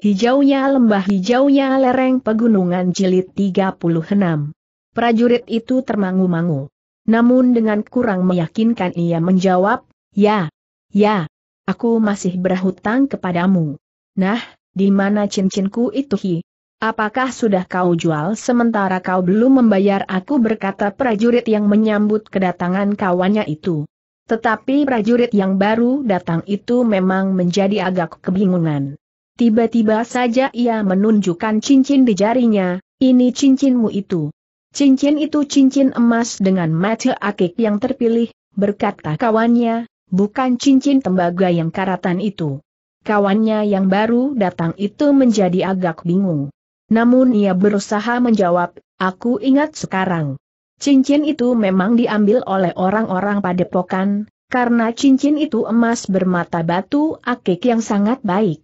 Hijaunya lembah hijaunya lereng pegunungan jilid 36. Prajurit itu termangu-mangu. Namun dengan kurang meyakinkan ia menjawab, ya, ya, aku masih berhutang kepadamu. Nah, di mana cincinku itu hi? Apakah sudah kau jual sementara kau belum membayar aku berkata prajurit yang menyambut kedatangan kawannya itu. Tetapi prajurit yang baru datang itu memang menjadi agak kebingungan. Tiba-tiba saja ia menunjukkan cincin di jarinya, ini cincinmu itu. Cincin itu cincin emas dengan mata akik yang terpilih, berkata kawannya, bukan cincin tembaga yang karatan itu. Kawannya yang baru datang itu menjadi agak bingung. Namun ia berusaha menjawab, aku ingat sekarang. Cincin itu memang diambil oleh orang-orang padepokan, karena cincin itu emas bermata batu akik yang sangat baik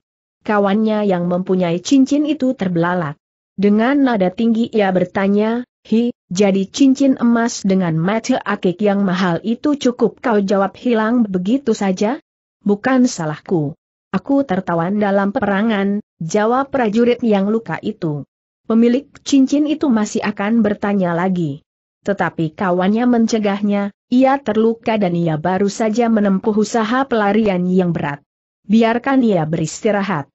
kawannya yang mempunyai cincin itu terbelalak. Dengan nada tinggi ia bertanya, Hi, jadi cincin emas dengan mata akik yang mahal itu cukup kau jawab hilang begitu saja? Bukan salahku. Aku tertawan dalam peperangan, jawab prajurit yang luka itu. Pemilik cincin itu masih akan bertanya lagi. Tetapi kawannya mencegahnya, ia terluka dan ia baru saja menempuh usaha pelarian yang berat. Biarkan ia beristirahat.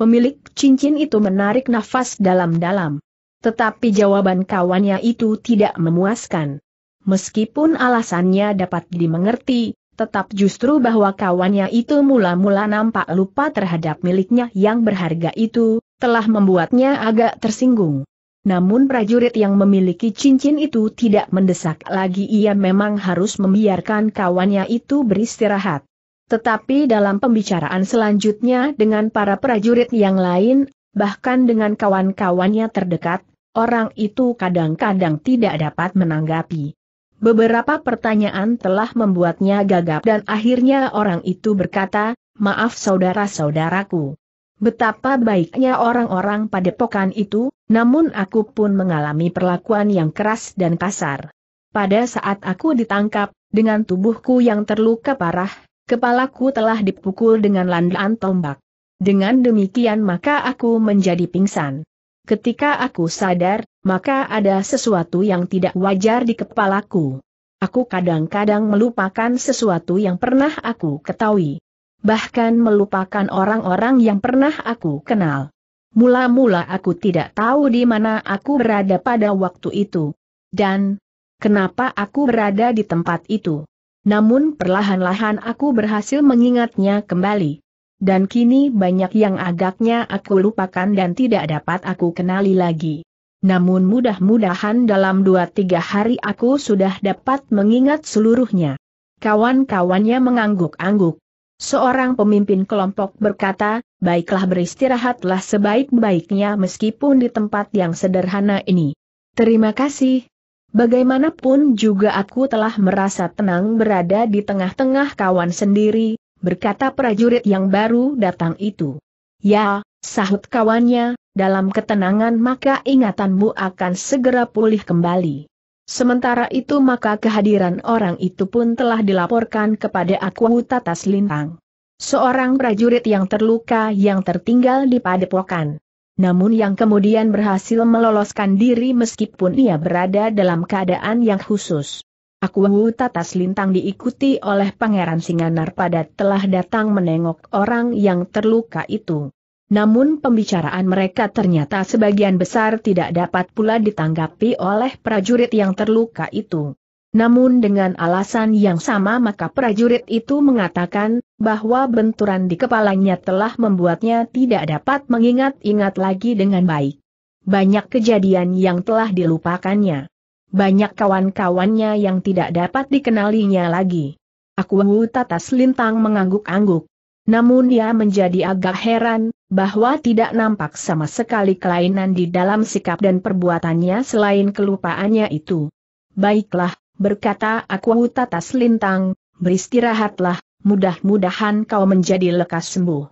Pemilik cincin itu menarik nafas dalam-dalam. Tetapi jawaban kawannya itu tidak memuaskan. Meskipun alasannya dapat dimengerti, tetap justru bahwa kawannya itu mula-mula nampak lupa terhadap miliknya yang berharga itu, telah membuatnya agak tersinggung. Namun prajurit yang memiliki cincin itu tidak mendesak lagi ia memang harus membiarkan kawannya itu beristirahat. Tetapi dalam pembicaraan selanjutnya dengan para prajurit yang lain, bahkan dengan kawan-kawannya terdekat, orang itu kadang-kadang tidak dapat menanggapi. Beberapa pertanyaan telah membuatnya gagap dan akhirnya orang itu berkata, maaf saudara-saudaraku. Betapa baiknya orang-orang padepokan itu, namun aku pun mengalami perlakuan yang keras dan kasar. Pada saat aku ditangkap, dengan tubuhku yang terluka parah, Kepalaku telah dipukul dengan landaan tombak. Dengan demikian maka aku menjadi pingsan. Ketika aku sadar, maka ada sesuatu yang tidak wajar di kepalaku. Aku kadang-kadang melupakan sesuatu yang pernah aku ketahui. Bahkan melupakan orang-orang yang pernah aku kenal. Mula-mula aku tidak tahu di mana aku berada pada waktu itu. Dan, kenapa aku berada di tempat itu. Namun perlahan-lahan aku berhasil mengingatnya kembali. Dan kini banyak yang agaknya aku lupakan dan tidak dapat aku kenali lagi. Namun mudah-mudahan dalam dua tiga hari aku sudah dapat mengingat seluruhnya. Kawan-kawannya mengangguk-angguk. Seorang pemimpin kelompok berkata, baiklah beristirahatlah sebaik-baiknya meskipun di tempat yang sederhana ini. Terima kasih, Bagaimanapun juga aku telah merasa tenang berada di tengah-tengah kawan sendiri, berkata prajurit yang baru datang itu. Ya, sahut kawannya, dalam ketenangan maka ingatanmu akan segera pulih kembali. Sementara itu maka kehadiran orang itu pun telah dilaporkan kepada aku Tatas Lintang. Seorang prajurit yang terluka yang tertinggal di padepokan namun yang kemudian berhasil meloloskan diri meskipun ia berada dalam keadaan yang khusus. Aku Tatas Lintang diikuti oleh Pangeran Singanar pada telah datang menengok orang yang terluka itu. Namun pembicaraan mereka ternyata sebagian besar tidak dapat pula ditanggapi oleh prajurit yang terluka itu. Namun dengan alasan yang sama maka prajurit itu mengatakan, bahwa benturan di kepalanya telah membuatnya tidak dapat mengingat-ingat lagi dengan baik. Banyak kejadian yang telah dilupakannya. Banyak kawan-kawannya yang tidak dapat dikenalinya lagi. Aku Tatas Lintang mengangguk-angguk. Namun dia menjadi agak heran, bahwa tidak nampak sama sekali kelainan di dalam sikap dan perbuatannya selain kelupaannya itu. Baiklah, berkata aku tatas lintang, beristirahatlah, mudah-mudahan kau menjadi lekas sembuh.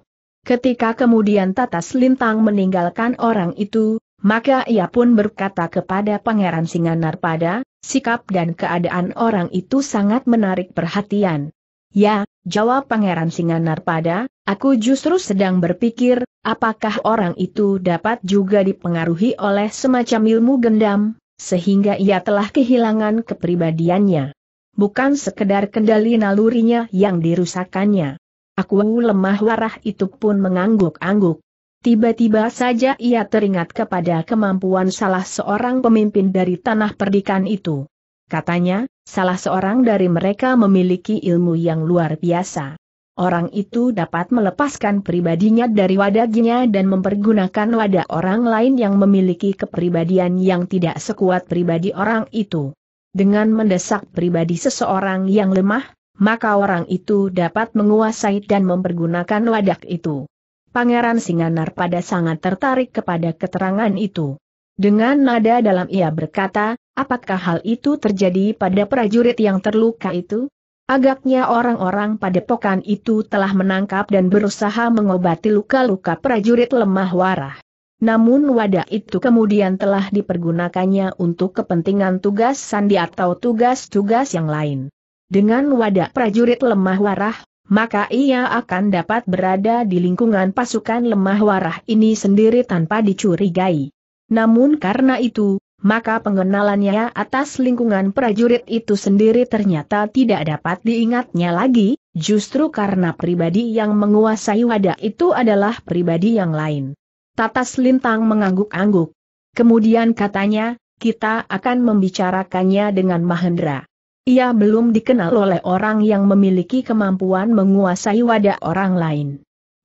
Ketika kemudian Tatas Lintang meninggalkan orang itu, maka ia pun berkata kepada Pangeran Singanarpada, sikap dan keadaan orang itu sangat menarik perhatian. Ya, jawab Pangeran Singanarpada, aku justru sedang berpikir, apakah orang itu dapat juga dipengaruhi oleh semacam ilmu gendam? sehingga ia telah kehilangan kepribadiannya. Bukan sekedar kendali nalurinya yang dirusakannya. Aku lemah warah itu pun mengangguk-angguk. Tiba-tiba saja ia teringat kepada kemampuan salah seorang pemimpin dari tanah perdikan itu. Katanya, salah seorang dari mereka memiliki ilmu yang luar biasa orang itu dapat melepaskan pribadinya dari wadahnya dan mempergunakan wadah orang lain yang memiliki kepribadian yang tidak sekuat pribadi orang itu. Dengan mendesak pribadi seseorang yang lemah, maka orang itu dapat menguasai dan mempergunakan wadah itu. Pangeran Singanar pada sangat tertarik kepada keterangan itu. Dengan nada dalam ia berkata, apakah hal itu terjadi pada prajurit yang terluka itu? Agaknya orang-orang padepokan itu telah menangkap dan berusaha mengobati luka-luka prajurit lemah warah. Namun wadah itu kemudian telah dipergunakannya untuk kepentingan tugas sandi atau tugas-tugas yang lain. Dengan wadah prajurit lemah warah, maka ia akan dapat berada di lingkungan pasukan lemah warah ini sendiri tanpa dicurigai. Namun karena itu, maka pengenalannya atas lingkungan prajurit itu sendiri ternyata tidak dapat diingatnya lagi, justru karena pribadi yang menguasai wadah itu adalah pribadi yang lain. Tatas Lintang mengangguk-angguk. Kemudian katanya, kita akan membicarakannya dengan Mahendra. Ia belum dikenal oleh orang yang memiliki kemampuan menguasai wadah orang lain.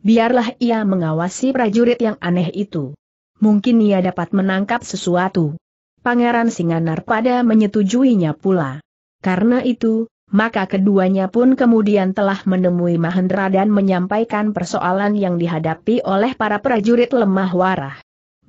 Biarlah ia mengawasi prajurit yang aneh itu. Mungkin ia dapat menangkap sesuatu. Pangeran pada menyetujuinya pula. Karena itu, maka keduanya pun kemudian telah menemui Mahendra dan menyampaikan persoalan yang dihadapi oleh para prajurit lemah warah.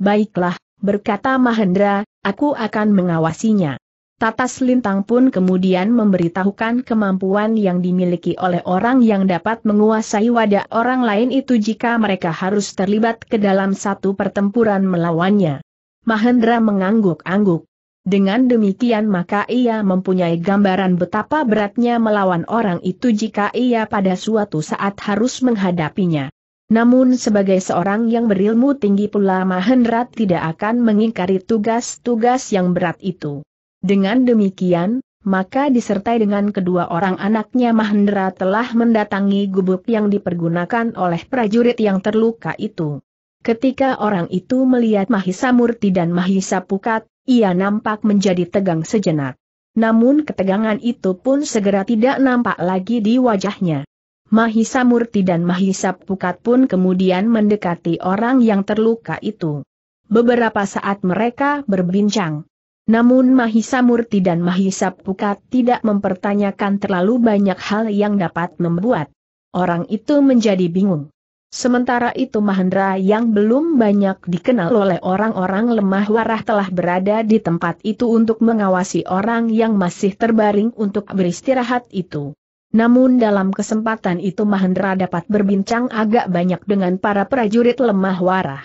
Baiklah, berkata Mahendra, aku akan mengawasinya. Tatas Lintang pun kemudian memberitahukan kemampuan yang dimiliki oleh orang yang dapat menguasai wadah orang lain itu jika mereka harus terlibat ke dalam satu pertempuran melawannya. Mahendra mengangguk-angguk. Dengan demikian maka ia mempunyai gambaran betapa beratnya melawan orang itu jika ia pada suatu saat harus menghadapinya. Namun sebagai seorang yang berilmu tinggi pula Mahendra tidak akan mengingkari tugas-tugas yang berat itu. Dengan demikian, maka disertai dengan kedua orang anaknya Mahendra telah mendatangi gubuk yang dipergunakan oleh prajurit yang terluka itu. Ketika orang itu melihat Mahisa Murti dan Mahisa Pukat, ia nampak menjadi tegang sejenak. Namun ketegangan itu pun segera tidak nampak lagi di wajahnya. Mahisa Murti dan Mahisa Pukat pun kemudian mendekati orang yang terluka itu. Beberapa saat mereka berbincang. Namun Mahisa Murti dan Mahisa Pukat tidak mempertanyakan terlalu banyak hal yang dapat membuat orang itu menjadi bingung. Sementara itu Mahendra yang belum banyak dikenal oleh orang-orang lemah warah telah berada di tempat itu untuk mengawasi orang yang masih terbaring untuk beristirahat itu. Namun dalam kesempatan itu Mahendra dapat berbincang agak banyak dengan para prajurit lemah warah.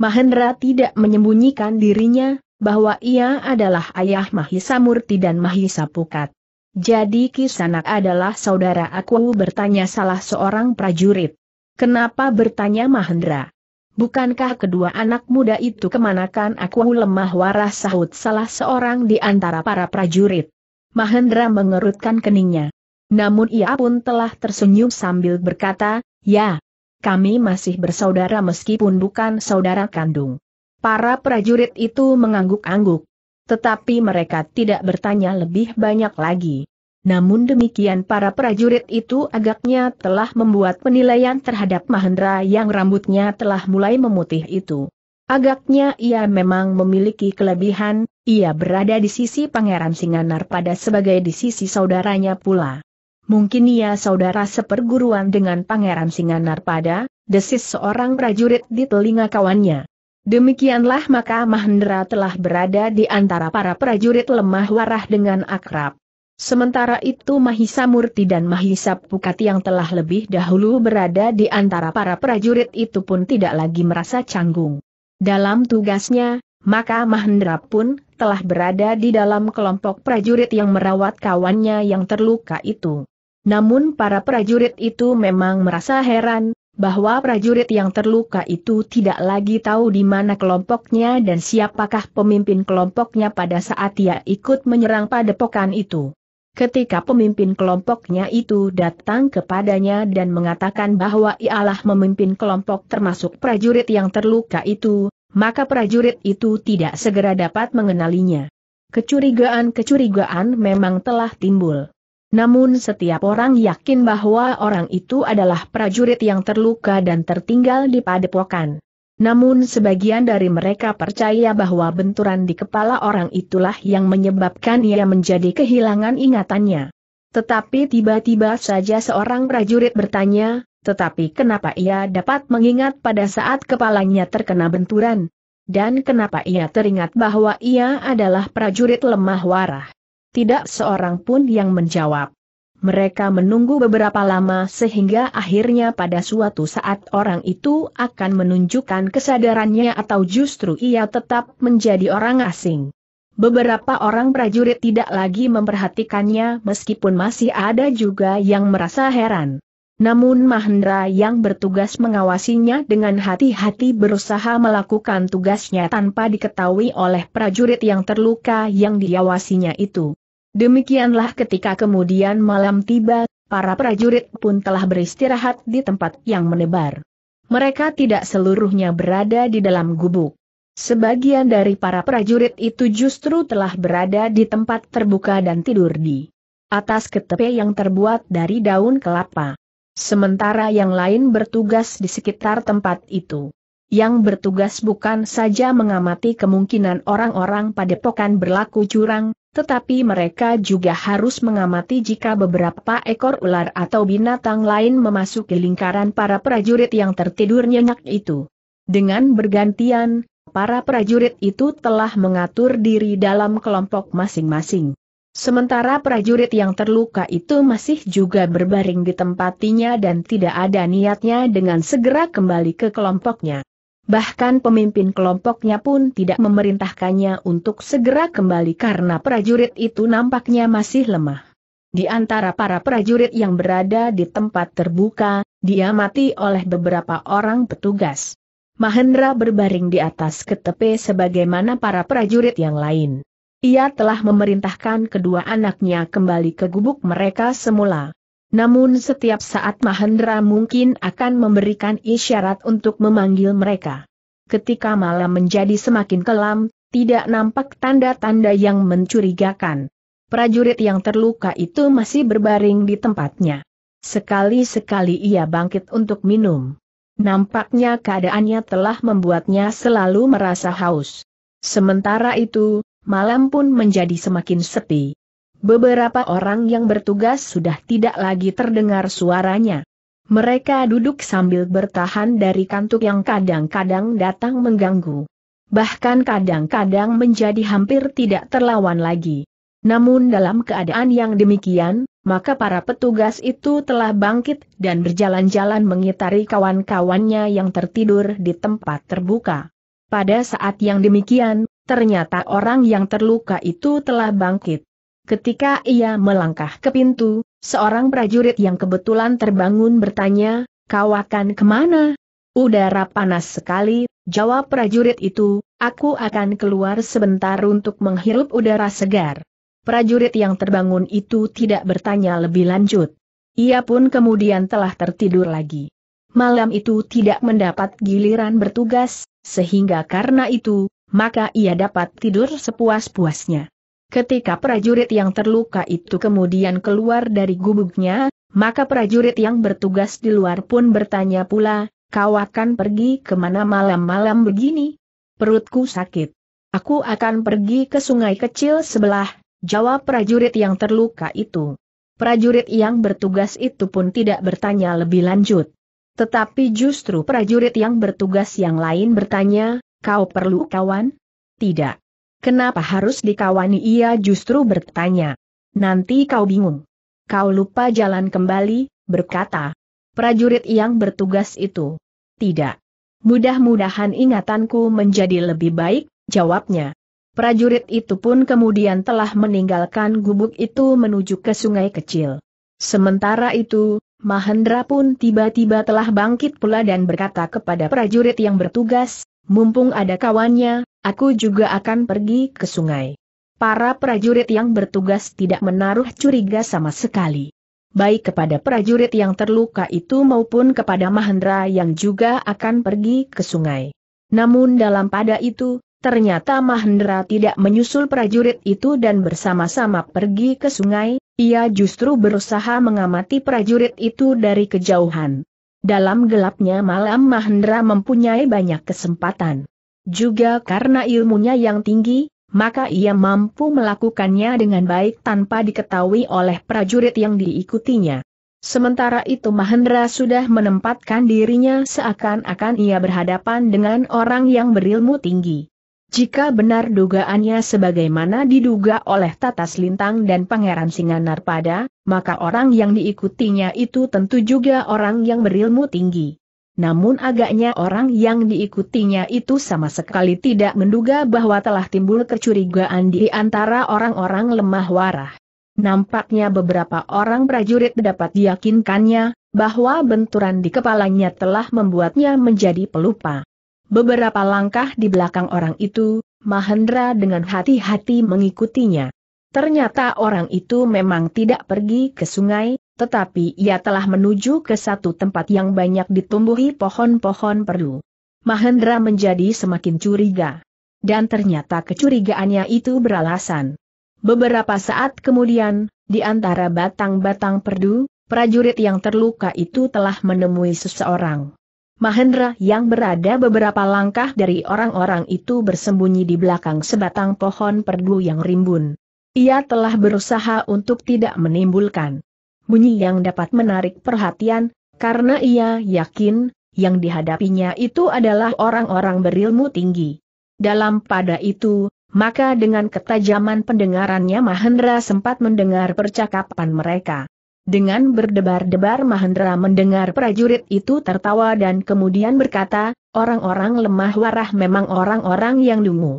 Mahendra tidak menyembunyikan dirinya, bahwa ia adalah ayah Mahisa Murti dan Mahisa Pukat. Jadi Kisanak adalah saudara aku bertanya salah seorang prajurit. Kenapa bertanya Mahendra? Bukankah kedua anak muda itu kemanakan aku lemah waras sahut salah seorang di antara para prajurit. Mahendra mengerutkan keningnya. Namun ia pun telah tersenyum sambil berkata, ya, kami masih bersaudara meskipun bukan saudara kandung. Para prajurit itu mengangguk-angguk. Tetapi mereka tidak bertanya lebih banyak lagi. Namun demikian para prajurit itu agaknya telah membuat penilaian terhadap Mahendra yang rambutnya telah mulai memutih itu. Agaknya ia memang memiliki kelebihan, ia berada di sisi Pangeran Singanar pada sebagai di sisi saudaranya pula. Mungkin ia saudara seperguruan dengan Pangeran Singanar pada, desis seorang prajurit di telinga kawannya. Demikianlah maka Mahendra telah berada di antara para prajurit lemah warah dengan akrab. Sementara itu Mahisa Murti dan Mahisa Pukati yang telah lebih dahulu berada di antara para prajurit itu pun tidak lagi merasa canggung. Dalam tugasnya, maka Mahendra pun telah berada di dalam kelompok prajurit yang merawat kawannya yang terluka itu. Namun para prajurit itu memang merasa heran, bahwa prajurit yang terluka itu tidak lagi tahu di mana kelompoknya dan siapakah pemimpin kelompoknya pada saat ia ikut menyerang padepokan itu ketika pemimpin kelompoknya itu datang kepadanya dan mengatakan bahwa ialah memimpin kelompok termasuk prajurit yang terluka itu, maka prajurit itu tidak segera dapat mengenalinya. Kecurigaan-kecurigaan memang telah timbul. Namun setiap orang yakin bahwa orang itu adalah prajurit yang terluka dan tertinggal di padepokan. Namun sebagian dari mereka percaya bahwa benturan di kepala orang itulah yang menyebabkan ia menjadi kehilangan ingatannya. Tetapi tiba-tiba saja seorang prajurit bertanya, tetapi kenapa ia dapat mengingat pada saat kepalanya terkena benturan? Dan kenapa ia teringat bahwa ia adalah prajurit lemah warah? Tidak seorang pun yang menjawab. Mereka menunggu beberapa lama sehingga akhirnya pada suatu saat orang itu akan menunjukkan kesadarannya atau justru ia tetap menjadi orang asing. Beberapa orang prajurit tidak lagi memperhatikannya meskipun masih ada juga yang merasa heran. Namun Mahendra yang bertugas mengawasinya dengan hati-hati berusaha melakukan tugasnya tanpa diketahui oleh prajurit yang terluka yang diawasinya itu. Demikianlah ketika kemudian malam tiba, para prajurit pun telah beristirahat di tempat yang menebar. Mereka tidak seluruhnya berada di dalam gubuk. Sebagian dari para prajurit itu justru telah berada di tempat terbuka dan tidur di atas ketepe yang terbuat dari daun kelapa. Sementara yang lain bertugas di sekitar tempat itu. Yang bertugas bukan saja mengamati kemungkinan orang-orang pada padepokan berlaku curang, tetapi mereka juga harus mengamati jika beberapa ekor ular atau binatang lain memasuki lingkaran para prajurit yang tertidur nyenyak itu. Dengan bergantian, para prajurit itu telah mengatur diri dalam kelompok masing-masing. Sementara prajurit yang terluka itu masih juga berbaring di tempatinya dan tidak ada niatnya dengan segera kembali ke kelompoknya. Bahkan pemimpin kelompoknya pun tidak memerintahkannya untuk segera kembali karena prajurit itu nampaknya masih lemah. Di antara para prajurit yang berada di tempat terbuka, diamati oleh beberapa orang petugas. Mahendra berbaring di atas ketepe sebagaimana para prajurit yang lain. Ia telah memerintahkan kedua anaknya kembali ke gubuk mereka semula. Namun setiap saat Mahendra mungkin akan memberikan isyarat untuk memanggil mereka. Ketika malam menjadi semakin kelam, tidak nampak tanda-tanda yang mencurigakan. Prajurit yang terluka itu masih berbaring di tempatnya. Sekali-sekali ia bangkit untuk minum. Nampaknya keadaannya telah membuatnya selalu merasa haus. Sementara itu, malam pun menjadi semakin sepi. Beberapa orang yang bertugas sudah tidak lagi terdengar suaranya. Mereka duduk sambil bertahan dari kantuk yang kadang-kadang datang mengganggu. Bahkan kadang-kadang menjadi hampir tidak terlawan lagi. Namun dalam keadaan yang demikian, maka para petugas itu telah bangkit dan berjalan-jalan mengitari kawan-kawannya yang tertidur di tempat terbuka. Pada saat yang demikian, ternyata orang yang terluka itu telah bangkit. Ketika ia melangkah ke pintu, seorang prajurit yang kebetulan terbangun bertanya, kau akan kemana? Udara panas sekali, jawab prajurit itu, aku akan keluar sebentar untuk menghirup udara segar. Prajurit yang terbangun itu tidak bertanya lebih lanjut. Ia pun kemudian telah tertidur lagi. Malam itu tidak mendapat giliran bertugas, sehingga karena itu, maka ia dapat tidur sepuas-puasnya. Ketika prajurit yang terluka itu kemudian keluar dari gubuknya, maka prajurit yang bertugas di luar pun bertanya pula, kau akan pergi kemana malam-malam begini? Perutku sakit. Aku akan pergi ke sungai kecil sebelah, jawab prajurit yang terluka itu. Prajurit yang bertugas itu pun tidak bertanya lebih lanjut. Tetapi justru prajurit yang bertugas yang lain bertanya, kau perlu kawan? Tidak. Kenapa harus dikawani ia justru bertanya. Nanti kau bingung. Kau lupa jalan kembali, berkata. Prajurit yang bertugas itu. Tidak. Mudah-mudahan ingatanku menjadi lebih baik, jawabnya. Prajurit itu pun kemudian telah meninggalkan gubuk itu menuju ke sungai kecil. Sementara itu, Mahendra pun tiba-tiba telah bangkit pula dan berkata kepada prajurit yang bertugas, Mumpung ada kawannya, aku juga akan pergi ke sungai. Para prajurit yang bertugas tidak menaruh curiga sama sekali. Baik kepada prajurit yang terluka itu maupun kepada Mahendra yang juga akan pergi ke sungai. Namun dalam pada itu, ternyata Mahendra tidak menyusul prajurit itu dan bersama-sama pergi ke sungai, ia justru berusaha mengamati prajurit itu dari kejauhan. Dalam gelapnya malam Mahendra mempunyai banyak kesempatan. Juga karena ilmunya yang tinggi, maka ia mampu melakukannya dengan baik tanpa diketahui oleh prajurit yang diikutinya. Sementara itu Mahendra sudah menempatkan dirinya seakan-akan ia berhadapan dengan orang yang berilmu tinggi. Jika benar dugaannya sebagaimana diduga oleh Tatas Lintang dan Pangeran Singanarpada, maka orang yang diikutinya itu tentu juga orang yang berilmu tinggi. Namun agaknya orang yang diikutinya itu sama sekali tidak menduga bahwa telah timbul kecurigaan di antara orang-orang lemah warah. Nampaknya beberapa orang prajurit dapat diyakinkannya, bahwa benturan di kepalanya telah membuatnya menjadi pelupa. Beberapa langkah di belakang orang itu, Mahendra dengan hati-hati mengikutinya. Ternyata orang itu memang tidak pergi ke sungai, tetapi ia telah menuju ke satu tempat yang banyak ditumbuhi pohon-pohon perlu. Mahendra menjadi semakin curiga. Dan ternyata kecurigaannya itu beralasan. Beberapa saat kemudian, di antara batang-batang perdu, prajurit yang terluka itu telah menemui seseorang. Mahendra yang berada beberapa langkah dari orang-orang itu bersembunyi di belakang sebatang pohon perdu yang rimbun. Ia telah berusaha untuk tidak menimbulkan bunyi yang dapat menarik perhatian, karena ia yakin, yang dihadapinya itu adalah orang-orang berilmu tinggi. Dalam pada itu, maka dengan ketajaman pendengarannya Mahendra sempat mendengar percakapan mereka. Dengan berdebar-debar Mahendra mendengar prajurit itu tertawa dan kemudian berkata, orang-orang lemah warah memang orang-orang yang dungu.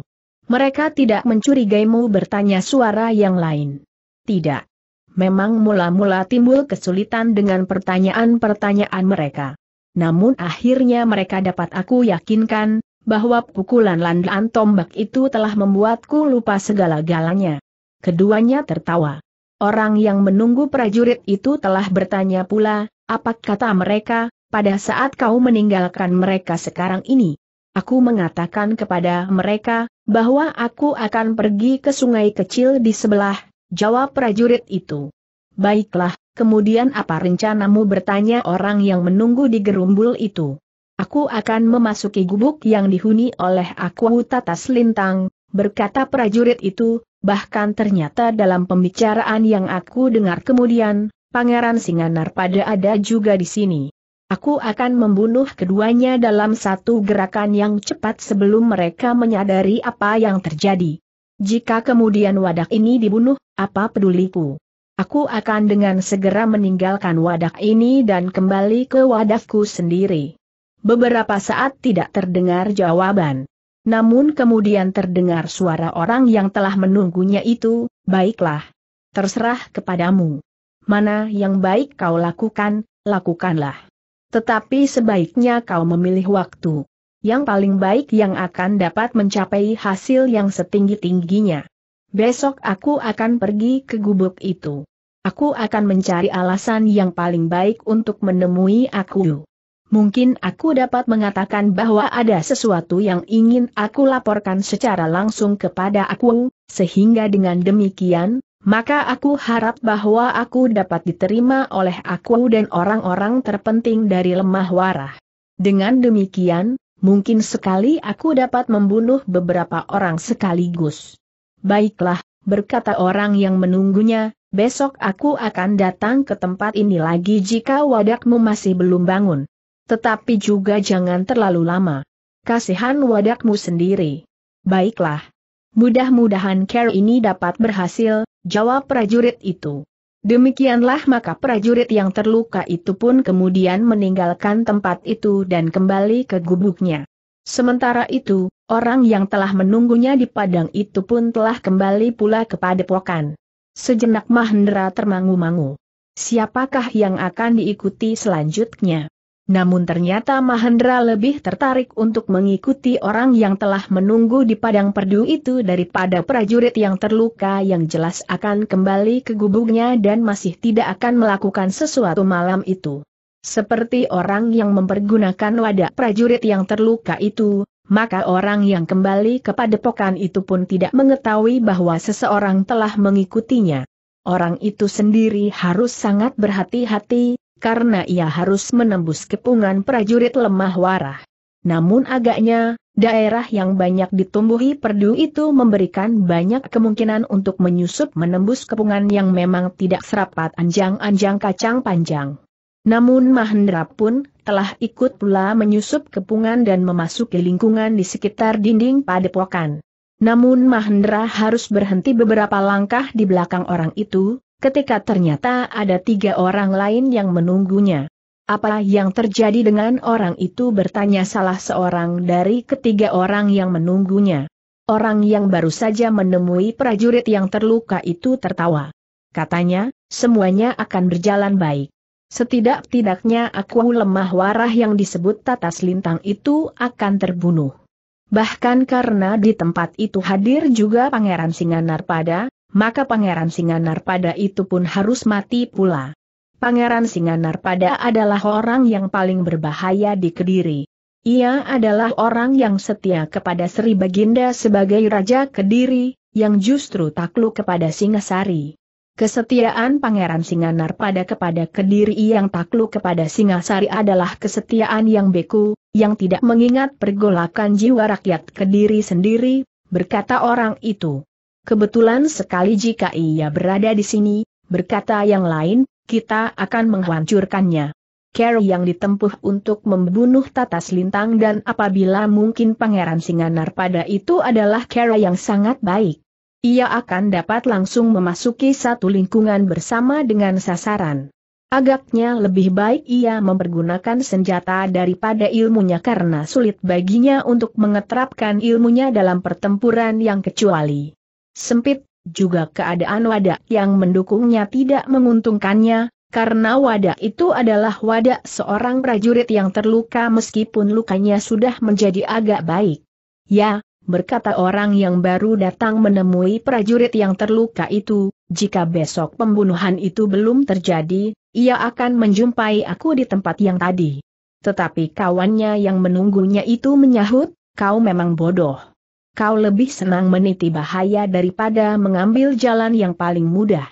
Mereka tidak mencurigaimu bertanya suara yang lain. Tidak. Memang mula-mula timbul kesulitan dengan pertanyaan-pertanyaan mereka. Namun akhirnya mereka dapat aku yakinkan, bahwa pukulan landaan tombak itu telah membuatku lupa segala-galanya. Keduanya tertawa. Orang yang menunggu prajurit itu telah bertanya pula, apa kata mereka, pada saat kau meninggalkan mereka sekarang ini? Aku mengatakan kepada mereka, bahwa aku akan pergi ke sungai kecil di sebelah, jawab prajurit itu. Baiklah, kemudian apa rencanamu bertanya orang yang menunggu di gerumbul itu? Aku akan memasuki gubuk yang dihuni oleh aku Tatas Lintang, berkata prajurit itu, bahkan ternyata dalam pembicaraan yang aku dengar kemudian, Pangeran Singanar pada ada juga di sini. Aku akan membunuh keduanya dalam satu gerakan yang cepat sebelum mereka menyadari apa yang terjadi. Jika kemudian wadah ini dibunuh, apa peduliku? Aku akan dengan segera meninggalkan wadah ini dan kembali ke wadahku sendiri. Beberapa saat tidak terdengar jawaban. Namun kemudian terdengar suara orang yang telah menunggunya itu, baiklah. Terserah kepadamu. Mana yang baik kau lakukan, lakukanlah. Tetapi sebaiknya kau memilih waktu yang paling baik yang akan dapat mencapai hasil yang setinggi-tingginya. Besok aku akan pergi ke gubuk itu. Aku akan mencari alasan yang paling baik untuk menemui aku. Mungkin aku dapat mengatakan bahwa ada sesuatu yang ingin aku laporkan secara langsung kepada aku, sehingga dengan demikian, maka aku harap bahwa aku dapat diterima oleh aku dan orang-orang terpenting dari lemah warah. Dengan demikian, mungkin sekali aku dapat membunuh beberapa orang sekaligus. Baiklah, berkata orang yang menunggunya, besok aku akan datang ke tempat ini lagi jika wadakmu masih belum bangun. Tetapi juga jangan terlalu lama. Kasihan wadakmu sendiri. Baiklah. Mudah-mudahan care ini dapat berhasil, Jawab prajurit itu. Demikianlah maka prajurit yang terluka itu pun kemudian meninggalkan tempat itu dan kembali ke gubuknya. Sementara itu, orang yang telah menunggunya di padang itu pun telah kembali pula kepada pokan Sejenak Mahendra termangu-mangu. Siapakah yang akan diikuti selanjutnya? Namun ternyata Mahendra lebih tertarik untuk mengikuti orang yang telah menunggu di padang perdu itu daripada prajurit yang terluka yang jelas akan kembali ke gubuknya dan masih tidak akan melakukan sesuatu malam itu. Seperti orang yang mempergunakan wadah prajurit yang terluka itu, maka orang yang kembali ke padepokan itu pun tidak mengetahui bahwa seseorang telah mengikutinya. Orang itu sendiri harus sangat berhati-hati, karena ia harus menembus kepungan prajurit lemah warah. Namun agaknya, daerah yang banyak ditumbuhi perdu itu memberikan banyak kemungkinan untuk menyusup menembus kepungan yang memang tidak serapat anjang-anjang kacang panjang. Namun Mahendra pun telah ikut pula menyusup kepungan dan memasuki lingkungan di sekitar dinding padepokan. Namun Mahendra harus berhenti beberapa langkah di belakang orang itu, ketika ternyata ada tiga orang lain yang menunggunya. Apa yang terjadi dengan orang itu bertanya salah seorang dari ketiga orang yang menunggunya. Orang yang baru saja menemui prajurit yang terluka itu tertawa. Katanya, semuanya akan berjalan baik. Setidak-tidaknya aku lemah warah yang disebut tatas lintang itu akan terbunuh. Bahkan karena di tempat itu hadir juga Pangeran Singanar pada, maka Pangeran Singanar pada itu pun harus mati pula. Pangeran Singanar pada adalah orang yang paling berbahaya di Kediri. Ia adalah orang yang setia kepada Sri Baginda sebagai Raja Kediri, yang justru takluk kepada Singasari. Kesetiaan Pangeran Singanar pada kepada Kediri yang takluk kepada Singasari adalah kesetiaan yang beku, yang tidak mengingat pergolakan jiwa rakyat Kediri sendiri, berkata orang itu. Kebetulan sekali jika ia berada di sini, berkata yang lain, kita akan menghancurkannya. Carry yang ditempuh untuk membunuh Tatas Lintang dan apabila mungkin Pangeran Singanar pada itu adalah Carry yang sangat baik. Ia akan dapat langsung memasuki satu lingkungan bersama dengan sasaran. Agaknya lebih baik ia mempergunakan senjata daripada ilmunya karena sulit baginya untuk mengeterapkan ilmunya dalam pertempuran yang kecuali sempit, juga keadaan wadah yang mendukungnya tidak menguntungkannya, karena wadah itu adalah wadah seorang prajurit yang terluka meskipun lukanya sudah menjadi agak baik. Ya, berkata orang yang baru datang menemui prajurit yang terluka itu, jika besok pembunuhan itu belum terjadi, ia akan menjumpai aku di tempat yang tadi. Tetapi kawannya yang menunggunya itu menyahut, kau memang bodoh kau lebih senang meniti bahaya daripada mengambil jalan yang paling mudah.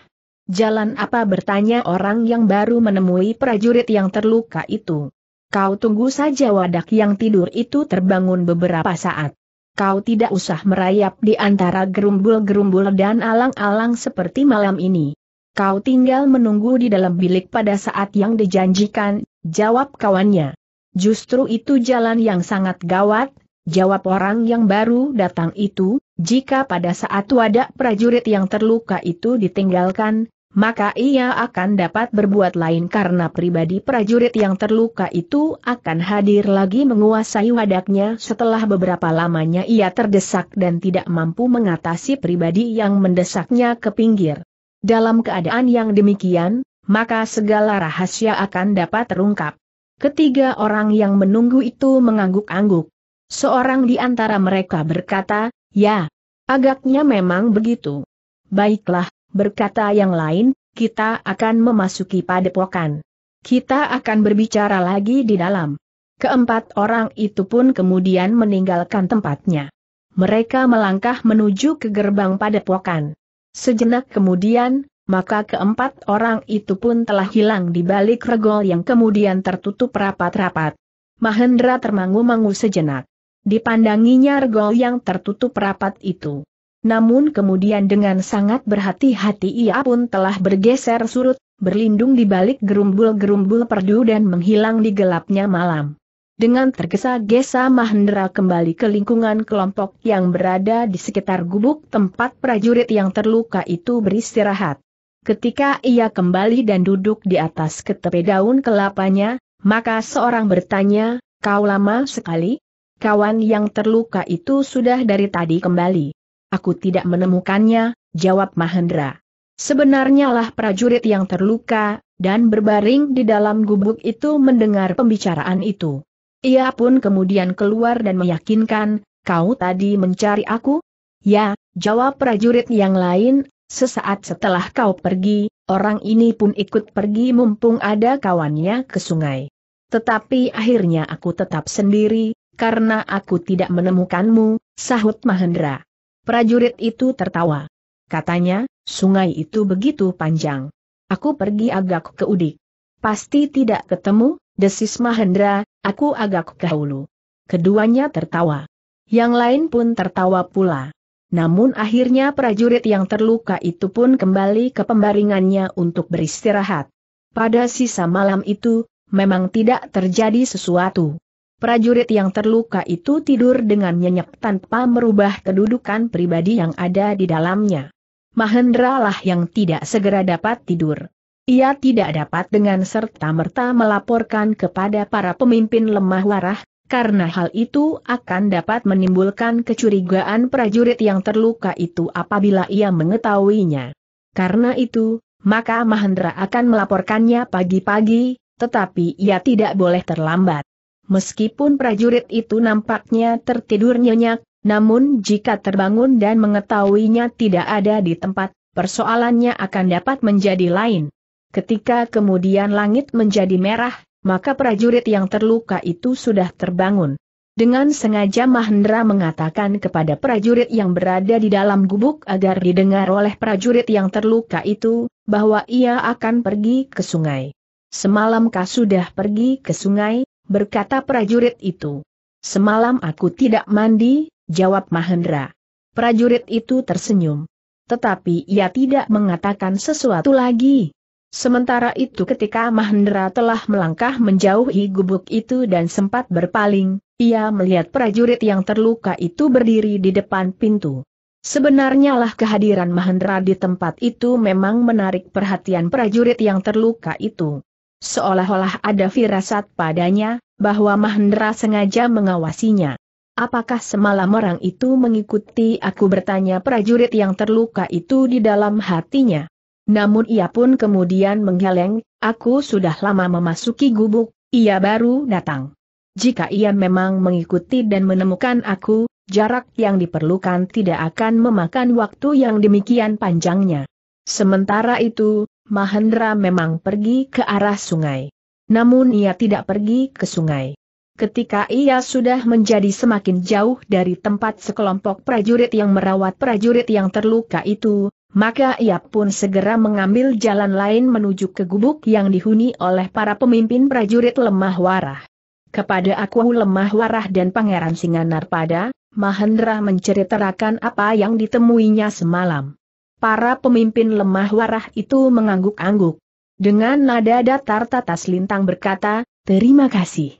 Jalan apa bertanya orang yang baru menemui prajurit yang terluka itu. Kau tunggu saja wadak yang tidur itu terbangun beberapa saat. Kau tidak usah merayap di antara gerumbul-gerumbul dan alang-alang seperti malam ini. Kau tinggal menunggu di dalam bilik pada saat yang dijanjikan, jawab kawannya. Justru itu jalan yang sangat gawat, Jawab orang yang baru datang itu, jika pada saat wadah prajurit yang terluka itu ditinggalkan, maka ia akan dapat berbuat lain karena pribadi prajurit yang terluka itu akan hadir lagi menguasai wadaknya setelah beberapa lamanya ia terdesak dan tidak mampu mengatasi pribadi yang mendesaknya ke pinggir. Dalam keadaan yang demikian, maka segala rahasia akan dapat terungkap. Ketiga orang yang menunggu itu mengangguk-angguk. Seorang di antara mereka berkata, ya, agaknya memang begitu. Baiklah, berkata yang lain, kita akan memasuki padepokan. Kita akan berbicara lagi di dalam. Keempat orang itu pun kemudian meninggalkan tempatnya. Mereka melangkah menuju ke gerbang padepokan. Sejenak kemudian, maka keempat orang itu pun telah hilang di balik regol yang kemudian tertutup rapat-rapat. Mahendra termangu-mangu sejenak. Dipandanginya regol yang tertutup rapat itu. Namun kemudian dengan sangat berhati-hati ia pun telah bergeser surut, berlindung di balik gerumbul-gerumbul perdu dan menghilang di gelapnya malam. Dengan tergesa-gesa Mahendra kembali ke lingkungan kelompok yang berada di sekitar gubuk tempat prajurit yang terluka itu beristirahat. Ketika ia kembali dan duduk di atas ketepe daun kelapanya, maka seorang bertanya, kau lama sekali? kawan yang terluka itu sudah dari tadi kembali. Aku tidak menemukannya, jawab Mahendra. Sebenarnya lah prajurit yang terluka, dan berbaring di dalam gubuk itu mendengar pembicaraan itu. Ia pun kemudian keluar dan meyakinkan, kau tadi mencari aku? Ya, jawab prajurit yang lain, sesaat setelah kau pergi, orang ini pun ikut pergi mumpung ada kawannya ke sungai. Tetapi akhirnya aku tetap sendiri, karena aku tidak menemukanmu, sahut Mahendra. Prajurit itu tertawa. Katanya, sungai itu begitu panjang. Aku pergi agak ke Udik. Pasti tidak ketemu, desis Mahendra, aku agak ke hulu. Keduanya tertawa. Yang lain pun tertawa pula. Namun akhirnya prajurit yang terluka itu pun kembali ke pembaringannya untuk beristirahat. Pada sisa malam itu, memang tidak terjadi sesuatu prajurit yang terluka itu tidur dengan nyenyak tanpa merubah kedudukan pribadi yang ada di dalamnya. Mahendra lah yang tidak segera dapat tidur. Ia tidak dapat dengan serta-merta melaporkan kepada para pemimpin lemah warah, karena hal itu akan dapat menimbulkan kecurigaan prajurit yang terluka itu apabila ia mengetahuinya. Karena itu, maka Mahendra akan melaporkannya pagi-pagi, tetapi ia tidak boleh terlambat. Meskipun prajurit itu nampaknya tertidur nyenyak, namun jika terbangun dan mengetahuinya tidak ada di tempat, persoalannya akan dapat menjadi lain. Ketika kemudian langit menjadi merah, maka prajurit yang terluka itu sudah terbangun. Dengan sengaja Mahendra mengatakan kepada prajurit yang berada di dalam gubuk agar didengar oleh prajurit yang terluka itu, bahwa ia akan pergi ke sungai. Semalam kah sudah pergi ke sungai, berkata prajurit itu. Semalam aku tidak mandi, jawab Mahendra. Prajurit itu tersenyum. Tetapi ia tidak mengatakan sesuatu lagi. Sementara itu ketika Mahendra telah melangkah menjauhi gubuk itu dan sempat berpaling, ia melihat prajurit yang terluka itu berdiri di depan pintu. Sebenarnya lah kehadiran Mahendra di tempat itu memang menarik perhatian prajurit yang terluka itu. Seolah-olah ada firasat padanya, bahwa Mahendra sengaja mengawasinya. Apakah semalam orang itu mengikuti aku bertanya prajurit yang terluka itu di dalam hatinya? Namun ia pun kemudian menggeleng, aku sudah lama memasuki gubuk, ia baru datang. Jika ia memang mengikuti dan menemukan aku, jarak yang diperlukan tidak akan memakan waktu yang demikian panjangnya. Sementara itu, Mahendra memang pergi ke arah sungai. Namun ia tidak pergi ke sungai. Ketika ia sudah menjadi semakin jauh dari tempat sekelompok prajurit yang merawat prajurit yang terluka itu, maka ia pun segera mengambil jalan lain menuju ke gubuk yang dihuni oleh para pemimpin prajurit lemah warah. Kepada aku lemah warah dan Pangeran Singanarpada, Mahendra menceritakan apa yang ditemuinya semalam para pemimpin lemah warah itu mengangguk-angguk. Dengan nada datar tatas lintang berkata, terima kasih.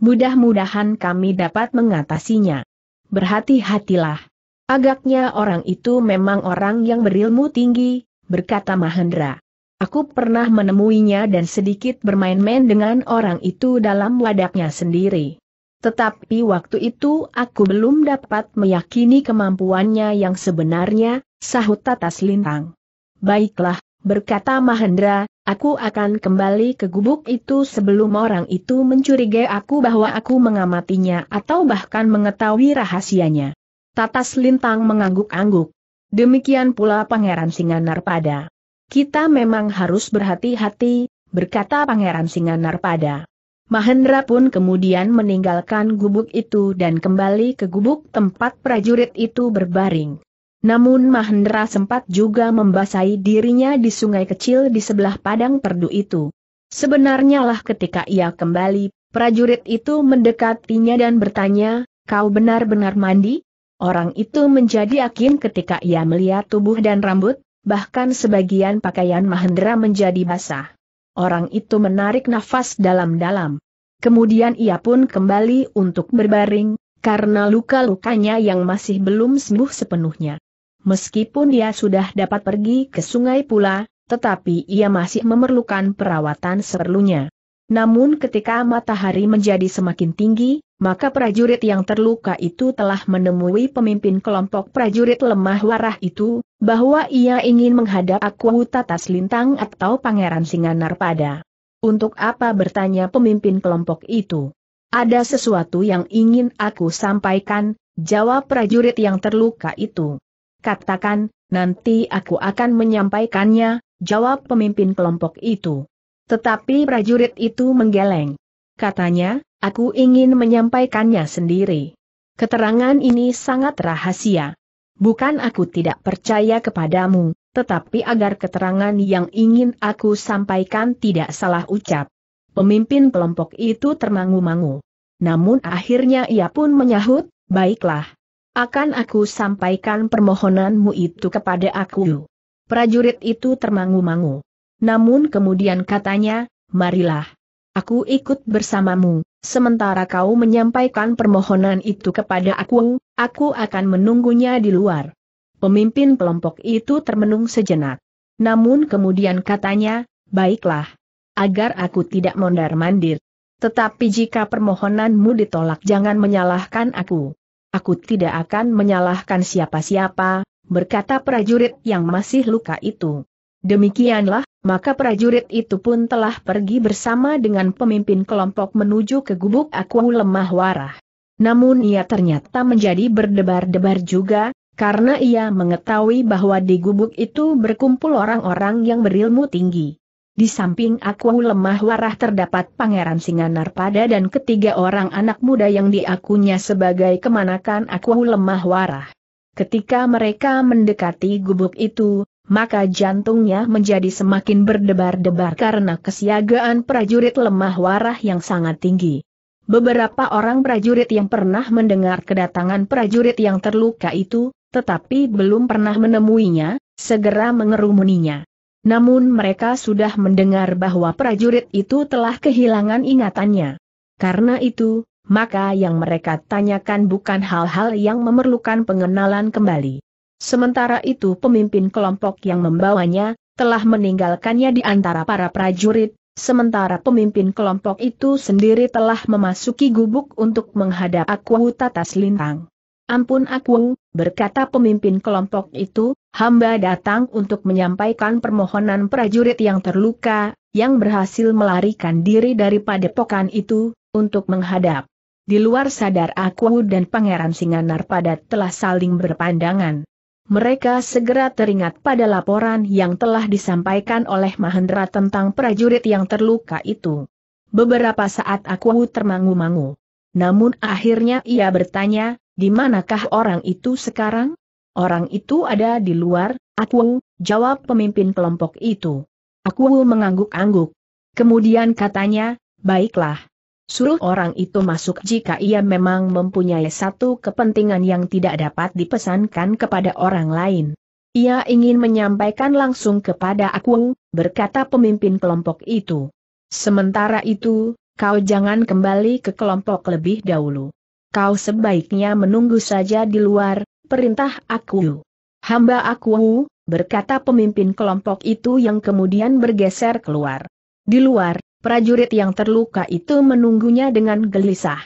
Mudah-mudahan kami dapat mengatasinya. Berhati-hatilah. Agaknya orang itu memang orang yang berilmu tinggi, berkata Mahendra. Aku pernah menemuinya dan sedikit bermain-main dengan orang itu dalam wadaknya sendiri. Tetapi waktu itu aku belum dapat meyakini kemampuannya yang sebenarnya, sahut Tatas Lintang. Baiklah, berkata Mahendra, aku akan kembali ke gubuk itu sebelum orang itu mencurigai aku bahwa aku mengamatinya atau bahkan mengetahui rahasianya. Tatas Lintang mengangguk-angguk. Demikian pula Pangeran pada. Kita memang harus berhati-hati, berkata Pangeran pada. Mahendra pun kemudian meninggalkan gubuk itu dan kembali ke gubuk tempat prajurit itu berbaring. Namun Mahendra sempat juga membasahi dirinya di sungai kecil di sebelah padang perdu itu. Sebenarnya lah ketika ia kembali, prajurit itu mendekatinya dan bertanya, kau benar-benar mandi? Orang itu menjadi yakin ketika ia melihat tubuh dan rambut, bahkan sebagian pakaian Mahendra menjadi basah. Orang itu menarik nafas dalam-dalam. Kemudian ia pun kembali untuk berbaring, karena luka-lukanya yang masih belum sembuh sepenuhnya. Meskipun dia sudah dapat pergi ke sungai pula, tetapi ia masih memerlukan perawatan seperlunya. Namun ketika matahari menjadi semakin tinggi, maka prajurit yang terluka itu telah menemui pemimpin kelompok prajurit lemah warah itu, bahwa ia ingin menghadap aku Tatas Lintang atau Pangeran Singanarpada. Untuk apa bertanya pemimpin kelompok itu? Ada sesuatu yang ingin aku sampaikan, jawab prajurit yang terluka itu. Katakan, nanti aku akan menyampaikannya, jawab pemimpin kelompok itu. Tetapi prajurit itu menggeleng katanya, aku ingin menyampaikannya sendiri. Keterangan ini sangat rahasia. Bukan aku tidak percaya kepadamu, tetapi agar keterangan yang ingin aku sampaikan tidak salah ucap. Pemimpin kelompok itu termangu-mangu. Namun akhirnya ia pun menyahut, baiklah. Akan aku sampaikan permohonanmu itu kepada aku. Prajurit itu termangu-mangu. Namun kemudian katanya, marilah. Aku ikut bersamamu, sementara kau menyampaikan permohonan itu kepada aku, aku akan menunggunya di luar. Pemimpin kelompok itu termenung sejenak. Namun kemudian katanya, baiklah, agar aku tidak mondar-mandir. Tetapi jika permohonanmu ditolak jangan menyalahkan aku. Aku tidak akan menyalahkan siapa-siapa, berkata prajurit yang masih luka itu. Demikianlah, maka prajurit itu pun telah pergi bersama dengan pemimpin kelompok menuju ke gubuk Aku Lemah Warah. Namun ia ternyata menjadi berdebar-debar juga, karena ia mengetahui bahwa di gubuk itu berkumpul orang-orang yang berilmu tinggi. Di samping Aku Lemah Warah terdapat Pangeran Singanarpada dan ketiga orang anak muda yang diakunya sebagai kemanakan Aku Lemah Warah. Ketika mereka mendekati gubuk itu, maka jantungnya menjadi semakin berdebar-debar karena kesiagaan prajurit lemah warah yang sangat tinggi. Beberapa orang prajurit yang pernah mendengar kedatangan prajurit yang terluka itu, tetapi belum pernah menemuinya, segera mengerumuninya. Namun mereka sudah mendengar bahwa prajurit itu telah kehilangan ingatannya. Karena itu, maka yang mereka tanyakan bukan hal-hal yang memerlukan pengenalan kembali. Sementara itu pemimpin kelompok yang membawanya, telah meninggalkannya di antara para prajurit, sementara pemimpin kelompok itu sendiri telah memasuki gubuk untuk menghadap Akwu Tatas Lintang. Ampun Akwu, berkata pemimpin kelompok itu, hamba datang untuk menyampaikan permohonan prajurit yang terluka, yang berhasil melarikan diri dari padepokan itu, untuk menghadap. Di luar sadar Akwu dan Pangeran Singanar Padat telah saling berpandangan mereka segera teringat pada laporan yang telah disampaikan oleh Mahendra tentang prajurit yang terluka itu. Beberapa saat aku termangu-mangu. Namun akhirnya ia bertanya, di manakah orang itu sekarang? Orang itu ada di luar, aku, jawab pemimpin kelompok itu. Aku mengangguk-angguk. Kemudian katanya, baiklah, Suruh orang itu masuk jika ia memang mempunyai satu kepentingan yang tidak dapat dipesankan kepada orang lain. Ia ingin menyampaikan langsung kepada aku, berkata pemimpin kelompok itu. Sementara itu, kau jangan kembali ke kelompok lebih dahulu. Kau sebaiknya menunggu saja di luar, perintah aku. Hamba aku, berkata pemimpin kelompok itu yang kemudian bergeser keluar. Di luar, prajurit yang terluka itu menunggunya dengan gelisah.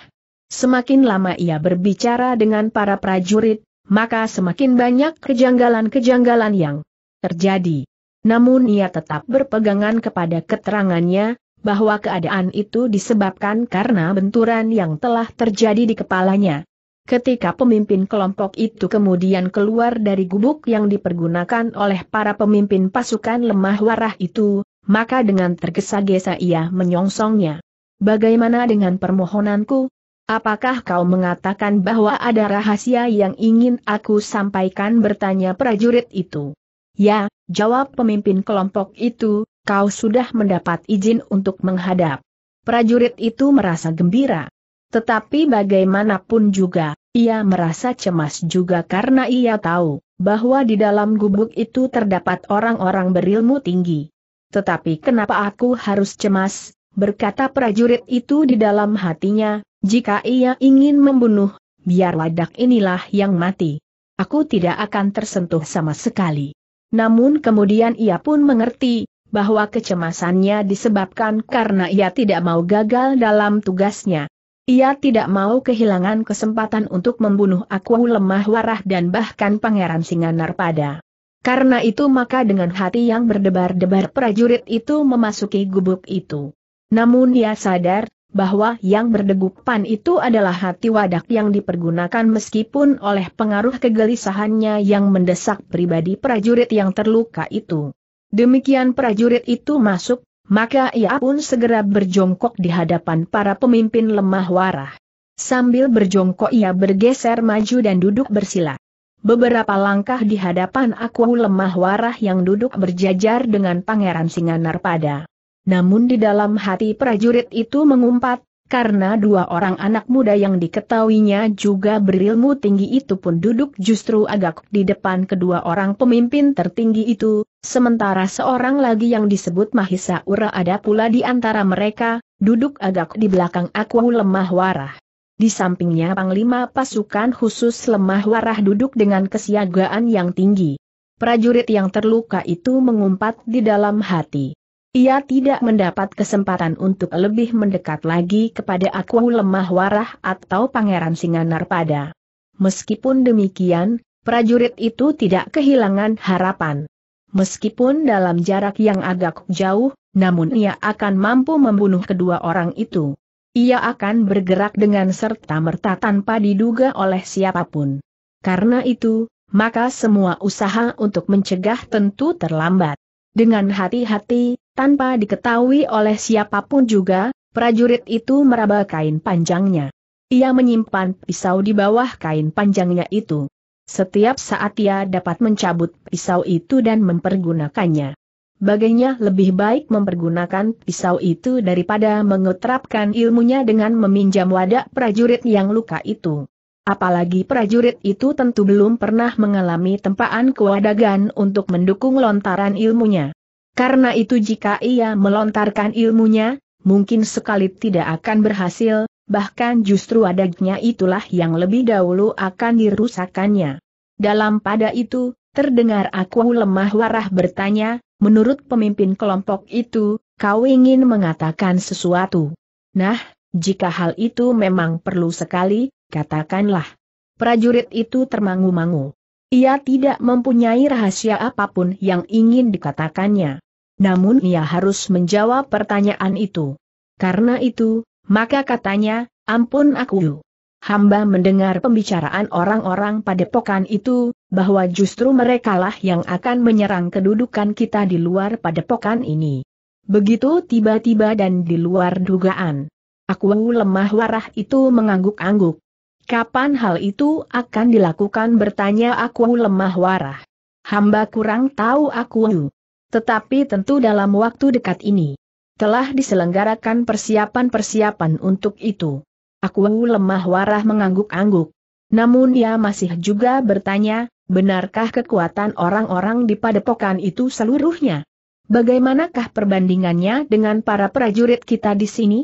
Semakin lama ia berbicara dengan para prajurit, maka semakin banyak kejanggalan-kejanggalan yang terjadi. Namun ia tetap berpegangan kepada keterangannya, bahwa keadaan itu disebabkan karena benturan yang telah terjadi di kepalanya. Ketika pemimpin kelompok itu kemudian keluar dari gubuk yang dipergunakan oleh para pemimpin pasukan lemah warah itu, maka dengan tergesa-gesa ia menyongsongnya. Bagaimana dengan permohonanku? Apakah kau mengatakan bahwa ada rahasia yang ingin aku sampaikan bertanya prajurit itu? Ya, jawab pemimpin kelompok itu, kau sudah mendapat izin untuk menghadap. Prajurit itu merasa gembira. Tetapi bagaimanapun juga, ia merasa cemas juga karena ia tahu bahwa di dalam gubuk itu terdapat orang-orang berilmu tinggi. Tetapi kenapa aku harus cemas, berkata prajurit itu di dalam hatinya, jika ia ingin membunuh, biar ladak inilah yang mati. Aku tidak akan tersentuh sama sekali. Namun kemudian ia pun mengerti, bahwa kecemasannya disebabkan karena ia tidak mau gagal dalam tugasnya. Ia tidak mau kehilangan kesempatan untuk membunuh aku lemah warah dan bahkan Pangeran Singanar pada karena itu maka dengan hati yang berdebar-debar prajurit itu memasuki gubuk itu. Namun ia sadar, bahwa yang berdegupan itu adalah hati wadak yang dipergunakan meskipun oleh pengaruh kegelisahannya yang mendesak pribadi prajurit yang terluka itu. Demikian prajurit itu masuk, maka ia pun segera berjongkok di hadapan para pemimpin lemah warah. Sambil berjongkok ia bergeser maju dan duduk bersila. Beberapa langkah di hadapan aku lemah warah yang duduk berjajar dengan Pangeran Singanar pada. Namun di dalam hati prajurit itu mengumpat, karena dua orang anak muda yang diketahuinya juga berilmu tinggi itu pun duduk justru agak di depan kedua orang pemimpin tertinggi itu, sementara seorang lagi yang disebut Mahisa Ura ada pula di antara mereka, duduk agak di belakang aku lemah warah. Di sampingnya Panglima Pasukan Khusus Lemah Warah duduk dengan kesiagaan yang tinggi. Prajurit yang terluka itu mengumpat di dalam hati. Ia tidak mendapat kesempatan untuk lebih mendekat lagi kepada aku Lemah Warah atau Pangeran Singanarpada. Meskipun demikian, prajurit itu tidak kehilangan harapan. Meskipun dalam jarak yang agak jauh, namun ia akan mampu membunuh kedua orang itu ia akan bergerak dengan serta-merta tanpa diduga oleh siapapun. Karena itu, maka semua usaha untuk mencegah tentu terlambat. Dengan hati-hati, tanpa diketahui oleh siapapun juga, prajurit itu meraba kain panjangnya. Ia menyimpan pisau di bawah kain panjangnya itu. Setiap saat ia dapat mencabut pisau itu dan mempergunakannya bagainya lebih baik mempergunakan pisau itu daripada mengutrapkan ilmunya dengan meminjam wadah prajurit yang luka itu. Apalagi prajurit itu tentu belum pernah mengalami tempaan kewadagan untuk mendukung lontaran ilmunya. Karena itu jika ia melontarkan ilmunya, mungkin sekali tidak akan berhasil, bahkan justru wadagnya itulah yang lebih dahulu akan dirusakannya. Dalam pada itu, terdengar aku lemah warah bertanya, Menurut pemimpin kelompok itu, kau ingin mengatakan sesuatu. Nah, jika hal itu memang perlu sekali, katakanlah. Prajurit itu termangu-mangu. Ia tidak mempunyai rahasia apapun yang ingin dikatakannya. Namun ia harus menjawab pertanyaan itu. Karena itu, maka katanya, ampun aku. Hamba mendengar pembicaraan orang-orang pada padepokan itu, bahwa justru merekalah yang akan menyerang kedudukan kita di luar padepokan ini. Begitu tiba-tiba dan di luar dugaan. Aku lemah warah itu mengangguk-angguk. Kapan hal itu akan dilakukan bertanya aku lemah warah. Hamba kurang tahu aku. Tetapi tentu dalam waktu dekat ini. Telah diselenggarakan persiapan-persiapan untuk itu. Aku lemah warah mengangguk-angguk. Namun ia masih juga bertanya, Benarkah kekuatan orang-orang di padepokan itu seluruhnya? Bagaimanakah perbandingannya dengan para prajurit kita di sini?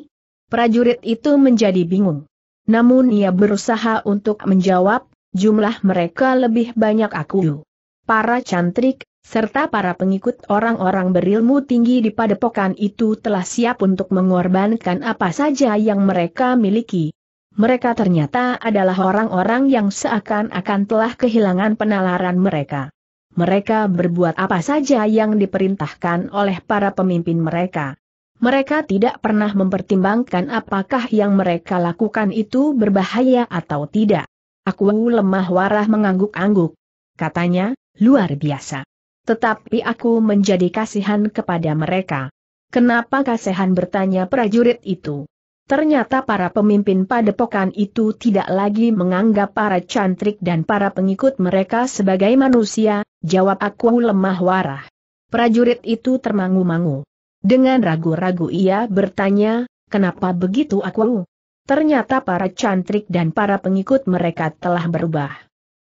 Prajurit itu menjadi bingung. Namun ia berusaha untuk menjawab, jumlah mereka lebih banyak aku. Para cantrik, serta para pengikut orang-orang berilmu tinggi di padepokan itu telah siap untuk mengorbankan apa saja yang mereka miliki, mereka ternyata adalah orang-orang yang seakan-akan telah kehilangan penalaran mereka. Mereka berbuat apa saja yang diperintahkan oleh para pemimpin mereka. Mereka tidak pernah mempertimbangkan apakah yang mereka lakukan itu berbahaya atau tidak. Aku lemah warah mengangguk-angguk. Katanya, luar biasa. Tetapi aku menjadi kasihan kepada mereka. Kenapa kasihan bertanya prajurit itu? Ternyata para pemimpin padepokan itu tidak lagi menganggap para cantrik dan para pengikut mereka sebagai manusia, jawab aku lemah warah. Prajurit itu termangu-mangu. Dengan ragu-ragu ia bertanya, kenapa begitu aku? Ternyata para cantrik dan para pengikut mereka telah berubah.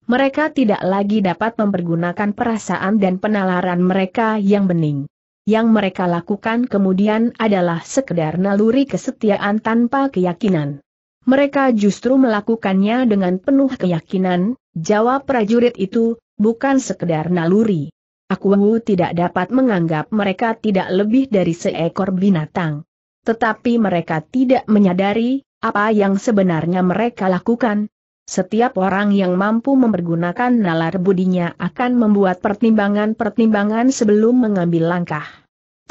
Mereka tidak lagi dapat mempergunakan perasaan dan penalaran mereka yang bening. Yang mereka lakukan kemudian adalah sekedar naluri kesetiaan tanpa keyakinan. Mereka justru melakukannya dengan penuh keyakinan, jawab prajurit itu, bukan sekedar naluri. Aku tidak dapat menganggap mereka tidak lebih dari seekor binatang. Tetapi mereka tidak menyadari, apa yang sebenarnya mereka lakukan, setiap orang yang mampu mempergunakan nalar budinya akan membuat pertimbangan-pertimbangan sebelum mengambil langkah.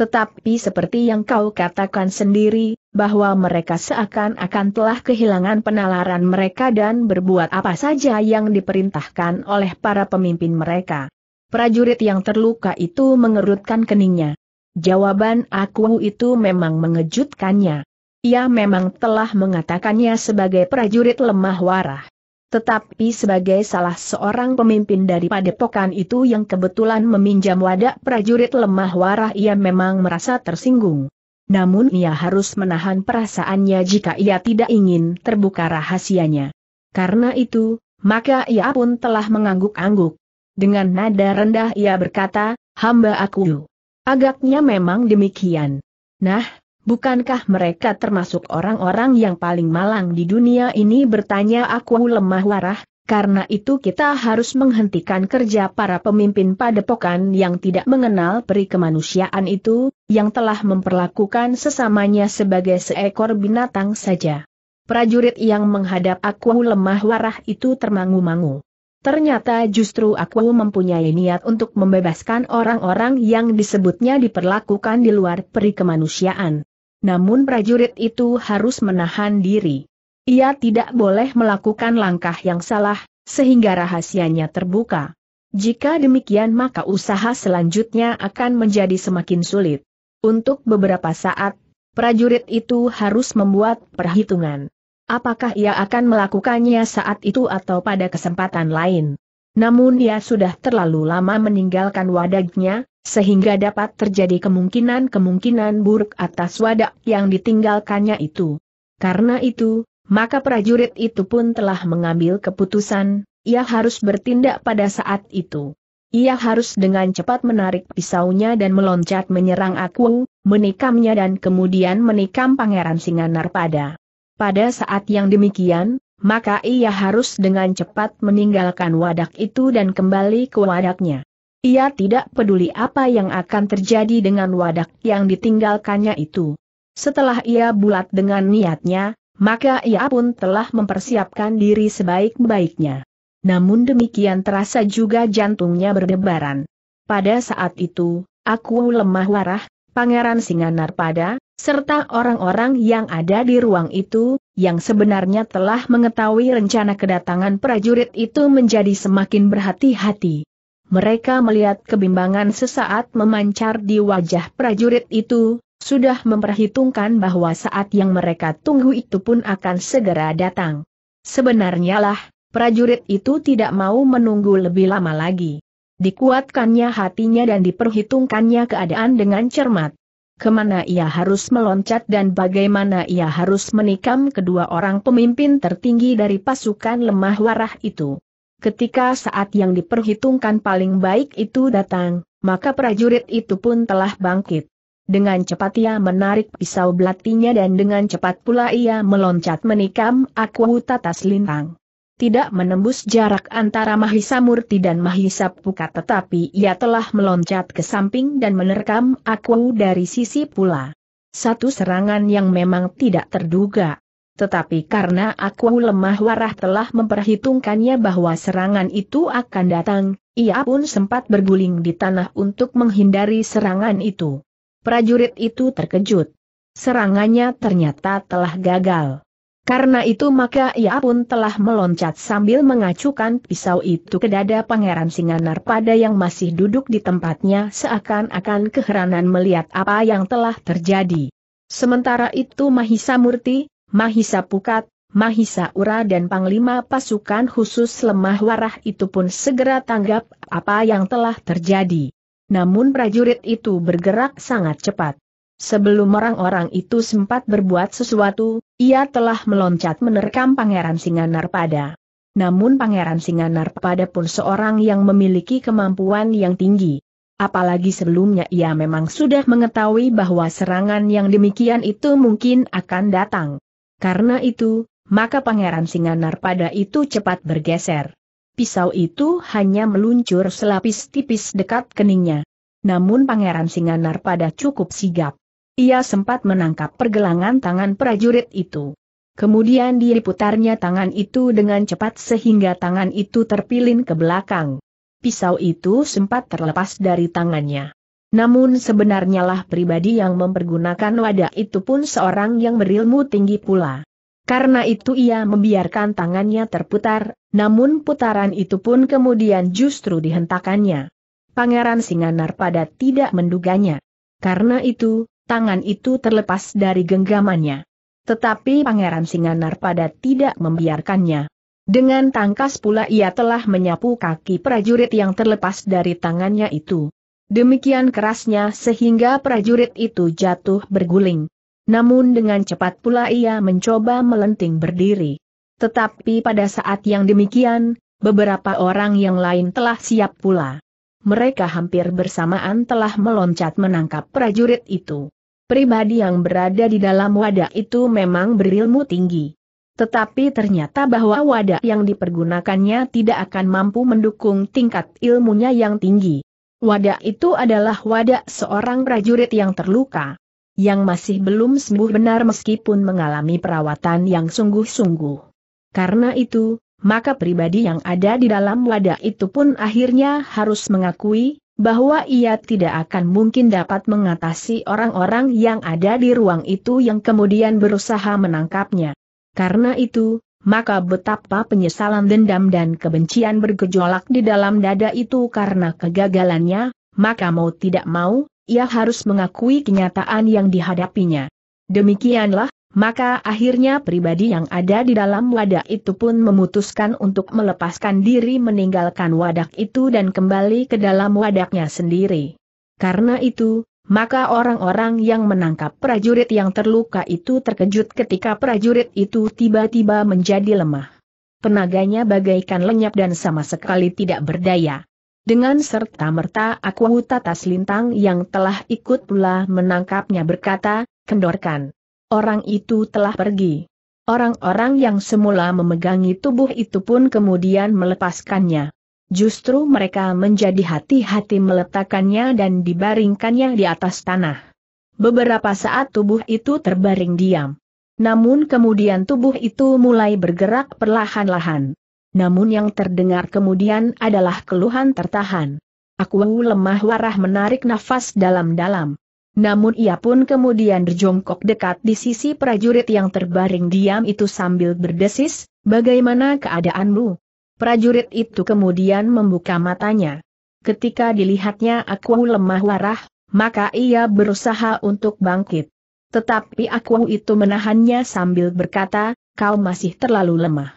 Tetapi seperti yang kau katakan sendiri, bahwa mereka seakan-akan telah kehilangan penalaran mereka dan berbuat apa saja yang diperintahkan oleh para pemimpin mereka. Prajurit yang terluka itu mengerutkan keningnya. Jawaban aku itu memang mengejutkannya. Ia memang telah mengatakannya sebagai prajurit lemah warah. Tetapi sebagai salah seorang pemimpin dari padepokan itu yang kebetulan meminjam wadah prajurit lemah warah ia memang merasa tersinggung. Namun ia harus menahan perasaannya jika ia tidak ingin terbuka rahasianya. Karena itu, maka ia pun telah mengangguk-angguk. Dengan nada rendah ia berkata, hamba aku. Agaknya memang demikian. Nah, Bukankah mereka termasuk orang-orang yang paling malang di dunia ini bertanya aku lemah warah, karena itu kita harus menghentikan kerja para pemimpin padepokan yang tidak mengenal peri kemanusiaan itu, yang telah memperlakukan sesamanya sebagai seekor binatang saja. Prajurit yang menghadap aku lemah warah itu termangu-mangu. Ternyata justru aku mempunyai niat untuk membebaskan orang-orang yang disebutnya diperlakukan di luar peri kemanusiaan namun prajurit itu harus menahan diri. Ia tidak boleh melakukan langkah yang salah, sehingga rahasianya terbuka. Jika demikian maka usaha selanjutnya akan menjadi semakin sulit. Untuk beberapa saat, prajurit itu harus membuat perhitungan. Apakah ia akan melakukannya saat itu atau pada kesempatan lain? Namun ia sudah terlalu lama meninggalkan wadahnya sehingga dapat terjadi kemungkinan-kemungkinan buruk atas wadah yang ditinggalkannya itu. Karena itu, maka prajurit itu pun telah mengambil keputusan, ia harus bertindak pada saat itu. Ia harus dengan cepat menarik pisaunya dan meloncat menyerang aku, menikamnya dan kemudian menikam Pangeran narpada. Pada saat yang demikian, maka ia harus dengan cepat meninggalkan wadak itu dan kembali ke wadaknya. Ia tidak peduli apa yang akan terjadi dengan wadah yang ditinggalkannya itu. Setelah ia bulat dengan niatnya, maka ia pun telah mempersiapkan diri sebaik-baiknya. Namun demikian terasa juga jantungnya berdebaran. Pada saat itu, aku lemah warah, Pangeran pada, serta orang-orang yang ada di ruang itu, yang sebenarnya telah mengetahui rencana kedatangan prajurit itu menjadi semakin berhati-hati. Mereka melihat kebimbangan sesaat memancar di wajah prajurit itu, sudah memperhitungkan bahwa saat yang mereka tunggu itu pun akan segera datang. Sebenarnya lah, prajurit itu tidak mau menunggu lebih lama lagi. Dikuatkannya hatinya dan diperhitungkannya keadaan dengan cermat. Kemana ia harus meloncat dan bagaimana ia harus menikam kedua orang pemimpin tertinggi dari pasukan lemah warah itu. Ketika saat yang diperhitungkan paling baik itu datang, maka prajurit itu pun telah bangkit. Dengan cepat ia menarik pisau belatinya dan dengan cepat pula ia meloncat menikam aku tatas lintang. Tidak menembus jarak antara Mahisa Murti dan Mahisa Pukat tetapi ia telah meloncat ke samping dan menerkam aku dari sisi pula. Satu serangan yang memang tidak terduga. Tetapi karena aku lemah warah telah memperhitungkannya bahwa serangan itu akan datang, ia pun sempat berguling di tanah untuk menghindari serangan itu. Prajurit itu terkejut. Serangannya ternyata telah gagal. Karena itu maka ia pun telah meloncat sambil mengacukan pisau itu ke dada Pangeran Singanar pada yang masih duduk di tempatnya seakan-akan keheranan melihat apa yang telah terjadi. Sementara itu Mahisa Murti, Mahisa Pukat, Mahisa Ura dan Panglima Pasukan Khusus Lemah Warah itu pun segera tanggap apa yang telah terjadi. Namun prajurit itu bergerak sangat cepat. Sebelum orang-orang itu sempat berbuat sesuatu, ia telah meloncat menerkam Pangeran pada. Namun Pangeran pada pun seorang yang memiliki kemampuan yang tinggi. Apalagi sebelumnya ia memang sudah mengetahui bahwa serangan yang demikian itu mungkin akan datang. Karena itu, maka Pangeran Singanar pada itu cepat bergeser. Pisau itu hanya meluncur selapis tipis dekat keningnya. Namun Pangeran Singanar pada cukup sigap. Ia sempat menangkap pergelangan tangan prajurit itu. Kemudian diputarnya tangan itu dengan cepat sehingga tangan itu terpilin ke belakang. Pisau itu sempat terlepas dari tangannya. Namun sebenarnya lah pribadi yang mempergunakan wadah itu pun seorang yang berilmu tinggi pula. Karena itu ia membiarkan tangannya terputar, namun putaran itu pun kemudian justru dihentakannya. Pangeran Singanar pada tidak menduganya. Karena itu, tangan itu terlepas dari genggamannya. Tetapi Pangeran Singanar pada tidak membiarkannya. Dengan tangkas pula ia telah menyapu kaki prajurit yang terlepas dari tangannya itu. Demikian kerasnya sehingga prajurit itu jatuh berguling. Namun dengan cepat pula ia mencoba melenting berdiri. Tetapi pada saat yang demikian, beberapa orang yang lain telah siap pula. Mereka hampir bersamaan telah meloncat menangkap prajurit itu. Pribadi yang berada di dalam wadah itu memang berilmu tinggi. Tetapi ternyata bahwa wadah yang dipergunakannya tidak akan mampu mendukung tingkat ilmunya yang tinggi. Wadah itu adalah wadah seorang prajurit yang terluka, yang masih belum sembuh benar meskipun mengalami perawatan yang sungguh-sungguh. Karena itu, maka pribadi yang ada di dalam wadah itu pun akhirnya harus mengakui bahwa ia tidak akan mungkin dapat mengatasi orang-orang yang ada di ruang itu yang kemudian berusaha menangkapnya. Karena itu, maka betapa penyesalan dendam dan kebencian bergejolak di dalam dada itu karena kegagalannya, maka mau tidak mau, ia harus mengakui kenyataan yang dihadapinya. Demikianlah, maka akhirnya pribadi yang ada di dalam wadah itu pun memutuskan untuk melepaskan diri meninggalkan wadah itu dan kembali ke dalam wadahnya sendiri. Karena itu, maka orang-orang yang menangkap prajurit yang terluka itu terkejut ketika prajurit itu tiba-tiba menjadi lemah. Penaganya bagaikan lenyap dan sama sekali tidak berdaya. Dengan serta-merta aku tatas lintang yang telah ikut pula menangkapnya berkata, kendorkan. Orang itu telah pergi. Orang-orang yang semula memegangi tubuh itu pun kemudian melepaskannya. Justru mereka menjadi hati-hati meletakkannya dan dibaringkannya di atas tanah. Beberapa saat tubuh itu terbaring diam. Namun kemudian tubuh itu mulai bergerak perlahan-lahan. Namun yang terdengar kemudian adalah keluhan tertahan. Aku lemah warah menarik nafas dalam-dalam. Namun ia pun kemudian berjongkok dekat di sisi prajurit yang terbaring diam itu sambil berdesis, bagaimana keadaanmu? Prajurit itu kemudian membuka matanya. Ketika dilihatnya aku lemah warah, maka ia berusaha untuk bangkit. Tetapi aku itu menahannya sambil berkata, kau masih terlalu lemah.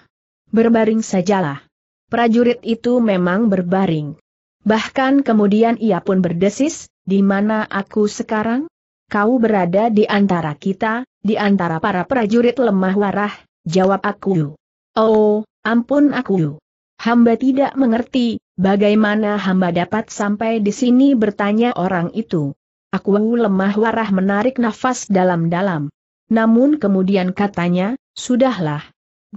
Berbaring sajalah. Prajurit itu memang berbaring. Bahkan kemudian ia pun berdesis, di mana aku sekarang? Kau berada di antara kita, di antara para prajurit lemah warah, jawab aku. Oh, ampun aku. Hamba tidak mengerti, bagaimana hamba dapat sampai di sini bertanya orang itu. Aku lemah warah menarik nafas dalam-dalam. Namun kemudian katanya, sudahlah.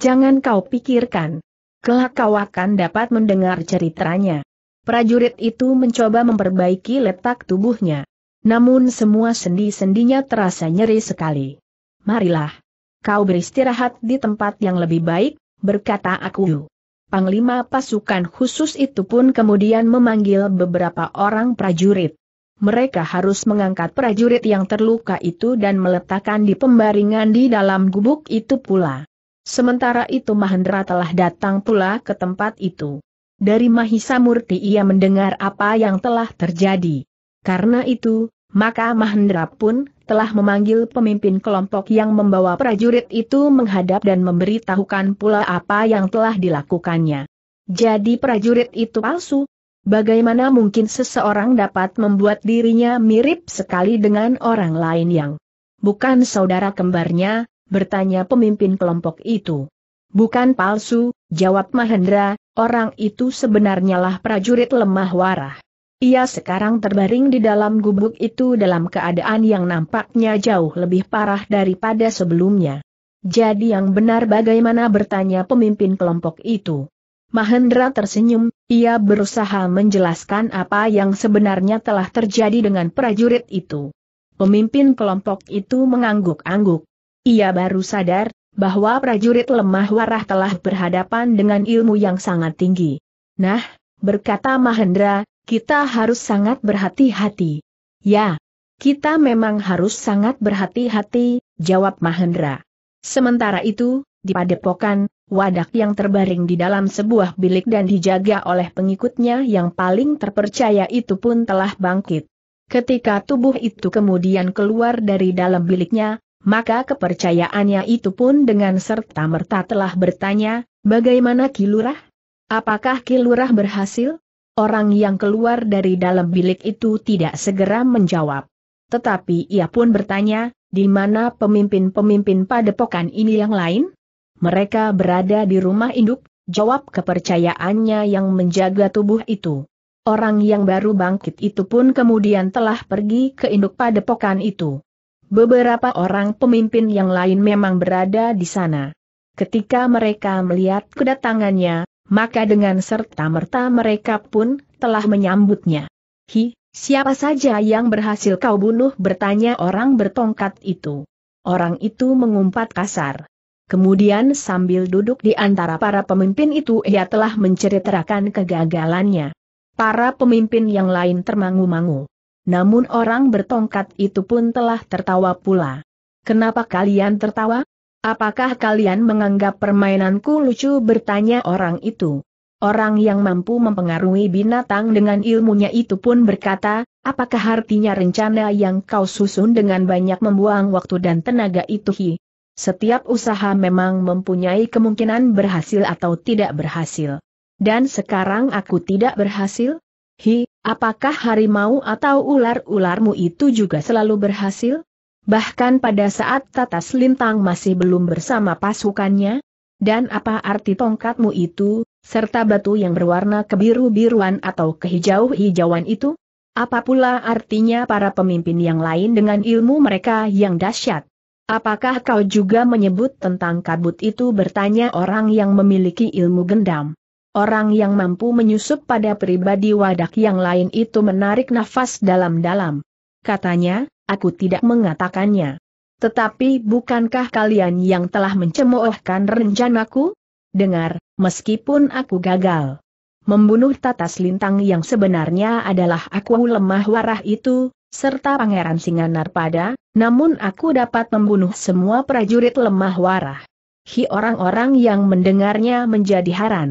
Jangan kau pikirkan. Kelak kau akan dapat mendengar ceritanya. Prajurit itu mencoba memperbaiki letak tubuhnya. Namun semua sendi-sendinya terasa nyeri sekali. Marilah. Kau beristirahat di tempat yang lebih baik, berkata aku. Panglima pasukan khusus itu pun kemudian memanggil beberapa orang prajurit. Mereka harus mengangkat prajurit yang terluka itu dan meletakkan di pembaringan di dalam gubuk itu pula. Sementara itu Mahendra telah datang pula ke tempat itu. Dari Mahisa Murti ia mendengar apa yang telah terjadi. Karena itu, maka Mahendra pun telah memanggil pemimpin kelompok yang membawa prajurit itu menghadap dan memberitahukan pula apa yang telah dilakukannya. Jadi prajurit itu palsu. Bagaimana mungkin seseorang dapat membuat dirinya mirip sekali dengan orang lain yang bukan saudara kembarnya, bertanya pemimpin kelompok itu. Bukan palsu, jawab Mahendra, orang itu sebenarnya lah prajurit lemah warah. Ia sekarang terbaring di dalam gubuk itu dalam keadaan yang nampaknya jauh lebih parah daripada sebelumnya. Jadi yang benar bagaimana bertanya pemimpin kelompok itu. Mahendra tersenyum, ia berusaha menjelaskan apa yang sebenarnya telah terjadi dengan prajurit itu. Pemimpin kelompok itu mengangguk-angguk. Ia baru sadar, bahwa prajurit lemah warah telah berhadapan dengan ilmu yang sangat tinggi. Nah, berkata Mahendra, kita harus sangat berhati-hati. Ya, kita memang harus sangat berhati-hati, jawab Mahendra. Sementara itu, di padepokan, wadak yang terbaring di dalam sebuah bilik dan dijaga oleh pengikutnya yang paling terpercaya itu pun telah bangkit. Ketika tubuh itu kemudian keluar dari dalam biliknya, maka kepercayaannya itu pun dengan serta-merta telah bertanya, bagaimana Kilurah? Apakah Kilurah berhasil? Orang yang keluar dari dalam bilik itu tidak segera menjawab. Tetapi ia pun bertanya, di mana pemimpin-pemimpin padepokan ini yang lain? Mereka berada di rumah induk, jawab kepercayaannya yang menjaga tubuh itu. Orang yang baru bangkit itu pun kemudian telah pergi ke induk padepokan itu. Beberapa orang pemimpin yang lain memang berada di sana. Ketika mereka melihat kedatangannya, maka dengan serta-merta mereka pun telah menyambutnya. Hi, siapa saja yang berhasil kau bunuh bertanya orang bertongkat itu. Orang itu mengumpat kasar. Kemudian sambil duduk di antara para pemimpin itu ia telah menceritakan kegagalannya. Para pemimpin yang lain termangu-mangu. Namun orang bertongkat itu pun telah tertawa pula. Kenapa kalian tertawa? Apakah kalian menganggap permainanku lucu bertanya orang itu? Orang yang mampu mempengaruhi binatang dengan ilmunya itu pun berkata, apakah artinya rencana yang kau susun dengan banyak membuang waktu dan tenaga itu hi? Setiap usaha memang mempunyai kemungkinan berhasil atau tidak berhasil. Dan sekarang aku tidak berhasil? Hi, apakah harimau atau ular-ularmu itu juga selalu berhasil? Bahkan pada saat Tatas Lintang masih belum bersama pasukannya, dan apa arti tongkatmu itu, serta batu yang berwarna kebiru-biruan atau kehijau-hijauan itu? Apa pula artinya para pemimpin yang lain dengan ilmu mereka yang dahsyat? Apakah kau juga menyebut tentang kabut itu bertanya orang yang memiliki ilmu gendam? Orang yang mampu menyusup pada pribadi wadak yang lain itu menarik nafas dalam-dalam. Katanya, aku tidak mengatakannya. Tetapi bukankah kalian yang telah mencemoohkan rencanaku? Dengar, meskipun aku gagal membunuh tatas lintang yang sebenarnya adalah aku lemah warah itu, serta pangeran pada, namun aku dapat membunuh semua prajurit lemah warah. Hi orang-orang yang mendengarnya menjadi haran.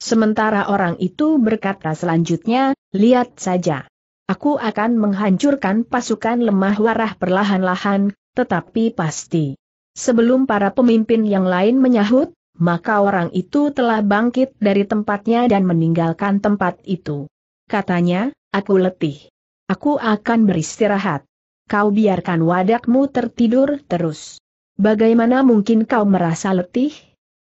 Sementara orang itu berkata selanjutnya, lihat saja. Aku akan menghancurkan pasukan lemah warah perlahan-lahan, tetapi pasti. Sebelum para pemimpin yang lain menyahut, maka orang itu telah bangkit dari tempatnya dan meninggalkan tempat itu. Katanya, aku letih. Aku akan beristirahat. Kau biarkan wadakmu tertidur terus. Bagaimana mungkin kau merasa letih?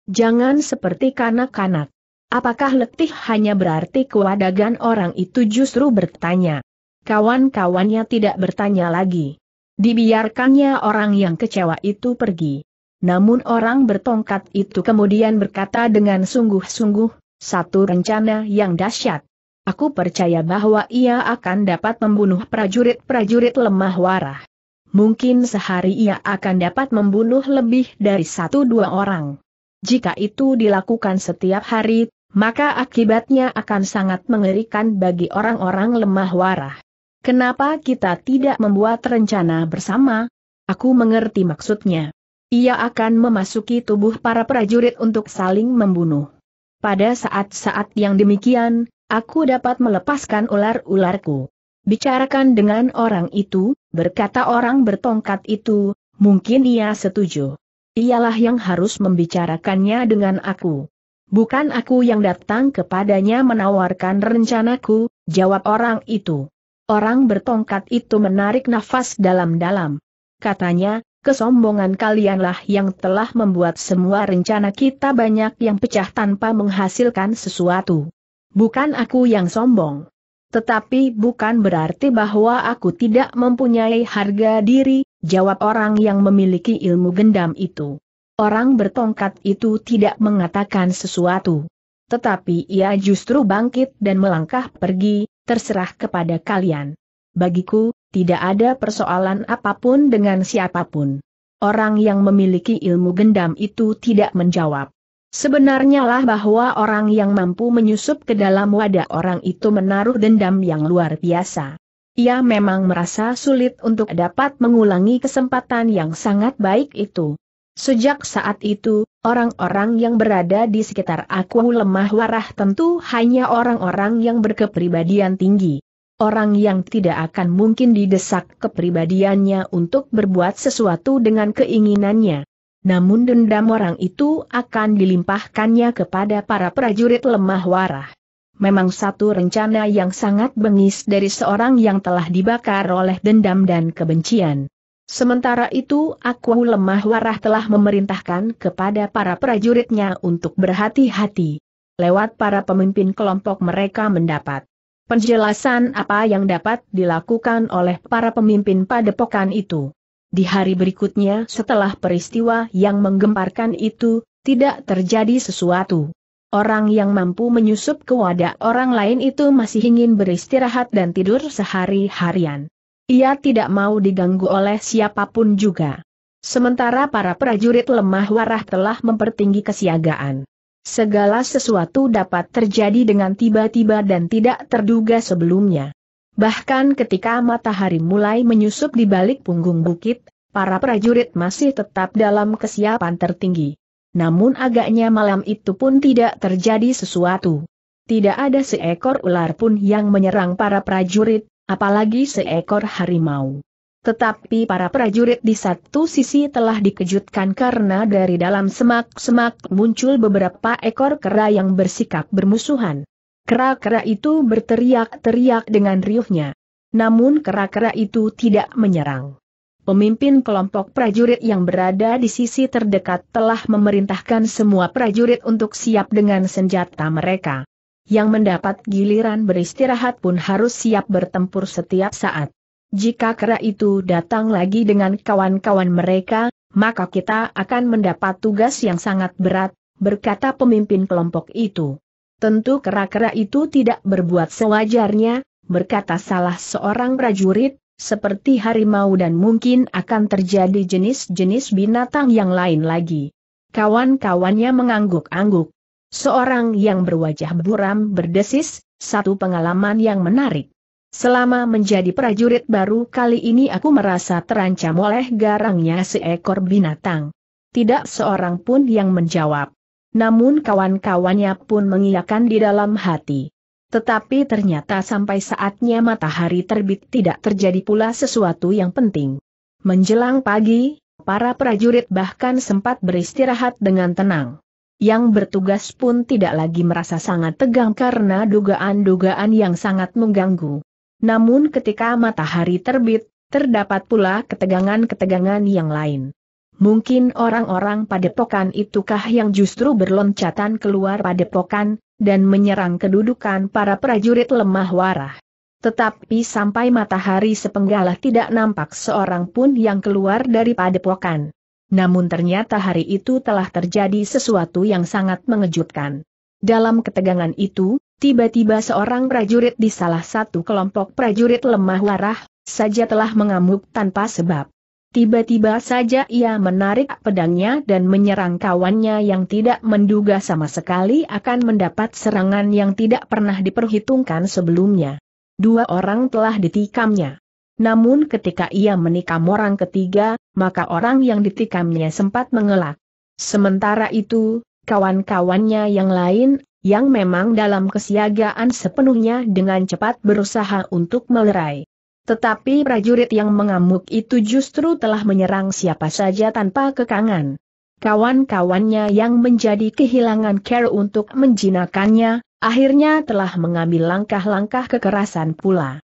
Jangan seperti kanak-kanak. Apakah letih hanya berarti kewadagan orang itu justru bertanya. Kawan-kawannya tidak bertanya lagi. Dibiarkannya orang yang kecewa itu pergi. Namun orang bertongkat itu kemudian berkata dengan sungguh-sungguh, satu rencana yang dahsyat. Aku percaya bahwa ia akan dapat membunuh prajurit-prajurit lemah warah. Mungkin sehari ia akan dapat membunuh lebih dari satu dua orang. Jika itu dilakukan setiap hari, maka akibatnya akan sangat mengerikan bagi orang-orang lemah warah. Kenapa kita tidak membuat rencana bersama? Aku mengerti maksudnya. Ia akan memasuki tubuh para prajurit untuk saling membunuh. Pada saat-saat yang demikian, aku dapat melepaskan ular-ularku. Bicarakan dengan orang itu, berkata orang bertongkat itu, mungkin ia setuju. Ialah yang harus membicarakannya dengan aku. Bukan aku yang datang kepadanya menawarkan rencanaku, jawab orang itu. Orang bertongkat itu menarik nafas dalam-dalam. Katanya, kesombongan kalianlah yang telah membuat semua rencana kita banyak yang pecah tanpa menghasilkan sesuatu. Bukan aku yang sombong. Tetapi bukan berarti bahwa aku tidak mempunyai harga diri, jawab orang yang memiliki ilmu gendam itu. Orang bertongkat itu tidak mengatakan sesuatu. Tetapi ia justru bangkit dan melangkah pergi, terserah kepada kalian. Bagiku, tidak ada persoalan apapun dengan siapapun. Orang yang memiliki ilmu gendam itu tidak menjawab. Sebenarnya lah bahwa orang yang mampu menyusup ke dalam wadah orang itu menaruh dendam yang luar biasa. Ia memang merasa sulit untuk dapat mengulangi kesempatan yang sangat baik itu. Sejak saat itu, orang-orang yang berada di sekitar aku lemah warah tentu hanya orang-orang yang berkepribadian tinggi. Orang yang tidak akan mungkin didesak kepribadiannya untuk berbuat sesuatu dengan keinginannya. Namun dendam orang itu akan dilimpahkannya kepada para prajurit lemah warah. Memang satu rencana yang sangat bengis dari seorang yang telah dibakar oleh dendam dan kebencian. Sementara itu aku lemah warah telah memerintahkan kepada para prajuritnya untuk berhati-hati. Lewat para pemimpin kelompok mereka mendapat penjelasan apa yang dapat dilakukan oleh para pemimpin padepokan itu. Di hari berikutnya setelah peristiwa yang menggemparkan itu, tidak terjadi sesuatu. Orang yang mampu menyusup ke wadah orang lain itu masih ingin beristirahat dan tidur sehari-harian. Ia tidak mau diganggu oleh siapapun juga. Sementara para prajurit lemah warah telah mempertinggi kesiagaan. Segala sesuatu dapat terjadi dengan tiba-tiba dan tidak terduga sebelumnya. Bahkan ketika matahari mulai menyusup di balik punggung bukit, para prajurit masih tetap dalam kesiapan tertinggi. Namun agaknya malam itu pun tidak terjadi sesuatu. Tidak ada seekor ular pun yang menyerang para prajurit, apalagi seekor harimau. Tetapi para prajurit di satu sisi telah dikejutkan karena dari dalam semak-semak muncul beberapa ekor kera yang bersikap bermusuhan. Kera-kera itu berteriak-teriak dengan riuhnya. Namun kera-kera itu tidak menyerang. Pemimpin kelompok prajurit yang berada di sisi terdekat telah memerintahkan semua prajurit untuk siap dengan senjata mereka yang mendapat giliran beristirahat pun harus siap bertempur setiap saat. Jika kera itu datang lagi dengan kawan-kawan mereka, maka kita akan mendapat tugas yang sangat berat, berkata pemimpin kelompok itu. Tentu kera-kera itu tidak berbuat sewajarnya, berkata salah seorang prajurit, seperti harimau dan mungkin akan terjadi jenis-jenis binatang yang lain lagi. Kawan-kawannya mengangguk-angguk. Seorang yang berwajah buram berdesis, satu pengalaman yang menarik. Selama menjadi prajurit baru kali ini aku merasa terancam oleh garangnya seekor binatang. Tidak seorang pun yang menjawab. Namun kawan-kawannya pun mengiyakan di dalam hati. Tetapi ternyata sampai saatnya matahari terbit tidak terjadi pula sesuatu yang penting. Menjelang pagi, para prajurit bahkan sempat beristirahat dengan tenang yang bertugas pun tidak lagi merasa sangat tegang karena dugaan-dugaan yang sangat mengganggu. Namun ketika matahari terbit, terdapat pula ketegangan-ketegangan yang lain. Mungkin orang-orang padepokan itukah yang justru berloncatan keluar padepokan, dan menyerang kedudukan para prajurit lemah warah. Tetapi sampai matahari sepenggalah tidak nampak seorang pun yang keluar dari padepokan. Namun ternyata hari itu telah terjadi sesuatu yang sangat mengejutkan. Dalam ketegangan itu, tiba-tiba seorang prajurit di salah satu kelompok prajurit lemah larah, saja telah mengamuk tanpa sebab. Tiba-tiba saja ia menarik pedangnya dan menyerang kawannya yang tidak menduga sama sekali akan mendapat serangan yang tidak pernah diperhitungkan sebelumnya. Dua orang telah ditikamnya. Namun ketika ia menikam orang ketiga, maka orang yang ditikamnya sempat mengelak. Sementara itu, kawan-kawannya yang lain, yang memang dalam kesiagaan sepenuhnya dengan cepat berusaha untuk melerai. Tetapi prajurit yang mengamuk itu justru telah menyerang siapa saja tanpa kekangan. Kawan-kawannya yang menjadi kehilangan care untuk menjinakannya, akhirnya telah mengambil langkah-langkah kekerasan pula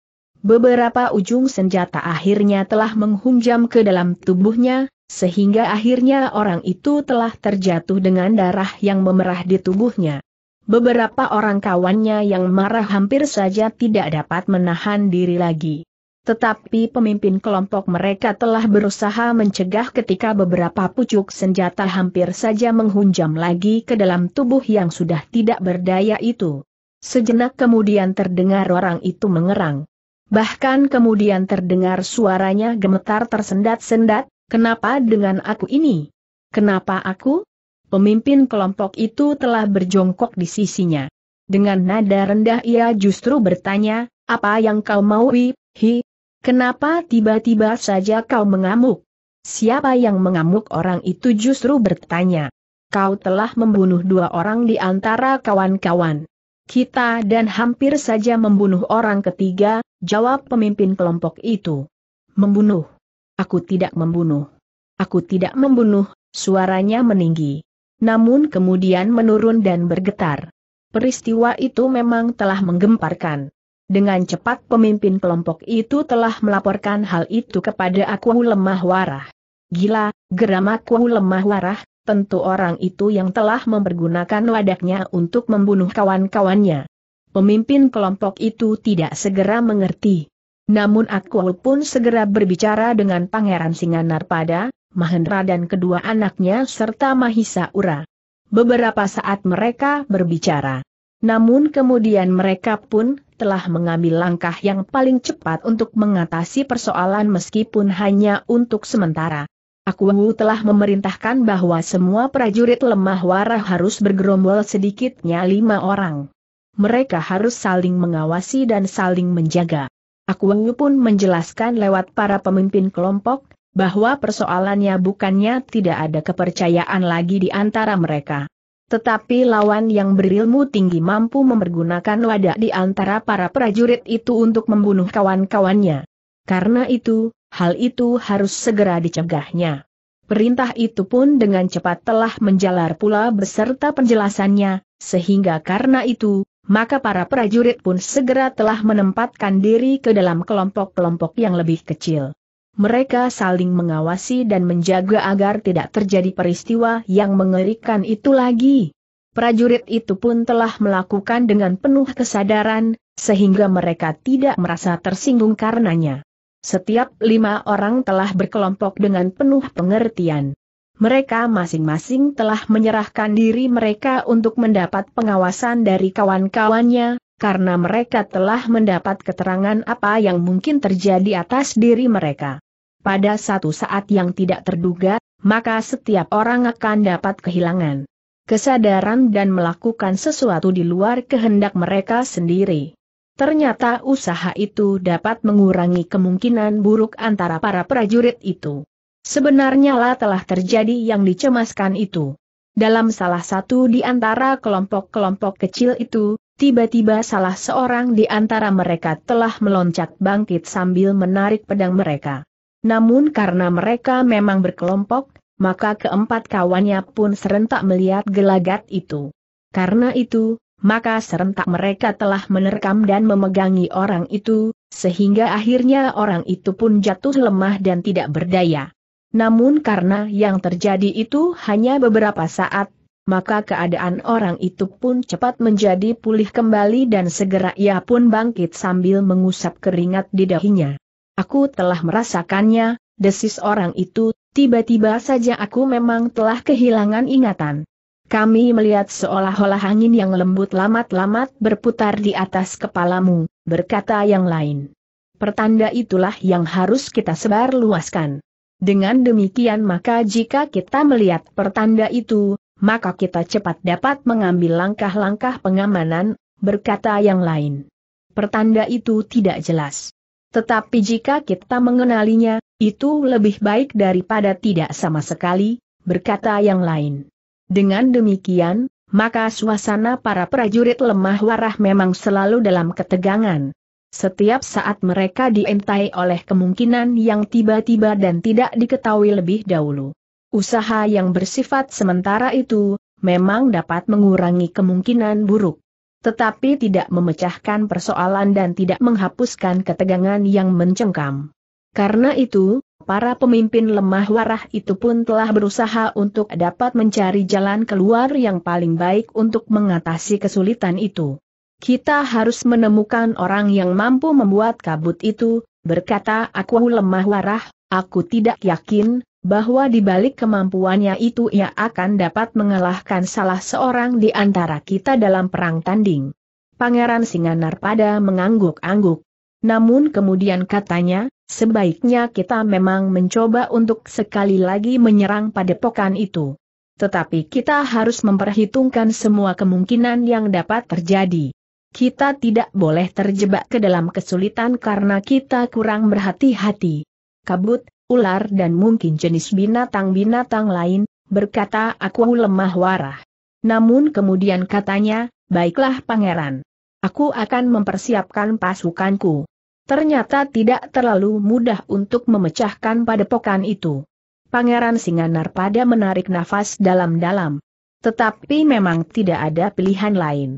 beberapa ujung senjata akhirnya telah menghunjam ke dalam tubuhnya, sehingga akhirnya orang itu telah terjatuh dengan darah yang memerah di tubuhnya. Beberapa orang kawannya yang marah hampir saja tidak dapat menahan diri lagi. Tetapi pemimpin kelompok mereka telah berusaha mencegah ketika beberapa pucuk senjata hampir saja menghunjam lagi ke dalam tubuh yang sudah tidak berdaya itu. Sejenak kemudian terdengar orang itu mengerang. Bahkan kemudian terdengar suaranya gemetar tersendat-sendat, kenapa dengan aku ini? Kenapa aku? Pemimpin kelompok itu telah berjongkok di sisinya. Dengan nada rendah ia justru bertanya, apa yang kau mau hi? Kenapa tiba-tiba saja kau mengamuk? Siapa yang mengamuk orang itu justru bertanya. Kau telah membunuh dua orang di antara kawan-kawan. Kita dan hampir saja membunuh orang ketiga, jawab pemimpin kelompok itu. Membunuh. Aku tidak membunuh. Aku tidak membunuh, suaranya meninggi. Namun kemudian menurun dan bergetar. Peristiwa itu memang telah menggemparkan. Dengan cepat pemimpin kelompok itu telah melaporkan hal itu kepada aku lemah warah. Gila, geram aku lemah warah, tentu orang itu yang telah mempergunakan wadahnya untuk membunuh kawan-kawannya. Pemimpin kelompok itu tidak segera mengerti. Namun aku pun segera berbicara dengan Pangeran Singanarpada, Mahendra dan kedua anaknya serta Mahisa Ura. Beberapa saat mereka berbicara. Namun kemudian mereka pun telah mengambil langkah yang paling cepat untuk mengatasi persoalan meskipun hanya untuk sementara. Aku telah memerintahkan bahwa semua prajurit lemah warah harus bergerombol sedikitnya lima orang. Mereka harus saling mengawasi dan saling menjaga. Aku pun menjelaskan lewat para pemimpin kelompok, bahwa persoalannya bukannya tidak ada kepercayaan lagi di antara mereka. Tetapi lawan yang berilmu tinggi mampu mempergunakan wadah di antara para prajurit itu untuk membunuh kawan-kawannya. Karena itu, hal itu harus segera dicegahnya. Perintah itu pun dengan cepat telah menjalar pula beserta penjelasannya, sehingga karena itu, maka para prajurit pun segera telah menempatkan diri ke dalam kelompok-kelompok yang lebih kecil. Mereka saling mengawasi dan menjaga agar tidak terjadi peristiwa yang mengerikan itu lagi. Prajurit itu pun telah melakukan dengan penuh kesadaran, sehingga mereka tidak merasa tersinggung karenanya. Setiap lima orang telah berkelompok dengan penuh pengertian. Mereka masing-masing telah menyerahkan diri mereka untuk mendapat pengawasan dari kawan-kawannya, karena mereka telah mendapat keterangan apa yang mungkin terjadi atas diri mereka. Pada satu saat yang tidak terduga, maka setiap orang akan dapat kehilangan kesadaran dan melakukan sesuatu di luar kehendak mereka sendiri. Ternyata usaha itu dapat mengurangi kemungkinan buruk antara para prajurit itu. Sebenarnya lah telah terjadi yang dicemaskan itu. Dalam salah satu di antara kelompok-kelompok kecil itu, tiba-tiba salah seorang di antara mereka telah meloncat bangkit sambil menarik pedang mereka. Namun karena mereka memang berkelompok, maka keempat kawannya pun serentak melihat gelagat itu. Karena itu, maka serentak mereka telah menerkam dan memegangi orang itu, sehingga akhirnya orang itu pun jatuh lemah dan tidak berdaya. Namun karena yang terjadi itu hanya beberapa saat, maka keadaan orang itu pun cepat menjadi pulih kembali dan segera ia pun bangkit sambil mengusap keringat di dahinya. Aku telah merasakannya, desis orang itu, tiba-tiba saja aku memang telah kehilangan ingatan. Kami melihat seolah-olah angin yang lembut lamat-lamat berputar di atas kepalamu, berkata yang lain. Pertanda itulah yang harus kita sebar luaskan. Dengan demikian maka jika kita melihat pertanda itu, maka kita cepat dapat mengambil langkah-langkah pengamanan, berkata yang lain. Pertanda itu tidak jelas. Tetapi jika kita mengenalinya, itu lebih baik daripada tidak sama sekali, berkata yang lain. Dengan demikian, maka suasana para prajurit lemah warah memang selalu dalam ketegangan. Setiap saat mereka diintai oleh kemungkinan yang tiba-tiba dan tidak diketahui lebih dahulu. Usaha yang bersifat sementara itu, memang dapat mengurangi kemungkinan buruk. Tetapi tidak memecahkan persoalan dan tidak menghapuskan ketegangan yang mencengkam. Karena itu, Para pemimpin lemah warah itu pun telah berusaha untuk dapat mencari jalan keluar yang paling baik untuk mengatasi kesulitan itu. Kita harus menemukan orang yang mampu membuat kabut itu, berkata aku lemah warah, aku tidak yakin, bahwa di balik kemampuannya itu ia akan dapat mengalahkan salah seorang di antara kita dalam perang tanding. Pangeran Singanar pada mengangguk-angguk. Namun kemudian katanya, Sebaiknya kita memang mencoba untuk sekali lagi menyerang pada padepokan itu. Tetapi kita harus memperhitungkan semua kemungkinan yang dapat terjadi. Kita tidak boleh terjebak ke dalam kesulitan karena kita kurang berhati-hati. Kabut, ular dan mungkin jenis binatang-binatang lain, berkata aku lemah warah. Namun kemudian katanya, baiklah pangeran. Aku akan mempersiapkan pasukanku. Ternyata tidak terlalu mudah untuk memecahkan padepokan itu. Pangeran Singanar pada menarik nafas dalam-dalam. Tetapi memang tidak ada pilihan lain.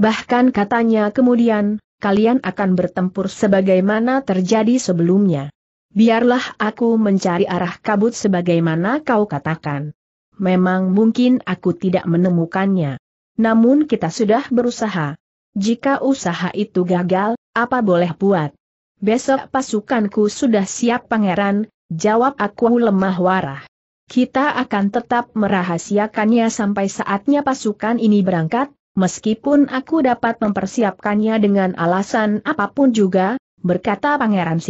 Bahkan katanya kemudian, kalian akan bertempur sebagaimana terjadi sebelumnya. Biarlah aku mencari arah kabut sebagaimana kau katakan. Memang mungkin aku tidak menemukannya. Namun kita sudah berusaha. Jika usaha itu gagal, apa boleh buat? Besok pasukanku sudah siap pangeran, jawab aku lemah warah. Kita akan tetap merahasiakannya sampai saatnya pasukan ini berangkat, meskipun aku dapat mempersiapkannya dengan alasan apapun juga, berkata Pangeran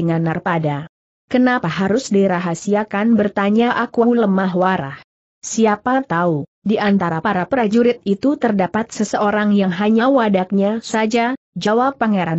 pada. Kenapa harus dirahasiakan bertanya aku lemah warah. Siapa tahu, di antara para prajurit itu terdapat seseorang yang hanya wadaknya saja, jawab Pangeran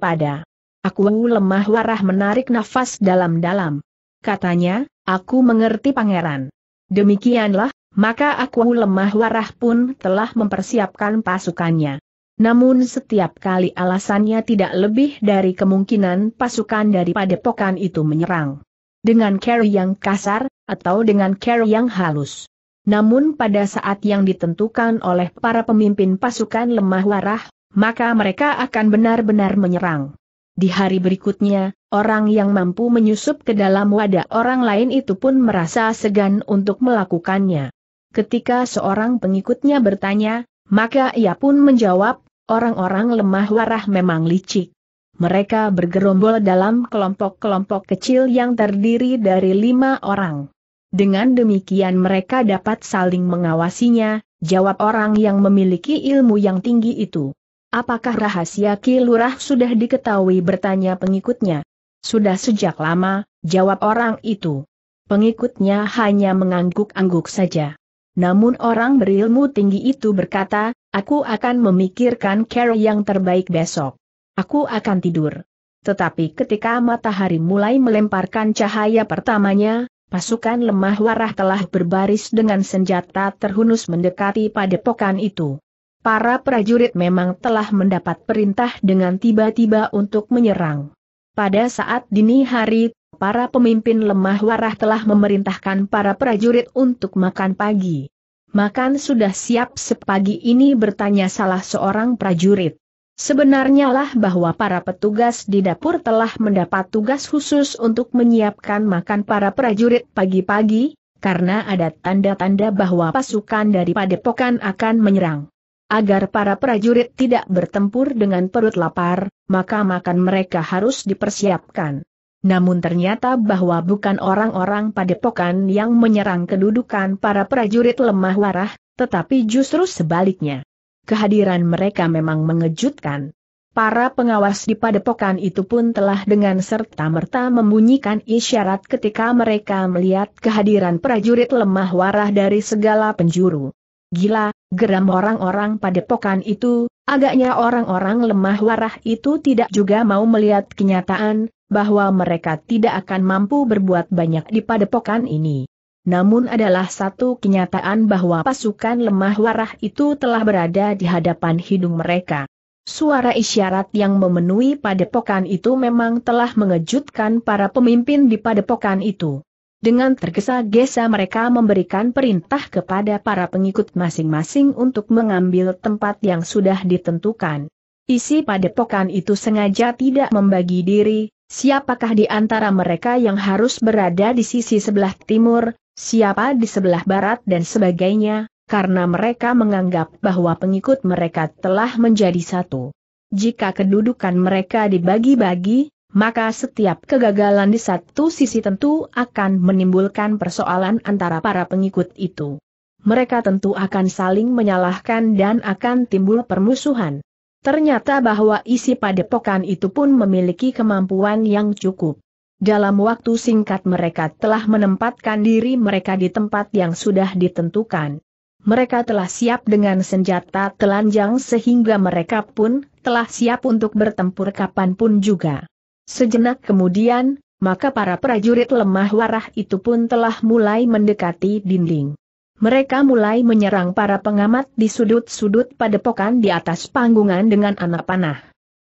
pada. Aku lemah warah menarik nafas dalam-dalam. Katanya, aku mengerti pangeran. Demikianlah, maka aku lemah warah pun telah mempersiapkan pasukannya. Namun setiap kali alasannya tidak lebih dari kemungkinan pasukan daripada pokan itu menyerang. Dengan carry yang kasar, atau dengan carry yang halus. Namun pada saat yang ditentukan oleh para pemimpin pasukan lemah warah, maka mereka akan benar-benar menyerang. Di hari berikutnya, orang yang mampu menyusup ke dalam wadah orang lain itu pun merasa segan untuk melakukannya. Ketika seorang pengikutnya bertanya, maka ia pun menjawab, orang-orang lemah warah memang licik. Mereka bergerombol dalam kelompok-kelompok kecil yang terdiri dari lima orang. Dengan demikian mereka dapat saling mengawasinya, jawab orang yang memiliki ilmu yang tinggi itu. Apakah rahasia kilurah sudah diketahui bertanya pengikutnya? Sudah sejak lama, jawab orang itu. Pengikutnya hanya mengangguk-angguk saja. Namun orang berilmu tinggi itu berkata, aku akan memikirkan care yang terbaik besok. Aku akan tidur. Tetapi ketika matahari mulai melemparkan cahaya pertamanya, pasukan lemah warah telah berbaris dengan senjata terhunus mendekati padepokan itu para prajurit memang telah mendapat perintah dengan tiba-tiba untuk menyerang. Pada saat dini hari, para pemimpin lemah warah telah memerintahkan para prajurit untuk makan pagi. Makan sudah siap sepagi ini bertanya salah seorang prajurit. Sebenarnya lah bahwa para petugas di dapur telah mendapat tugas khusus untuk menyiapkan makan para prajurit pagi-pagi, karena ada tanda-tanda bahwa pasukan dari padepokan akan menyerang. Agar para prajurit tidak bertempur dengan perut lapar, maka makan mereka harus dipersiapkan. Namun ternyata bahwa bukan orang-orang padepokan yang menyerang kedudukan para prajurit lemah warah, tetapi justru sebaliknya. Kehadiran mereka memang mengejutkan. Para pengawas di padepokan itu pun telah dengan serta-merta membunyikan isyarat ketika mereka melihat kehadiran prajurit lemah warah dari segala penjuru. Gila, geram orang-orang pada padepokan itu, agaknya orang-orang lemah warah itu tidak juga mau melihat kenyataan, bahwa mereka tidak akan mampu berbuat banyak di padepokan ini. Namun adalah satu kenyataan bahwa pasukan lemah warah itu telah berada di hadapan hidung mereka. Suara isyarat yang memenuhi padepokan itu memang telah mengejutkan para pemimpin di padepokan itu. Dengan tergesa-gesa mereka memberikan perintah kepada para pengikut masing-masing untuk mengambil tempat yang sudah ditentukan. Isi padepokan itu sengaja tidak membagi diri, siapakah di antara mereka yang harus berada di sisi sebelah timur, siapa di sebelah barat dan sebagainya, karena mereka menganggap bahwa pengikut mereka telah menjadi satu. Jika kedudukan mereka dibagi-bagi, maka setiap kegagalan di satu sisi tentu akan menimbulkan persoalan antara para pengikut itu. Mereka tentu akan saling menyalahkan dan akan timbul permusuhan. Ternyata bahwa isi padepokan itu pun memiliki kemampuan yang cukup. Dalam waktu singkat mereka telah menempatkan diri mereka di tempat yang sudah ditentukan. Mereka telah siap dengan senjata telanjang sehingga mereka pun telah siap untuk bertempur kapanpun juga. Sejenak kemudian, maka para prajurit lemah warah itu pun telah mulai mendekati dinding. Mereka mulai menyerang para pengamat di sudut-sudut padepokan di atas panggungan dengan anak panah.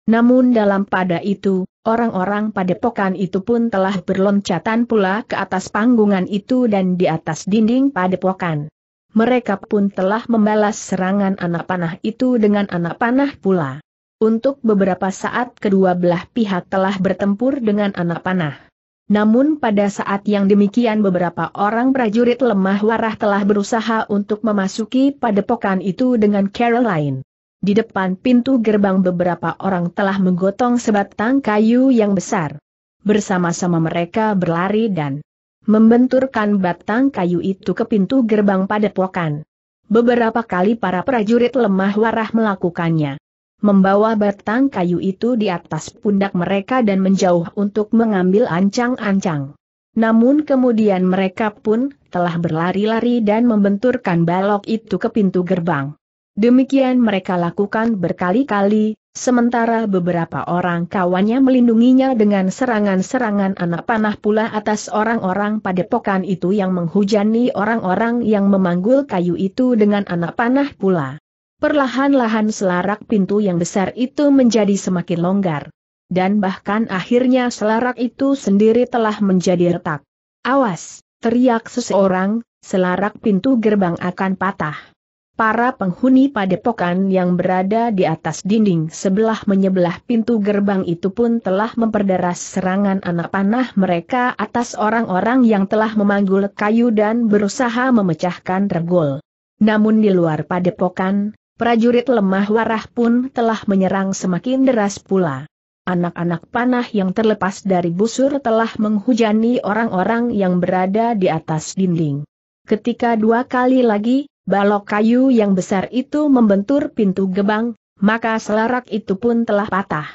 Namun dalam pada itu, orang-orang padepokan itu pun telah berloncatan pula ke atas panggungan itu dan di atas dinding padepokan. Mereka pun telah membalas serangan anak panah itu dengan anak panah pula. Untuk beberapa saat kedua belah pihak telah bertempur dengan anak panah. Namun pada saat yang demikian beberapa orang prajurit lemah warah telah berusaha untuk memasuki padepokan itu dengan Caroline. Di depan pintu gerbang beberapa orang telah menggotong sebatang kayu yang besar. Bersama-sama mereka berlari dan membenturkan batang kayu itu ke pintu gerbang padepokan. Beberapa kali para prajurit lemah warah melakukannya membawa batang kayu itu di atas pundak mereka dan menjauh untuk mengambil ancang-ancang. Namun kemudian mereka pun telah berlari-lari dan membenturkan balok itu ke pintu gerbang. Demikian mereka lakukan berkali-kali, sementara beberapa orang kawannya melindunginya dengan serangan-serangan anak panah pula atas orang-orang padepokan itu yang menghujani orang-orang yang memanggul kayu itu dengan anak panah pula. Perlahan-lahan selarak pintu yang besar itu menjadi semakin longgar. Dan bahkan akhirnya selarak itu sendiri telah menjadi retak. Awas, teriak seseorang, selarak pintu gerbang akan patah. Para penghuni padepokan yang berada di atas dinding sebelah menyebelah pintu gerbang itu pun telah memperderas serangan anak panah mereka atas orang-orang yang telah memanggul kayu dan berusaha memecahkan regol. Namun di luar padepokan, prajurit lemah warah pun telah menyerang semakin deras pula. Anak-anak panah yang terlepas dari busur telah menghujani orang-orang yang berada di atas dinding. Ketika dua kali lagi, balok kayu yang besar itu membentur pintu gebang, maka selarak itu pun telah patah.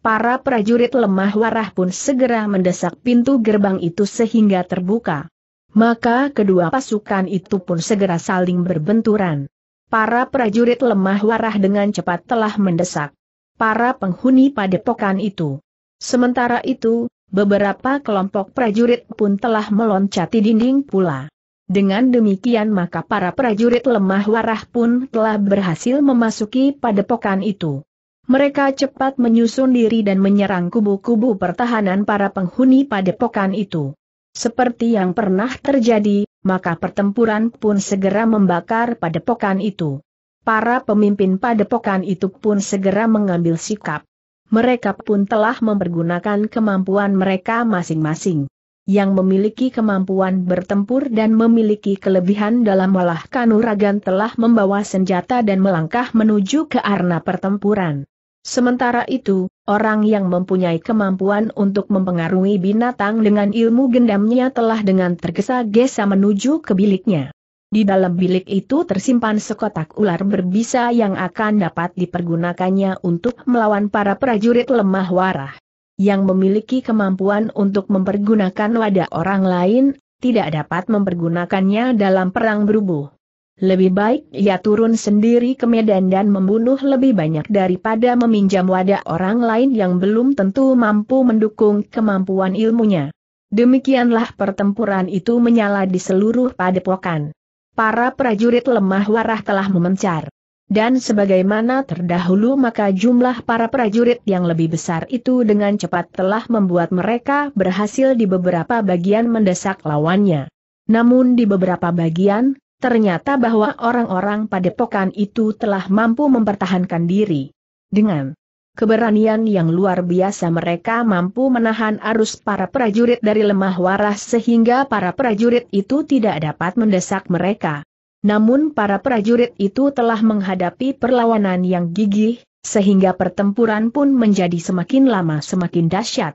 Para prajurit lemah warah pun segera mendesak pintu gerbang itu sehingga terbuka. Maka kedua pasukan itu pun segera saling berbenturan. Para prajurit lemah warah dengan cepat telah mendesak para penghuni padepokan itu. Sementara itu, beberapa kelompok prajurit pun telah meloncati dinding pula. Dengan demikian maka para prajurit lemah warah pun telah berhasil memasuki padepokan itu. Mereka cepat menyusun diri dan menyerang kubu-kubu pertahanan para penghuni padepokan itu. Seperti yang pernah terjadi, maka pertempuran pun segera membakar padepokan itu. Para pemimpin padepokan itu pun segera mengambil sikap. Mereka pun telah mempergunakan kemampuan mereka masing-masing. Yang memiliki kemampuan bertempur dan memiliki kelebihan dalam olah kanuragan telah membawa senjata dan melangkah menuju ke arena pertempuran. Sementara itu, orang yang mempunyai kemampuan untuk mempengaruhi binatang dengan ilmu gendamnya telah dengan tergesa-gesa menuju ke biliknya. Di dalam bilik itu tersimpan sekotak ular berbisa yang akan dapat dipergunakannya untuk melawan para prajurit lemah warah. Yang memiliki kemampuan untuk mempergunakan wadah orang lain, tidak dapat mempergunakannya dalam perang berubuh. Lebih baik ia turun sendiri ke medan dan membunuh lebih banyak daripada meminjam wadah orang lain yang belum tentu mampu mendukung kemampuan ilmunya. Demikianlah pertempuran itu menyala di seluruh padepokan. Para prajurit lemah warah telah memencar. Dan sebagaimana terdahulu maka jumlah para prajurit yang lebih besar itu dengan cepat telah membuat mereka berhasil di beberapa bagian mendesak lawannya. Namun di beberapa bagian, ternyata bahwa orang-orang padepokan itu telah mampu mempertahankan diri. Dengan keberanian yang luar biasa mereka mampu menahan arus para prajurit dari lemah waras sehingga para prajurit itu tidak dapat mendesak mereka. Namun para prajurit itu telah menghadapi perlawanan yang gigih, sehingga pertempuran pun menjadi semakin lama semakin dahsyat.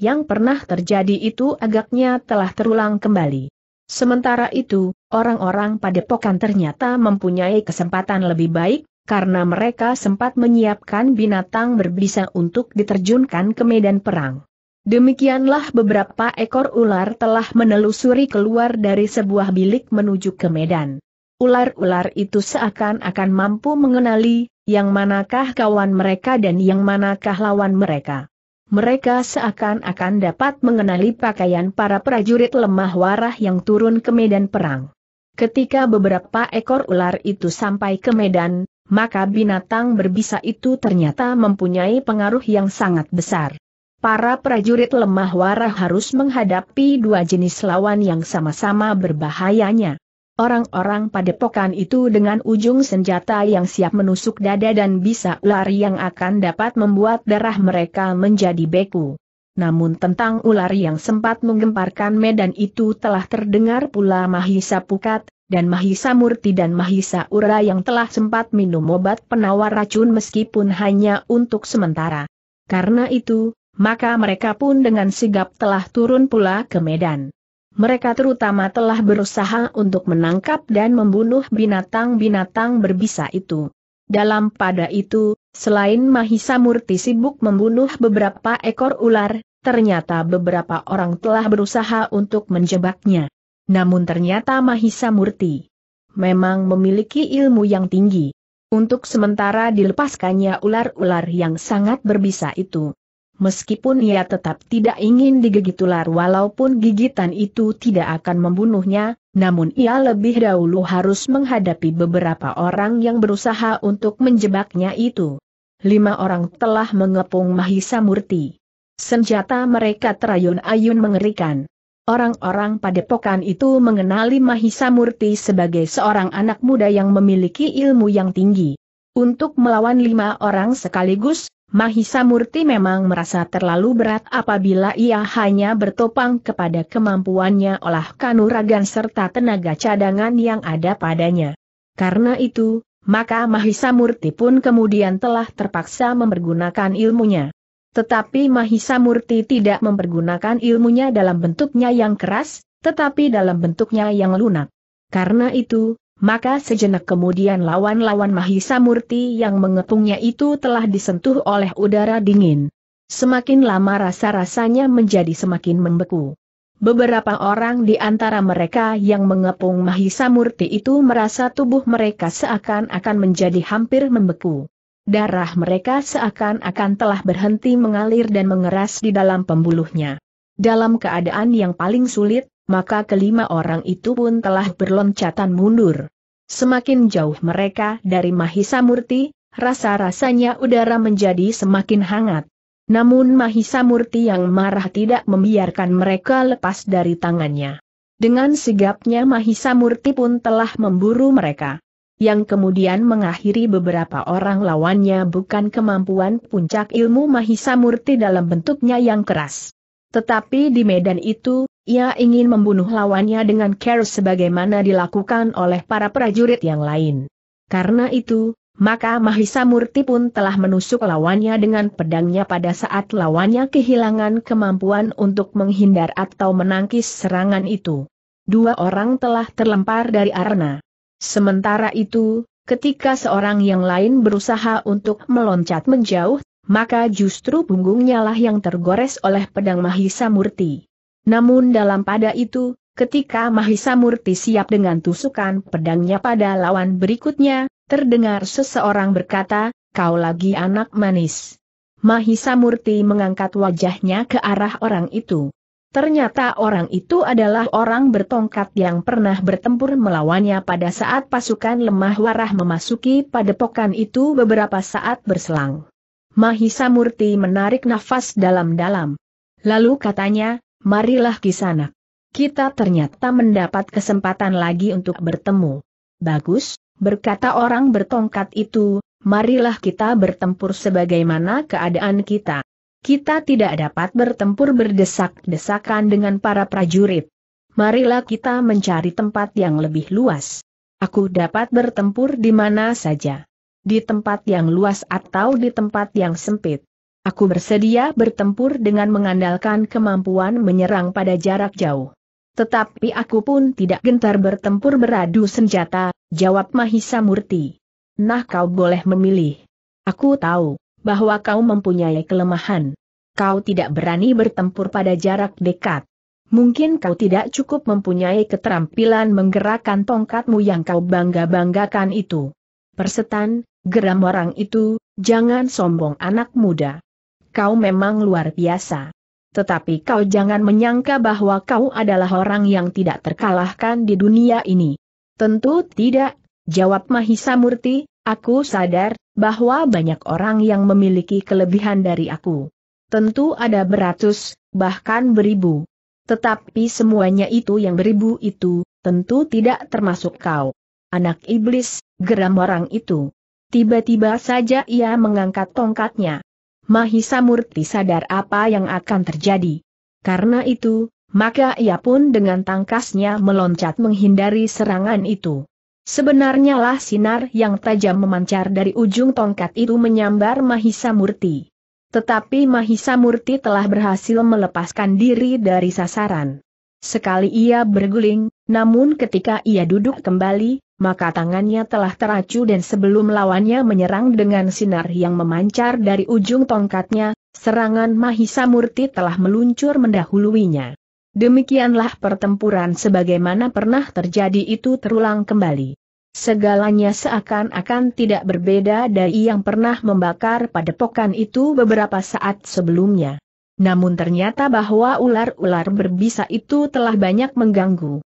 Yang pernah terjadi itu agaknya telah terulang kembali. Sementara itu, orang-orang padepokan ternyata mempunyai kesempatan lebih baik, karena mereka sempat menyiapkan binatang berbisa untuk diterjunkan ke medan perang. Demikianlah beberapa ekor ular telah menelusuri keluar dari sebuah bilik menuju ke medan. Ular-ular itu seakan-akan mampu mengenali, yang manakah kawan mereka dan yang manakah lawan mereka mereka seakan-akan dapat mengenali pakaian para prajurit lemah warah yang turun ke medan perang. Ketika beberapa ekor ular itu sampai ke medan, maka binatang berbisa itu ternyata mempunyai pengaruh yang sangat besar. Para prajurit lemah warah harus menghadapi dua jenis lawan yang sama-sama berbahayanya orang-orang padepokan itu dengan ujung senjata yang siap menusuk dada dan bisa ular yang akan dapat membuat darah mereka menjadi beku. Namun tentang ular yang sempat menggemparkan medan itu telah terdengar pula Mahisa Pukat, dan Mahisa Murti dan Mahisa Ura yang telah sempat minum obat penawar racun meskipun hanya untuk sementara. Karena itu, maka mereka pun dengan sigap telah turun pula ke medan. Mereka terutama telah berusaha untuk menangkap dan membunuh binatang-binatang berbisa itu. Dalam pada itu, selain Mahisa Murti sibuk membunuh beberapa ekor ular, ternyata beberapa orang telah berusaha untuk menjebaknya. Namun ternyata Mahisa Murti memang memiliki ilmu yang tinggi. Untuk sementara dilepaskannya ular-ular yang sangat berbisa itu. Meskipun ia tetap tidak ingin digigit ular walaupun gigitan itu tidak akan membunuhnya, namun ia lebih dahulu harus menghadapi beberapa orang yang berusaha untuk menjebaknya itu. Lima orang telah mengepung Mahisa Murti. Senjata mereka terayun-ayun mengerikan. Orang-orang padepokan itu mengenali Mahisa Murti sebagai seorang anak muda yang memiliki ilmu yang tinggi. Untuk melawan lima orang sekaligus, Mahisa Murti memang merasa terlalu berat apabila ia hanya bertopang kepada kemampuannya olah kanuragan serta tenaga cadangan yang ada padanya. Karena itu, maka Mahisa Murti pun kemudian telah terpaksa mempergunakan ilmunya. Tetapi Mahisa Murti tidak mempergunakan ilmunya dalam bentuknya yang keras, tetapi dalam bentuknya yang lunak. Karena itu, maka sejenak kemudian lawan-lawan Mahisa Murti yang mengepungnya itu telah disentuh oleh udara dingin. Semakin lama rasa-rasanya menjadi semakin membeku. Beberapa orang di antara mereka yang mengepung Mahisa Murti itu merasa tubuh mereka seakan-akan menjadi hampir membeku. Darah mereka seakan-akan telah berhenti mengalir dan mengeras di dalam pembuluhnya. Dalam keadaan yang paling sulit, maka kelima orang itu pun telah berloncatan mundur. Semakin jauh mereka dari Mahisa Murti, rasa-rasanya udara menjadi semakin hangat. Namun Mahisa Murti yang marah tidak membiarkan mereka lepas dari tangannya. Dengan sigapnya Mahisa Murti pun telah memburu mereka. Yang kemudian mengakhiri beberapa orang lawannya bukan kemampuan puncak ilmu Mahisa Murti dalam bentuknya yang keras. Tetapi di medan itu, ia ingin membunuh lawannya dengan care sebagaimana dilakukan oleh para prajurit yang lain. Karena itu, maka Mahisa Murti pun telah menusuk lawannya dengan pedangnya pada saat lawannya kehilangan kemampuan untuk menghindar atau menangkis serangan itu. Dua orang telah terlempar dari arena. Sementara itu, ketika seorang yang lain berusaha untuk meloncat menjauh maka justru punggungnya lah yang tergores oleh pedang Mahisa Murti. Namun dalam pada itu, ketika Mahisa Murti siap dengan tusukan pedangnya pada lawan berikutnya, terdengar seseorang berkata, kau lagi anak manis. Mahisa Murti mengangkat wajahnya ke arah orang itu. Ternyata orang itu adalah orang bertongkat yang pernah bertempur melawannya pada saat pasukan lemah warah memasuki padepokan itu beberapa saat berselang. Mahisa Murti menarik nafas dalam-dalam. Lalu katanya, marilah kisanak. Kita ternyata mendapat kesempatan lagi untuk bertemu. Bagus, berkata orang bertongkat itu, marilah kita bertempur sebagaimana keadaan kita. Kita tidak dapat bertempur berdesak-desakan dengan para prajurit. Marilah kita mencari tempat yang lebih luas. Aku dapat bertempur di mana saja di tempat yang luas atau di tempat yang sempit. Aku bersedia bertempur dengan mengandalkan kemampuan menyerang pada jarak jauh. Tetapi aku pun tidak gentar bertempur beradu senjata, jawab Mahisa Murti. Nah kau boleh memilih. Aku tahu, bahwa kau mempunyai kelemahan. Kau tidak berani bertempur pada jarak dekat. Mungkin kau tidak cukup mempunyai keterampilan menggerakkan tongkatmu yang kau bangga-banggakan itu. Persetan, Geram orang itu, jangan sombong anak muda. Kau memang luar biasa. Tetapi kau jangan menyangka bahwa kau adalah orang yang tidak terkalahkan di dunia ini. Tentu tidak, jawab Mahisa Murti, aku sadar bahwa banyak orang yang memiliki kelebihan dari aku. Tentu ada beratus, bahkan beribu. Tetapi semuanya itu yang beribu itu, tentu tidak termasuk kau. Anak iblis, geram orang itu. Tiba-tiba saja ia mengangkat tongkatnya. Mahisa Murti sadar apa yang akan terjadi. Karena itu, maka ia pun dengan tangkasnya meloncat menghindari serangan itu. Sebenarnya lah sinar yang tajam memancar dari ujung tongkat itu menyambar Mahisa Murti. Tetapi Mahisa Murti telah berhasil melepaskan diri dari sasaran. Sekali ia berguling, namun ketika ia duduk kembali, maka tangannya telah teracu dan sebelum lawannya menyerang dengan sinar yang memancar dari ujung tongkatnya, serangan Mahisa Murti telah meluncur mendahuluinya. Demikianlah pertempuran sebagaimana pernah terjadi itu terulang kembali. Segalanya seakan-akan tidak berbeda dari yang pernah membakar pada padepokan itu beberapa saat sebelumnya. Namun ternyata bahwa ular-ular berbisa itu telah banyak mengganggu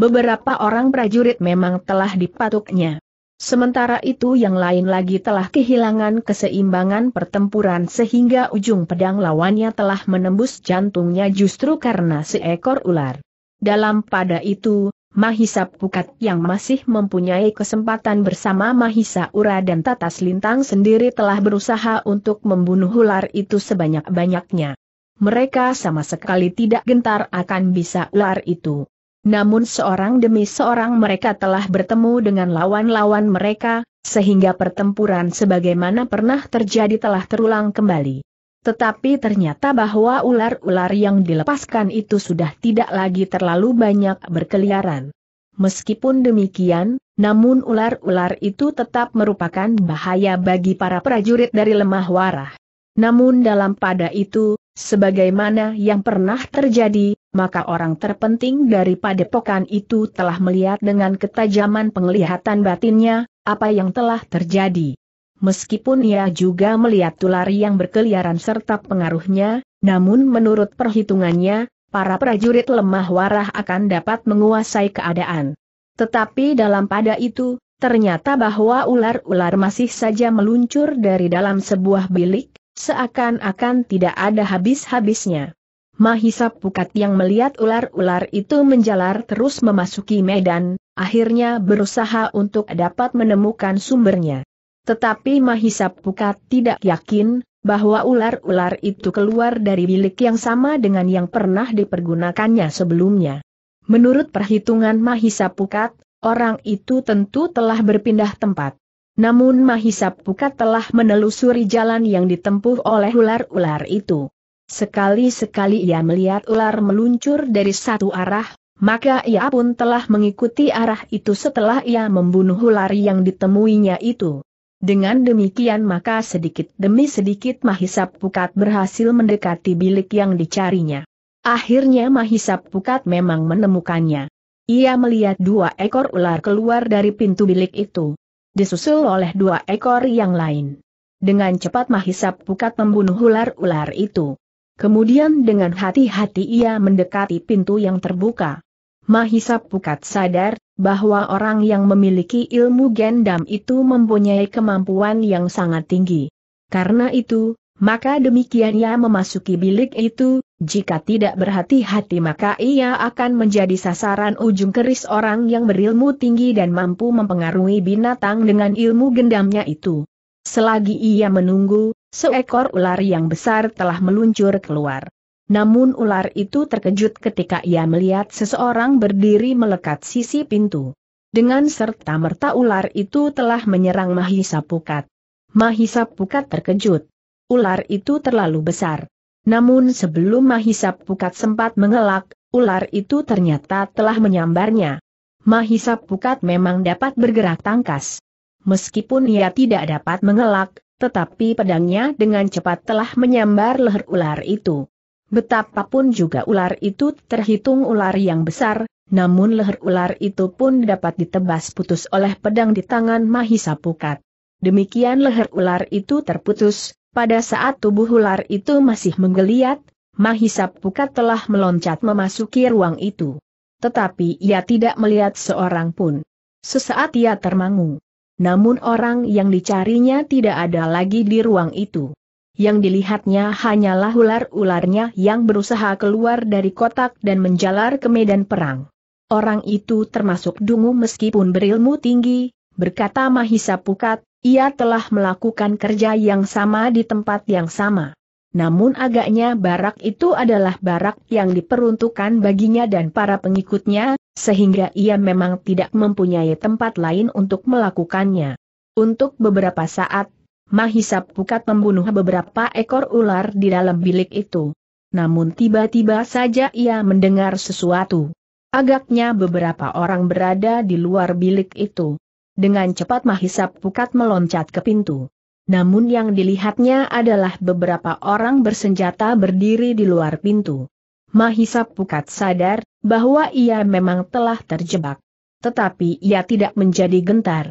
beberapa orang prajurit memang telah dipatuknya. Sementara itu yang lain lagi telah kehilangan keseimbangan pertempuran sehingga ujung pedang lawannya telah menembus jantungnya justru karena seekor ular. Dalam pada itu, Mahisa Pukat yang masih mempunyai kesempatan bersama Mahisa Ura dan Tatas Lintang sendiri telah berusaha untuk membunuh ular itu sebanyak-banyaknya. Mereka sama sekali tidak gentar akan bisa ular itu. Namun seorang demi seorang mereka telah bertemu dengan lawan-lawan mereka, sehingga pertempuran sebagaimana pernah terjadi telah terulang kembali. Tetapi ternyata bahwa ular-ular yang dilepaskan itu sudah tidak lagi terlalu banyak berkeliaran. Meskipun demikian, namun ular-ular itu tetap merupakan bahaya bagi para prajurit dari lemah warah. Namun dalam pada itu, sebagaimana yang pernah terjadi, maka orang terpenting dari padepokan itu telah melihat dengan ketajaman penglihatan batinnya, apa yang telah terjadi. Meskipun ia juga melihat tular yang berkeliaran serta pengaruhnya, namun menurut perhitungannya, para prajurit lemah warah akan dapat menguasai keadaan. Tetapi dalam pada itu, ternyata bahwa ular-ular masih saja meluncur dari dalam sebuah bilik, seakan-akan tidak ada habis-habisnya. Mahisa Pukat yang melihat ular-ular itu menjalar terus memasuki medan, akhirnya berusaha untuk dapat menemukan sumbernya. Tetapi Mahisa Pukat tidak yakin bahwa ular-ular itu keluar dari bilik yang sama dengan yang pernah dipergunakannya sebelumnya. Menurut perhitungan Mahisa Pukat, orang itu tentu telah berpindah tempat. Namun Mahisa Pukat telah menelusuri jalan yang ditempuh oleh ular-ular itu. Sekali-sekali ia melihat ular meluncur dari satu arah, maka ia pun telah mengikuti arah itu setelah ia membunuh ular yang ditemuinya itu. Dengan demikian maka sedikit demi sedikit Mahisap Pukat berhasil mendekati bilik yang dicarinya. Akhirnya Mahisap Pukat memang menemukannya. Ia melihat dua ekor ular keluar dari pintu bilik itu. Disusul oleh dua ekor yang lain. Dengan cepat Mahisap Pukat membunuh ular-ular itu. Kemudian dengan hati-hati ia mendekati pintu yang terbuka. Mahisa Pukat sadar bahwa orang yang memiliki ilmu gendam itu mempunyai kemampuan yang sangat tinggi. Karena itu, maka demikian ia memasuki bilik itu, jika tidak berhati-hati maka ia akan menjadi sasaran ujung keris orang yang berilmu tinggi dan mampu mempengaruhi binatang dengan ilmu gendamnya itu. Selagi ia menunggu, Seekor ular yang besar telah meluncur keluar. Namun ular itu terkejut ketika ia melihat seseorang berdiri melekat sisi pintu. Dengan serta merta ular itu telah menyerang Mahisa Pukat. Mahisa Pukat terkejut. Ular itu terlalu besar. Namun sebelum Mahisa Pukat sempat mengelak, ular itu ternyata telah menyambarnya. Mahisa Pukat memang dapat bergerak tangkas. Meskipun ia tidak dapat mengelak, tetapi pedangnya dengan cepat telah menyambar leher ular itu. Betapapun juga ular itu terhitung ular yang besar, namun leher ular itu pun dapat ditebas putus oleh pedang di tangan Mahisa Pukat. Demikian leher ular itu terputus, pada saat tubuh ular itu masih menggeliat, Mahisa Pukat telah meloncat memasuki ruang itu. Tetapi ia tidak melihat seorang pun. Sesaat ia termangu namun orang yang dicarinya tidak ada lagi di ruang itu. Yang dilihatnya hanyalah ular-ularnya yang berusaha keluar dari kotak dan menjalar ke medan perang. Orang itu termasuk dungu meskipun berilmu tinggi, berkata Mahisa Pukat, ia telah melakukan kerja yang sama di tempat yang sama. Namun agaknya barak itu adalah barak yang diperuntukkan baginya dan para pengikutnya, sehingga ia memang tidak mempunyai tempat lain untuk melakukannya. Untuk beberapa saat, Mahisa Pukat membunuh beberapa ekor ular di dalam bilik itu. Namun tiba-tiba saja ia mendengar sesuatu. Agaknya beberapa orang berada di luar bilik itu. Dengan cepat Mahisa Pukat meloncat ke pintu. Namun yang dilihatnya adalah beberapa orang bersenjata berdiri di luar pintu. Mahisa Pukat sadar, bahwa ia memang telah terjebak. Tetapi ia tidak menjadi gentar.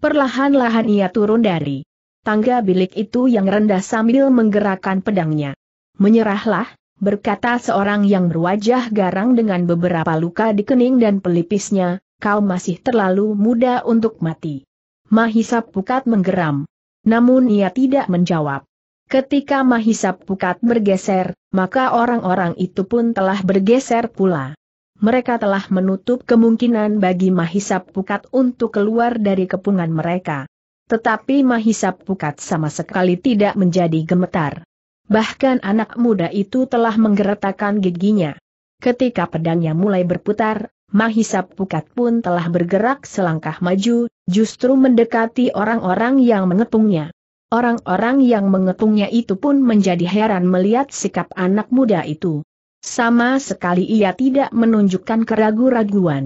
Perlahan-lahan ia turun dari tangga bilik itu yang rendah sambil menggerakkan pedangnya. Menyerahlah, berkata seorang yang berwajah garang dengan beberapa luka di kening dan pelipisnya, kau masih terlalu muda untuk mati. Mahisa Pukat menggeram. Namun ia tidak menjawab. Ketika Mahisa Pukat bergeser, maka orang-orang itu pun telah bergeser pula mereka telah menutup kemungkinan bagi Mahisap Pukat untuk keluar dari kepungan mereka. Tetapi Mahisap Pukat sama sekali tidak menjadi gemetar. Bahkan anak muda itu telah menggeretakkan giginya. Ketika pedangnya mulai berputar, Mahisap Pukat pun telah bergerak selangkah maju, justru mendekati orang-orang yang mengepungnya. Orang-orang yang mengepungnya itu pun menjadi heran melihat sikap anak muda itu. Sama sekali ia tidak menunjukkan keraguan raguan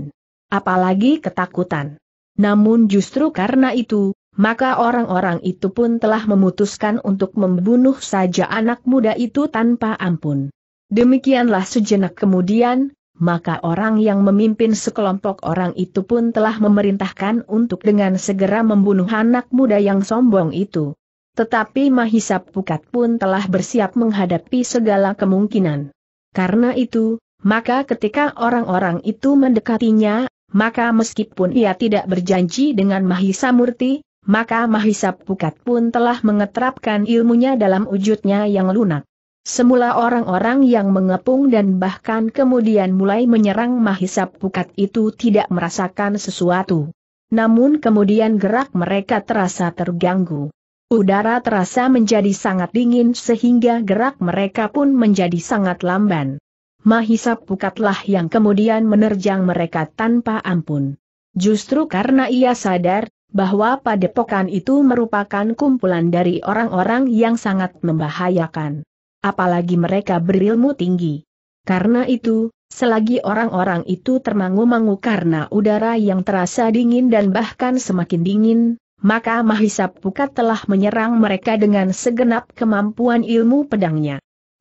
Apalagi ketakutan. Namun justru karena itu, maka orang-orang itu pun telah memutuskan untuk membunuh saja anak muda itu tanpa ampun. Demikianlah sejenak kemudian, maka orang yang memimpin sekelompok orang itu pun telah memerintahkan untuk dengan segera membunuh anak muda yang sombong itu. Tetapi Mahisap Pukat pun telah bersiap menghadapi segala kemungkinan. Karena itu, maka ketika orang-orang itu mendekatinya, maka meskipun ia tidak berjanji dengan Mahisa Murti, maka Mahisa Pukat pun telah mengetrapkan ilmunya dalam wujudnya yang lunak. Semula orang-orang yang mengepung dan bahkan kemudian mulai menyerang Mahisa Pukat itu tidak merasakan sesuatu. Namun kemudian gerak mereka terasa terganggu. Udara terasa menjadi sangat dingin sehingga gerak mereka pun menjadi sangat lamban. Mahisa Pukatlah yang kemudian menerjang mereka tanpa ampun. Justru karena ia sadar bahwa padepokan itu merupakan kumpulan dari orang-orang yang sangat membahayakan. Apalagi mereka berilmu tinggi. Karena itu, Selagi orang-orang itu termangu-mangu karena udara yang terasa dingin dan bahkan semakin dingin, maka Mahisa Pukat telah menyerang mereka dengan segenap kemampuan ilmu pedangnya.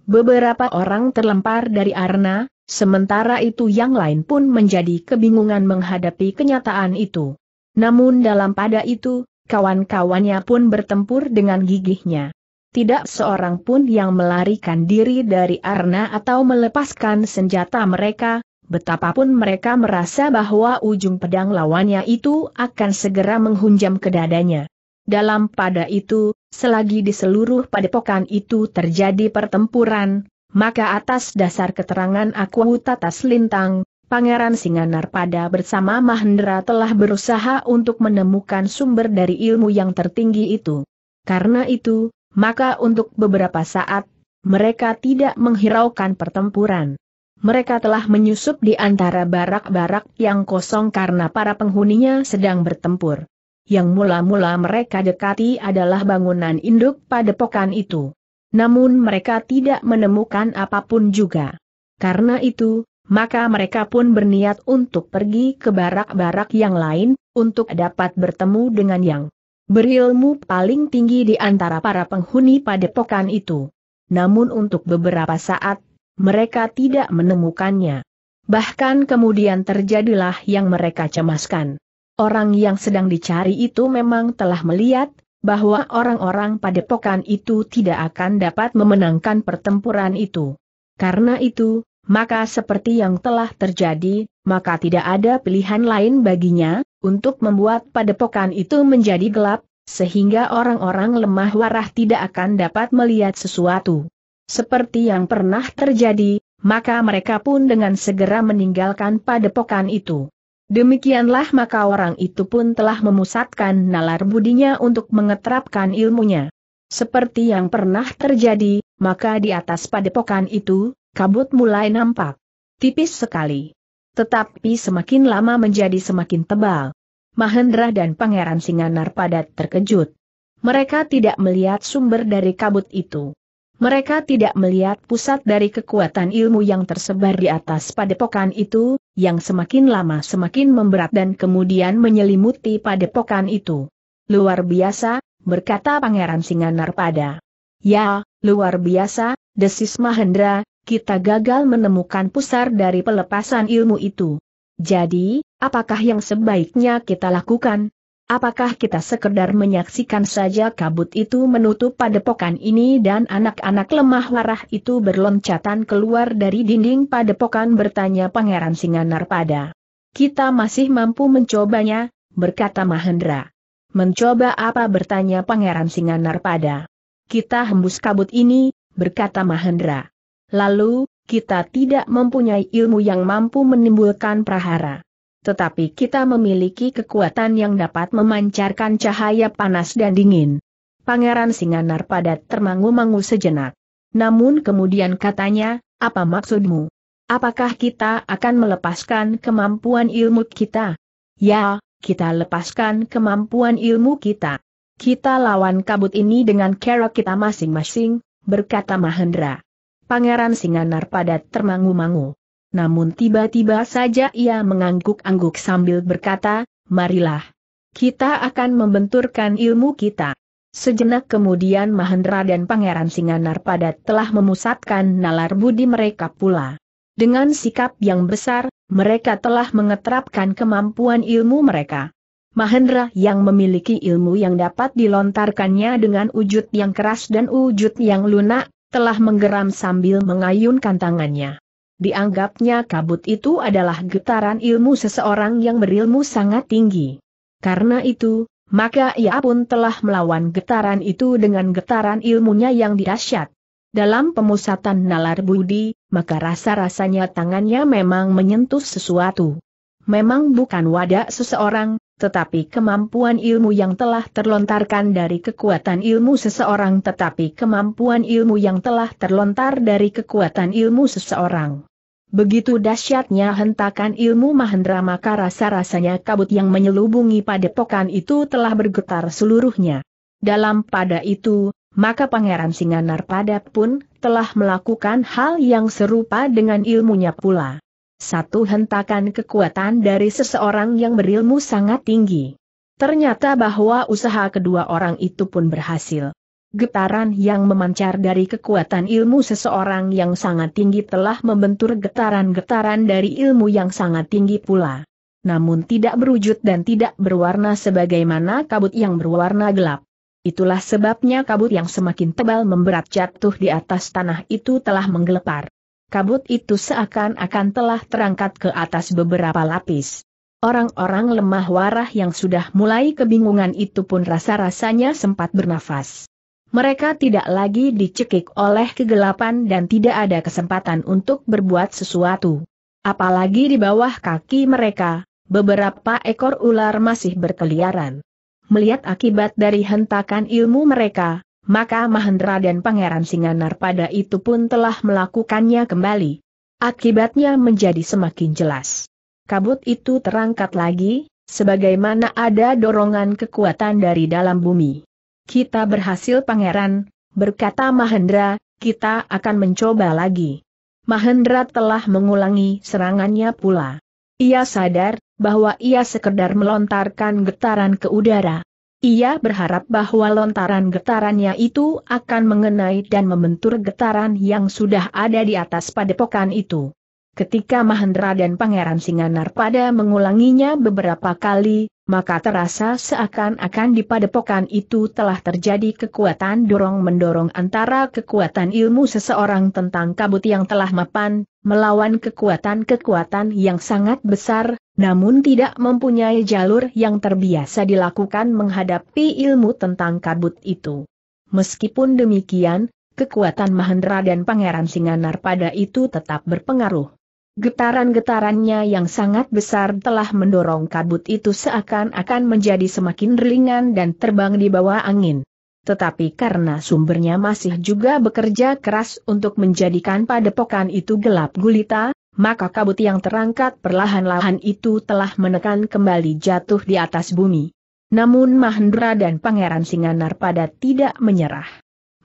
Beberapa orang terlempar dari arena, sementara itu yang lain pun menjadi kebingungan menghadapi kenyataan itu. Namun dalam pada itu, kawan-kawannya pun bertempur dengan gigihnya. Tidak seorang pun yang melarikan diri dari arena atau melepaskan senjata mereka, Betapapun mereka merasa bahwa ujung pedang lawannya itu akan segera menghunjam ke dadanya. Dalam pada itu, selagi di seluruh padepokan itu terjadi pertempuran, maka atas dasar keterangan aku Tatas Lintang, Pangeran Singanar pada bersama Mahendra telah berusaha untuk menemukan sumber dari ilmu yang tertinggi itu. Karena itu, maka untuk beberapa saat, mereka tidak menghiraukan pertempuran mereka telah menyusup di antara barak-barak yang kosong karena para penghuninya sedang bertempur. Yang mula-mula mereka dekati adalah bangunan induk padepokan itu. Namun mereka tidak menemukan apapun juga. Karena itu, maka mereka pun berniat untuk pergi ke barak-barak yang lain, untuk dapat bertemu dengan yang berilmu paling tinggi di antara para penghuni padepokan itu. Namun untuk beberapa saat mereka tidak menemukannya. Bahkan kemudian terjadilah yang mereka cemaskan. Orang yang sedang dicari itu memang telah melihat bahwa orang-orang padepokan itu tidak akan dapat memenangkan pertempuran itu. Karena itu, maka seperti yang telah terjadi, maka tidak ada pilihan lain baginya untuk membuat padepokan itu menjadi gelap, sehingga orang-orang lemah warah tidak akan dapat melihat sesuatu. Seperti yang pernah terjadi, maka mereka pun dengan segera meninggalkan padepokan itu. Demikianlah maka orang itu pun telah memusatkan nalar budinya untuk mengetrapkan ilmunya. Seperti yang pernah terjadi, maka di atas padepokan itu, kabut mulai nampak. Tipis sekali. Tetapi semakin lama menjadi semakin tebal. Mahendra dan Pangeran Singanar padat terkejut. Mereka tidak melihat sumber dari kabut itu. Mereka tidak melihat pusat dari kekuatan ilmu yang tersebar di atas padepokan itu, yang semakin lama semakin memberat dan kemudian menyelimuti padepokan itu. Luar biasa, berkata Pangeran Singanar pada. Ya, luar biasa, desis Mahendra, kita gagal menemukan pusar dari pelepasan ilmu itu. Jadi, apakah yang sebaiknya kita lakukan? Apakah kita sekedar menyaksikan saja kabut itu menutup padepokan ini dan anak-anak lemah warah itu berloncatan keluar dari dinding padepokan bertanya Pangeran pada. Kita masih mampu mencobanya, berkata Mahendra. Mencoba apa bertanya Pangeran pada. Kita hembus kabut ini, berkata Mahendra. Lalu, kita tidak mempunyai ilmu yang mampu menimbulkan prahara tetapi kita memiliki kekuatan yang dapat memancarkan cahaya panas dan dingin. Pangeran Singanar padat termangu-mangu sejenak. Namun kemudian katanya, apa maksudmu? Apakah kita akan melepaskan kemampuan ilmu kita? Ya, kita lepaskan kemampuan ilmu kita. Kita lawan kabut ini dengan cara kita masing-masing, berkata Mahendra. Pangeran Singanar padat termangu-mangu. Namun tiba-tiba saja ia mengangguk-angguk sambil berkata, marilah. Kita akan membenturkan ilmu kita. Sejenak kemudian Mahendra dan Pangeran Singanar Padat telah memusatkan nalar budi mereka pula. Dengan sikap yang besar, mereka telah mengetrapkan kemampuan ilmu mereka. Mahendra yang memiliki ilmu yang dapat dilontarkannya dengan wujud yang keras dan wujud yang lunak, telah menggeram sambil mengayunkan tangannya. Dianggapnya kabut itu adalah getaran ilmu seseorang yang berilmu sangat tinggi. Karena itu, maka ia pun telah melawan getaran itu dengan getaran ilmunya yang dahsyat. Dalam pemusatan nalar budi, maka rasa-rasanya tangannya memang menyentuh sesuatu. Memang bukan wadah seseorang, tetapi kemampuan ilmu yang telah terlontarkan dari kekuatan ilmu seseorang tetapi kemampuan ilmu yang telah terlontar dari kekuatan ilmu seseorang. Begitu dahsyatnya hentakan ilmu Mahendra maka rasa-rasanya kabut yang menyelubungi padepokan itu telah bergetar seluruhnya. Dalam pada itu, maka Pangeran Singanar pada pun telah melakukan hal yang serupa dengan ilmunya pula. Satu hentakan kekuatan dari seseorang yang berilmu sangat tinggi. Ternyata bahwa usaha kedua orang itu pun berhasil. Getaran yang memancar dari kekuatan ilmu seseorang yang sangat tinggi telah membentur getaran-getaran dari ilmu yang sangat tinggi pula. Namun tidak berwujud dan tidak berwarna sebagaimana kabut yang berwarna gelap. Itulah sebabnya kabut yang semakin tebal memberat jatuh di atas tanah itu telah menggelepar. Kabut itu seakan-akan telah terangkat ke atas beberapa lapis. Orang-orang lemah warah yang sudah mulai kebingungan itu pun rasa-rasanya sempat bernafas. Mereka tidak lagi dicekik oleh kegelapan dan tidak ada kesempatan untuk berbuat sesuatu. Apalagi di bawah kaki mereka, beberapa ekor ular masih berkeliaran. Melihat akibat dari hentakan ilmu mereka, maka Mahendra dan Pangeran Singanar pada itu pun telah melakukannya kembali. Akibatnya menjadi semakin jelas. Kabut itu terangkat lagi, sebagaimana ada dorongan kekuatan dari dalam bumi. Kita berhasil pangeran, berkata Mahendra, kita akan mencoba lagi. Mahendra telah mengulangi serangannya pula. Ia sadar bahwa ia sekedar melontarkan getaran ke udara. Ia berharap bahwa lontaran getarannya itu akan mengenai dan membentur getaran yang sudah ada di atas padepokan itu. Ketika Mahendra dan Pangeran Singanar pada mengulanginya beberapa kali, maka terasa seakan-akan di padepokan itu telah terjadi kekuatan dorong-mendorong antara kekuatan ilmu seseorang tentang kabut yang telah mapan, melawan kekuatan-kekuatan yang sangat besar, namun tidak mempunyai jalur yang terbiasa dilakukan menghadapi ilmu tentang kabut itu. Meskipun demikian, kekuatan Mahendra dan Pangeran Singanar pada itu tetap berpengaruh. Getaran-getarannya yang sangat besar telah mendorong kabut itu seakan-akan menjadi semakin ringan dan terbang di bawah angin. Tetapi karena sumbernya masih juga bekerja keras untuk menjadikan padepokan itu gelap gulita, maka kabut yang terangkat perlahan-lahan itu telah menekan kembali jatuh di atas bumi. Namun Mahendra dan Pangeran Singanar pada tidak menyerah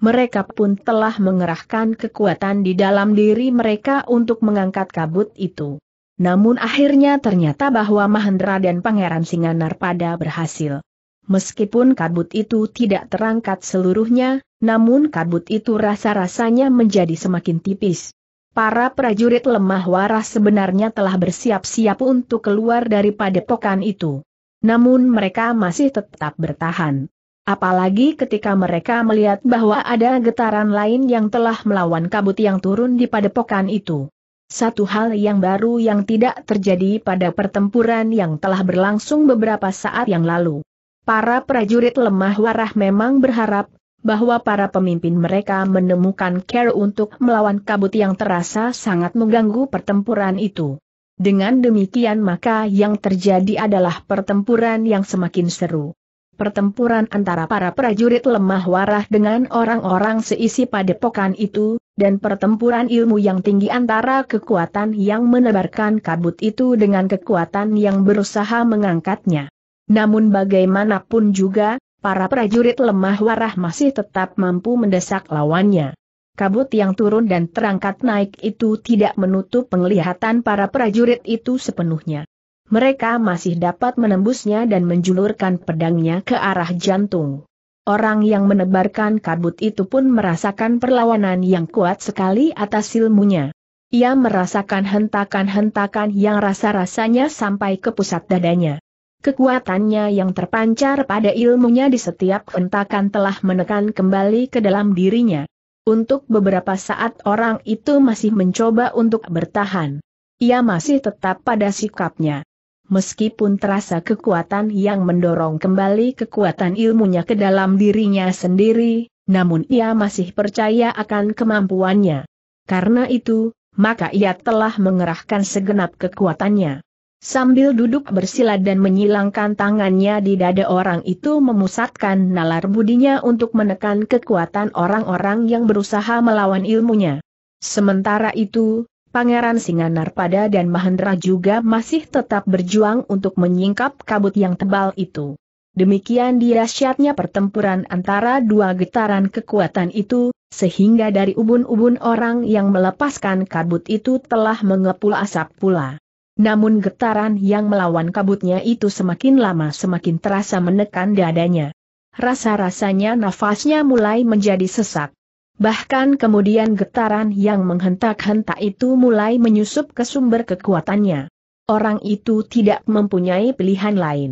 mereka pun telah mengerahkan kekuatan di dalam diri mereka untuk mengangkat kabut itu. Namun akhirnya ternyata bahwa Mahendra dan Pangeran Singanar pada berhasil. Meskipun kabut itu tidak terangkat seluruhnya, namun kabut itu rasa-rasanya menjadi semakin tipis. Para prajurit lemah waras sebenarnya telah bersiap-siap untuk keluar daripada padepokan itu. Namun mereka masih tetap bertahan. Apalagi ketika mereka melihat bahwa ada getaran lain yang telah melawan kabut yang turun di padepokan itu. Satu hal yang baru yang tidak terjadi pada pertempuran yang telah berlangsung beberapa saat yang lalu. Para prajurit lemah warah memang berharap bahwa para pemimpin mereka menemukan care untuk melawan kabut yang terasa sangat mengganggu pertempuran itu. Dengan demikian maka yang terjadi adalah pertempuran yang semakin seru pertempuran antara para prajurit lemah warah dengan orang-orang seisi padepokan itu, dan pertempuran ilmu yang tinggi antara kekuatan yang menebarkan kabut itu dengan kekuatan yang berusaha mengangkatnya. Namun bagaimanapun juga, para prajurit lemah warah masih tetap mampu mendesak lawannya. Kabut yang turun dan terangkat naik itu tidak menutup penglihatan para prajurit itu sepenuhnya mereka masih dapat menembusnya dan menjulurkan pedangnya ke arah jantung. Orang yang menebarkan kabut itu pun merasakan perlawanan yang kuat sekali atas ilmunya. Ia merasakan hentakan-hentakan yang rasa-rasanya sampai ke pusat dadanya. Kekuatannya yang terpancar pada ilmunya di setiap hentakan telah menekan kembali ke dalam dirinya. Untuk beberapa saat orang itu masih mencoba untuk bertahan. Ia masih tetap pada sikapnya meskipun terasa kekuatan yang mendorong kembali kekuatan ilmunya ke dalam dirinya sendiri, namun ia masih percaya akan kemampuannya. Karena itu, maka ia telah mengerahkan segenap kekuatannya. Sambil duduk bersila dan menyilangkan tangannya di dada orang itu memusatkan nalar budinya untuk menekan kekuatan orang-orang yang berusaha melawan ilmunya. Sementara itu, Pangeran Singanar pada dan Mahendra juga masih tetap berjuang untuk menyingkap kabut yang tebal itu. Demikian dirasyatnya pertempuran antara dua getaran kekuatan itu, sehingga dari ubun-ubun orang yang melepaskan kabut itu telah mengepul asap pula. Namun getaran yang melawan kabutnya itu semakin lama semakin terasa menekan dadanya. Rasa-rasanya nafasnya mulai menjadi sesak. Bahkan kemudian getaran yang menghentak-hentak itu mulai menyusup ke sumber kekuatannya. Orang itu tidak mempunyai pilihan lain.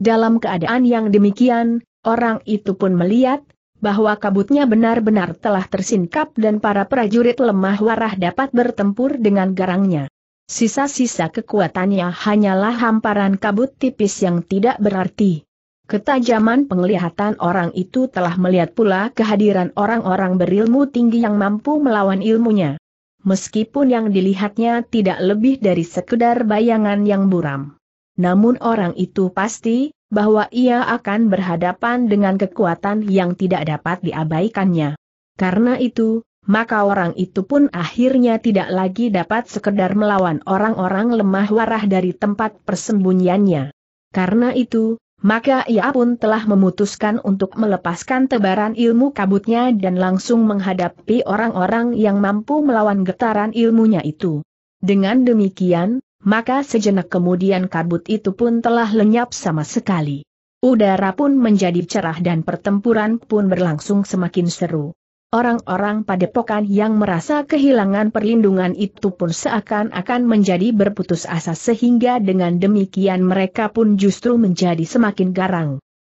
Dalam keadaan yang demikian, orang itu pun melihat, bahwa kabutnya benar-benar telah tersingkap dan para prajurit lemah warah dapat bertempur dengan garangnya. Sisa-sisa kekuatannya hanyalah hamparan kabut tipis yang tidak berarti. Ketajaman penglihatan orang itu telah melihat pula kehadiran orang-orang berilmu tinggi yang mampu melawan ilmunya. Meskipun yang dilihatnya tidak lebih dari sekedar bayangan yang buram. Namun orang itu pasti, bahwa ia akan berhadapan dengan kekuatan yang tidak dapat diabaikannya. Karena itu, maka orang itu pun akhirnya tidak lagi dapat sekedar melawan orang-orang lemah warah dari tempat persembunyiannya. Karena itu, maka ia pun telah memutuskan untuk melepaskan tebaran ilmu kabutnya dan langsung menghadapi orang-orang yang mampu melawan getaran ilmunya itu. Dengan demikian, maka sejenak kemudian kabut itu pun telah lenyap sama sekali. Udara pun menjadi cerah dan pertempuran pun berlangsung semakin seru. Orang-orang padepokan yang merasa kehilangan perlindungan itu pun seakan-akan menjadi berputus asa sehingga dengan demikian mereka pun justru menjadi semakin garang.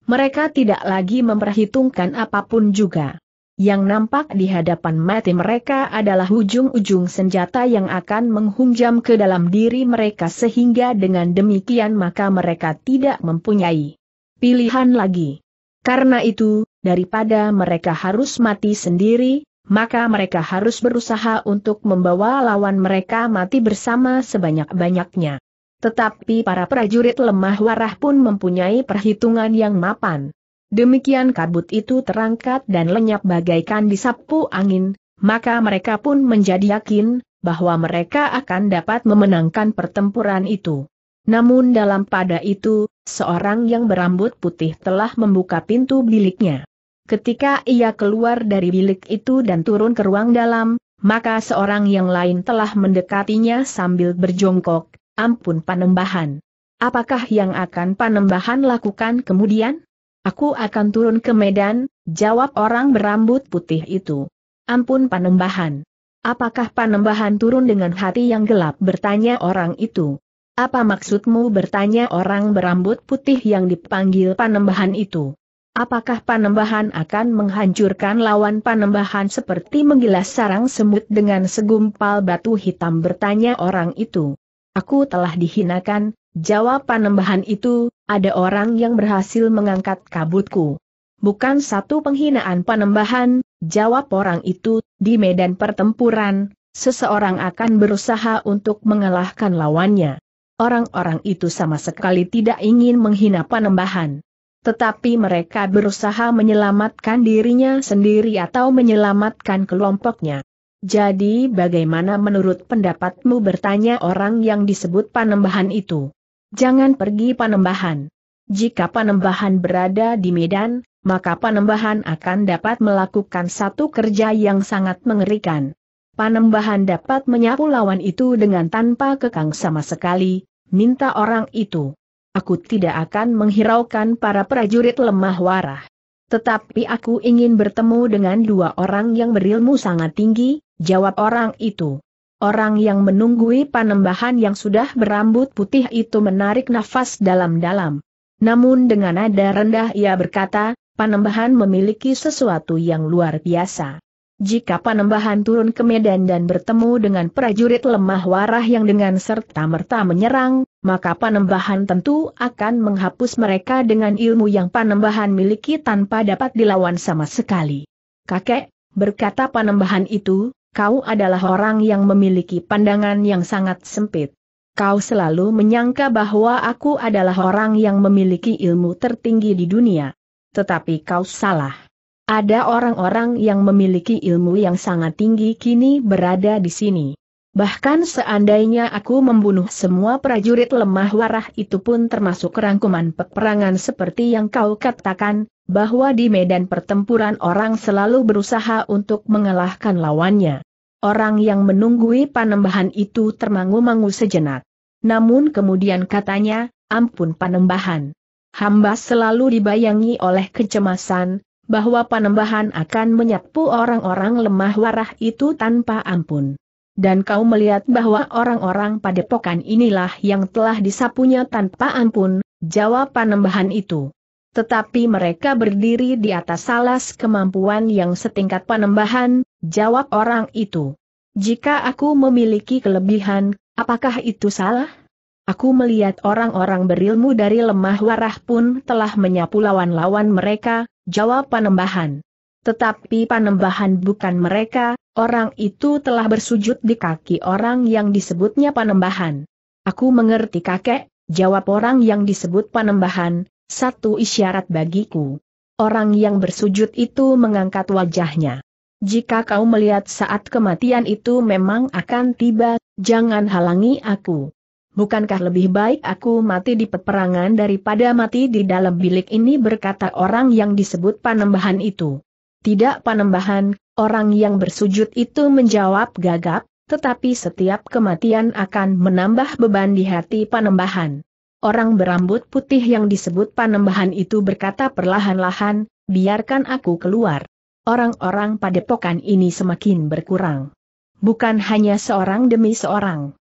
Mereka tidak lagi memperhitungkan apapun juga. Yang nampak di hadapan mati mereka adalah ujung-ujung senjata yang akan menghunjam ke dalam diri mereka sehingga dengan demikian maka mereka tidak mempunyai pilihan lagi. Karena itu, daripada mereka harus mati sendiri, maka mereka harus berusaha untuk membawa lawan mereka mati bersama sebanyak-banyaknya. Tetapi para prajurit lemah warah pun mempunyai perhitungan yang mapan. Demikian kabut itu terangkat dan lenyap bagaikan disapu angin, maka mereka pun menjadi yakin bahwa mereka akan dapat memenangkan pertempuran itu. Namun dalam pada itu, seorang yang berambut putih telah membuka pintu biliknya. Ketika ia keluar dari bilik itu dan turun ke ruang dalam, maka seorang yang lain telah mendekatinya sambil berjongkok, ampun panembahan. Apakah yang akan panembahan lakukan kemudian? Aku akan turun ke Medan, jawab orang berambut putih itu. Ampun panembahan. Apakah panembahan turun dengan hati yang gelap bertanya orang itu? Apa maksudmu bertanya orang berambut putih yang dipanggil panembahan itu? Apakah panembahan akan menghancurkan lawan panembahan seperti menggilas sarang semut dengan segumpal batu hitam bertanya orang itu. Aku telah dihinakan, jawab panembahan itu, ada orang yang berhasil mengangkat kabutku. Bukan satu penghinaan panembahan, jawab orang itu, di medan pertempuran, seseorang akan berusaha untuk mengalahkan lawannya. Orang-orang itu sama sekali tidak ingin menghina panembahan. Tetapi mereka berusaha menyelamatkan dirinya sendiri atau menyelamatkan kelompoknya. Jadi bagaimana menurut pendapatmu bertanya orang yang disebut panembahan itu? Jangan pergi panembahan. Jika panembahan berada di Medan, maka panembahan akan dapat melakukan satu kerja yang sangat mengerikan. Panembahan dapat menyapu lawan itu dengan tanpa kekang sama sekali, minta orang itu aku tidak akan menghiraukan para prajurit lemah warah. Tetapi aku ingin bertemu dengan dua orang yang berilmu sangat tinggi, jawab orang itu. Orang yang menunggui panembahan yang sudah berambut putih itu menarik nafas dalam-dalam. Namun dengan nada rendah ia berkata, panembahan memiliki sesuatu yang luar biasa. Jika Panembahan turun ke medan dan bertemu dengan prajurit lemah warah yang dengan serta-merta menyerang, maka Panembahan tentu akan menghapus mereka dengan ilmu yang Panembahan miliki tanpa dapat dilawan sama sekali. Kakek, berkata Panembahan itu, kau adalah orang yang memiliki pandangan yang sangat sempit. Kau selalu menyangka bahwa aku adalah orang yang memiliki ilmu tertinggi di dunia. Tetapi kau salah. Ada orang-orang yang memiliki ilmu yang sangat tinggi kini berada di sini. Bahkan seandainya aku membunuh semua prajurit lemah warah itu pun termasuk rangkuman peperangan seperti yang kau katakan, bahwa di medan pertempuran orang selalu berusaha untuk mengalahkan lawannya. Orang yang menunggui panembahan itu termangu-mangu sejenak. Namun kemudian katanya, ampun panembahan. Hamba selalu dibayangi oleh kecemasan, bahwa panembahan akan menyapu orang-orang lemah warah itu tanpa ampun. Dan kau melihat bahwa orang-orang padepokan inilah yang telah disapunya tanpa ampun, jawab panembahan itu. Tetapi mereka berdiri di atas salas kemampuan yang setingkat panembahan, jawab orang itu. Jika aku memiliki kelebihan, apakah itu salah? Aku melihat orang-orang berilmu dari lemah warah pun telah menyapu lawan-lawan mereka, jawab Panembahan. Tetapi Panembahan bukan mereka, orang itu telah bersujud di kaki orang yang disebutnya Panembahan. Aku mengerti kakek, jawab orang yang disebut Panembahan, satu isyarat bagiku. Orang yang bersujud itu mengangkat wajahnya. Jika kau melihat saat kematian itu memang akan tiba, jangan halangi aku. Bukankah lebih baik aku mati di peperangan daripada mati di dalam bilik ini berkata orang yang disebut panembahan itu. Tidak panembahan, orang yang bersujud itu menjawab gagap, tetapi setiap kematian akan menambah beban di hati panembahan. Orang berambut putih yang disebut panembahan itu berkata perlahan-lahan, biarkan aku keluar. Orang-orang padepokan ini semakin berkurang. Bukan hanya seorang demi seorang.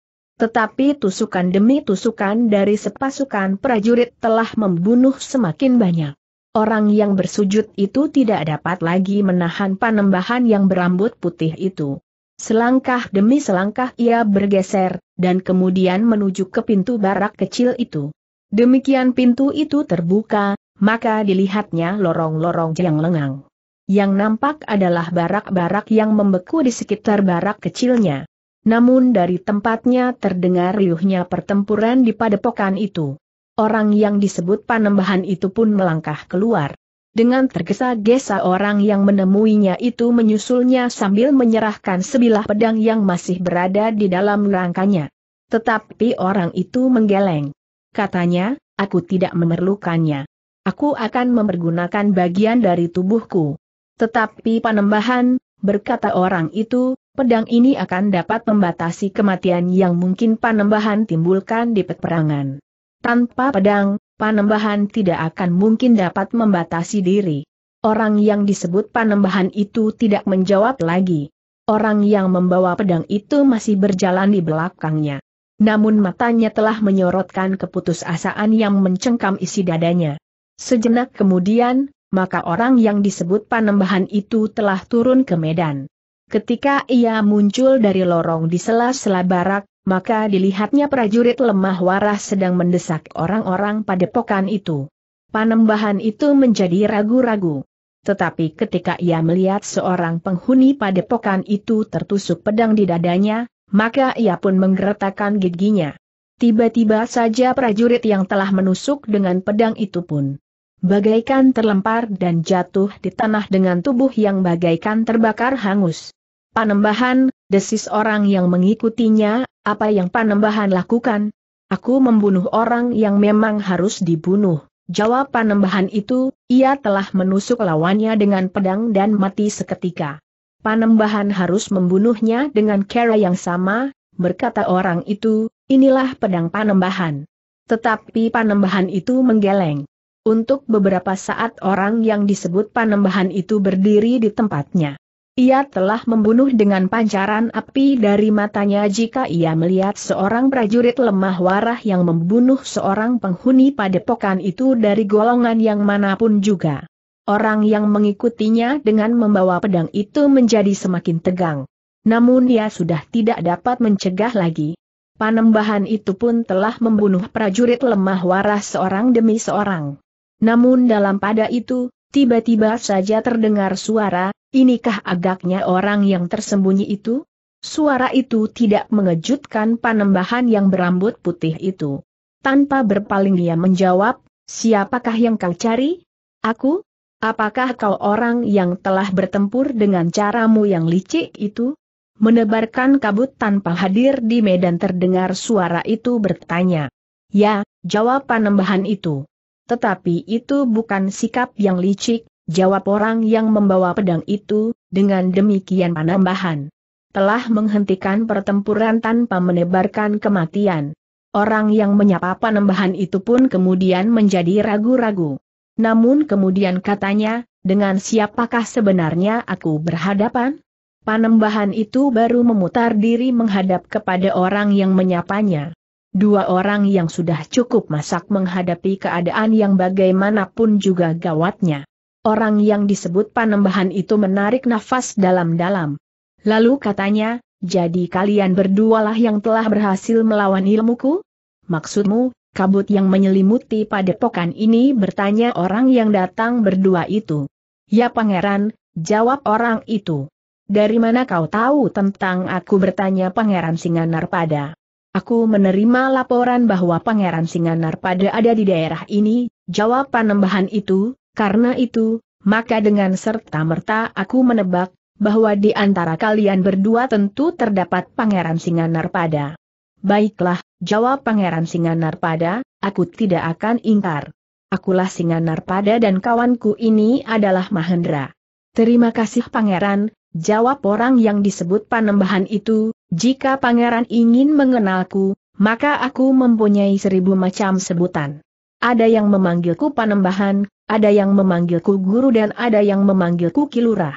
Tetapi tusukan demi tusukan dari sepasukan prajurit telah membunuh semakin banyak. Orang yang bersujud itu tidak dapat lagi menahan panembahan yang berambut putih itu. Selangkah demi selangkah ia bergeser, dan kemudian menuju ke pintu barak kecil itu. Demikian pintu itu terbuka, maka dilihatnya lorong-lorong yang lengang. Yang nampak adalah barak-barak yang membeku di sekitar barak kecilnya. Namun dari tempatnya terdengar riuhnya pertempuran di padepokan itu. Orang yang disebut panembahan itu pun melangkah keluar. Dengan tergesa-gesa orang yang menemuinya itu menyusulnya sambil menyerahkan sebilah pedang yang masih berada di dalam rangkanya. Tetapi orang itu menggeleng. Katanya, aku tidak memerlukannya. Aku akan mempergunakan bagian dari tubuhku. Tetapi panembahan, berkata orang itu, pedang ini akan dapat membatasi kematian yang mungkin Panembahan timbulkan di peperangan. Tanpa pedang, Panembahan tidak akan mungkin dapat membatasi diri. Orang yang disebut Panembahan itu tidak menjawab lagi. Orang yang membawa pedang itu masih berjalan di belakangnya. Namun matanya telah menyorotkan keputusasaan yang mencengkam isi dadanya. Sejenak kemudian, maka orang yang disebut Panembahan itu telah turun ke medan. Ketika ia muncul dari lorong di sela-sela barak, maka dilihatnya prajurit lemah waras sedang mendesak orang-orang pada pokan itu. Panembahan itu menjadi ragu-ragu. Tetapi ketika ia melihat seorang penghuni pada padepokan itu tertusuk pedang di dadanya, maka ia pun menggeretakkan giginya. Tiba-tiba saja prajurit yang telah menusuk dengan pedang itu pun bagaikan terlempar dan jatuh di tanah dengan tubuh yang bagaikan terbakar hangus. Panembahan, desis orang yang mengikutinya, apa yang Panembahan lakukan? Aku membunuh orang yang memang harus dibunuh. Jawab Panembahan itu, ia telah menusuk lawannya dengan pedang dan mati seketika. Panembahan harus membunuhnya dengan cara yang sama, berkata orang itu, inilah pedang Panembahan. Tetapi Panembahan itu menggeleng. Untuk beberapa saat orang yang disebut Panembahan itu berdiri di tempatnya. Ia telah membunuh dengan pancaran api dari matanya jika ia melihat seorang prajurit lemah warah yang membunuh seorang penghuni padepokan itu dari golongan yang manapun juga. Orang yang mengikutinya dengan membawa pedang itu menjadi semakin tegang. Namun ia sudah tidak dapat mencegah lagi. Panembahan itu pun telah membunuh prajurit lemah warah seorang demi seorang. Namun dalam pada itu, Tiba-tiba saja terdengar suara, inikah agaknya orang yang tersembunyi itu? Suara itu tidak mengejutkan panembahan yang berambut putih itu. Tanpa berpaling dia menjawab, siapakah yang kau cari? Aku? Apakah kau orang yang telah bertempur dengan caramu yang licik itu? Menebarkan kabut tanpa hadir di medan terdengar suara itu bertanya. Ya, jawab panembahan itu. Tetapi itu bukan sikap yang licik, jawab orang yang membawa pedang itu, dengan demikian penambahan. Telah menghentikan pertempuran tanpa menebarkan kematian. Orang yang menyapa penambahan itu pun kemudian menjadi ragu-ragu. Namun kemudian katanya, dengan siapakah sebenarnya aku berhadapan? Panembahan itu baru memutar diri menghadap kepada orang yang menyapanya. Dua orang yang sudah cukup masak menghadapi keadaan yang bagaimanapun juga gawatnya. Orang yang disebut panembahan itu menarik nafas dalam-dalam. Lalu katanya, jadi kalian berdualah yang telah berhasil melawan ilmuku? Maksudmu, kabut yang menyelimuti padepokan ini bertanya orang yang datang berdua itu. Ya pangeran, jawab orang itu. Dari mana kau tahu tentang aku bertanya pangeran Singanar pada Aku menerima laporan bahwa Pangeran Singanar pada ada di daerah ini, jawab panembahan itu, karena itu, maka dengan serta-merta aku menebak, bahwa di antara kalian berdua tentu terdapat Pangeran Singanar pada. Baiklah, jawab Pangeran Singanar pada, aku tidak akan ingkar. Akulah Singanar pada dan kawanku ini adalah Mahendra. Terima kasih Pangeran, jawab orang yang disebut panembahan itu, jika pangeran ingin mengenalku, maka aku mempunyai seribu macam sebutan. Ada yang memanggilku panembahan, ada yang memanggilku guru dan ada yang memanggilku kilurah.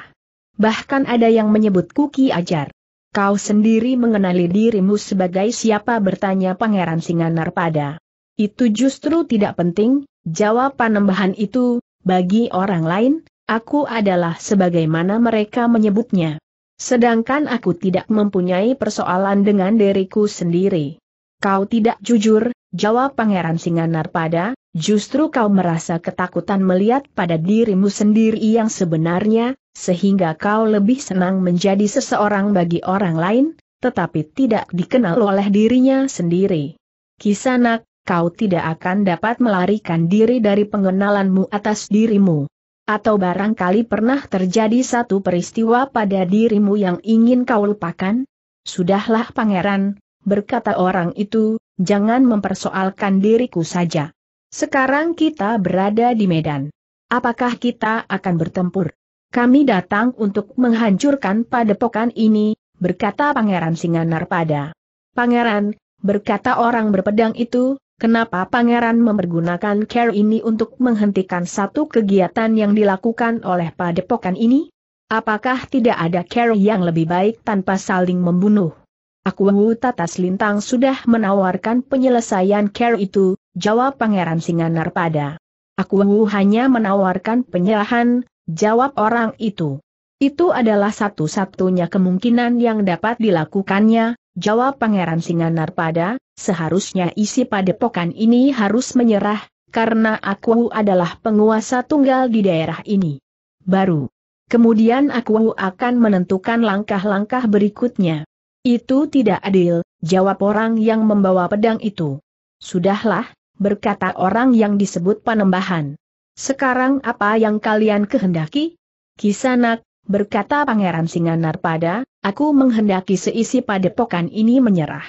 Bahkan ada yang menyebutku ki ajar. Kau sendiri mengenali dirimu sebagai siapa bertanya pangeran Singanar pada. Itu justru tidak penting, jawab panembahan itu, bagi orang lain, aku adalah sebagaimana mereka menyebutnya. Sedangkan aku tidak mempunyai persoalan dengan diriku sendiri. Kau tidak jujur, jawab Pangeran Singanar pada. justru kau merasa ketakutan melihat pada dirimu sendiri yang sebenarnya, sehingga kau lebih senang menjadi seseorang bagi orang lain, tetapi tidak dikenal oleh dirinya sendiri. Kisanak, kau tidak akan dapat melarikan diri dari pengenalanmu atas dirimu. Atau barangkali pernah terjadi satu peristiwa pada dirimu yang ingin kau lupakan? Sudahlah pangeran, berkata orang itu, jangan mempersoalkan diriku saja. Sekarang kita berada di Medan. Apakah kita akan bertempur? Kami datang untuk menghancurkan padepokan ini, berkata Pangeran Singanar pada. Pangeran, berkata orang berpedang itu, Kenapa pangeran mempergunakan care ini untuk menghentikan satu kegiatan yang dilakukan oleh padepokan ini? Apakah tidak ada care yang lebih baik tanpa saling membunuh? Aku Tatas Lintang sudah menawarkan penyelesaian care itu, jawab pangeran Singanar pada. Aku hanya menawarkan penyerahan, jawab orang itu. Itu adalah satu-satunya kemungkinan yang dapat dilakukannya, jawab pangeran Singanar pada, Seharusnya isi padepokan ini harus menyerah, karena aku adalah penguasa tunggal di daerah ini. Baru. Kemudian aku akan menentukan langkah-langkah berikutnya. Itu tidak adil, jawab orang yang membawa pedang itu. Sudahlah, berkata orang yang disebut panembahan. Sekarang apa yang kalian kehendaki? Kisanak, berkata Pangeran Singanarpada, aku menghendaki seisi padepokan ini menyerah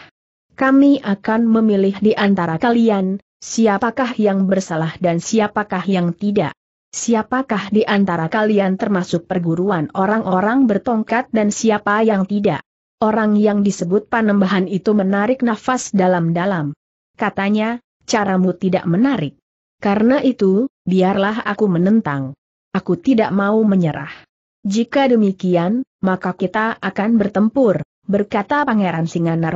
kami akan memilih di antara kalian, siapakah yang bersalah dan siapakah yang tidak. Siapakah di antara kalian termasuk perguruan orang-orang bertongkat dan siapa yang tidak. Orang yang disebut panembahan itu menarik nafas dalam-dalam. Katanya, caramu tidak menarik. Karena itu, biarlah aku menentang. Aku tidak mau menyerah. Jika demikian, maka kita akan bertempur, berkata Pangeran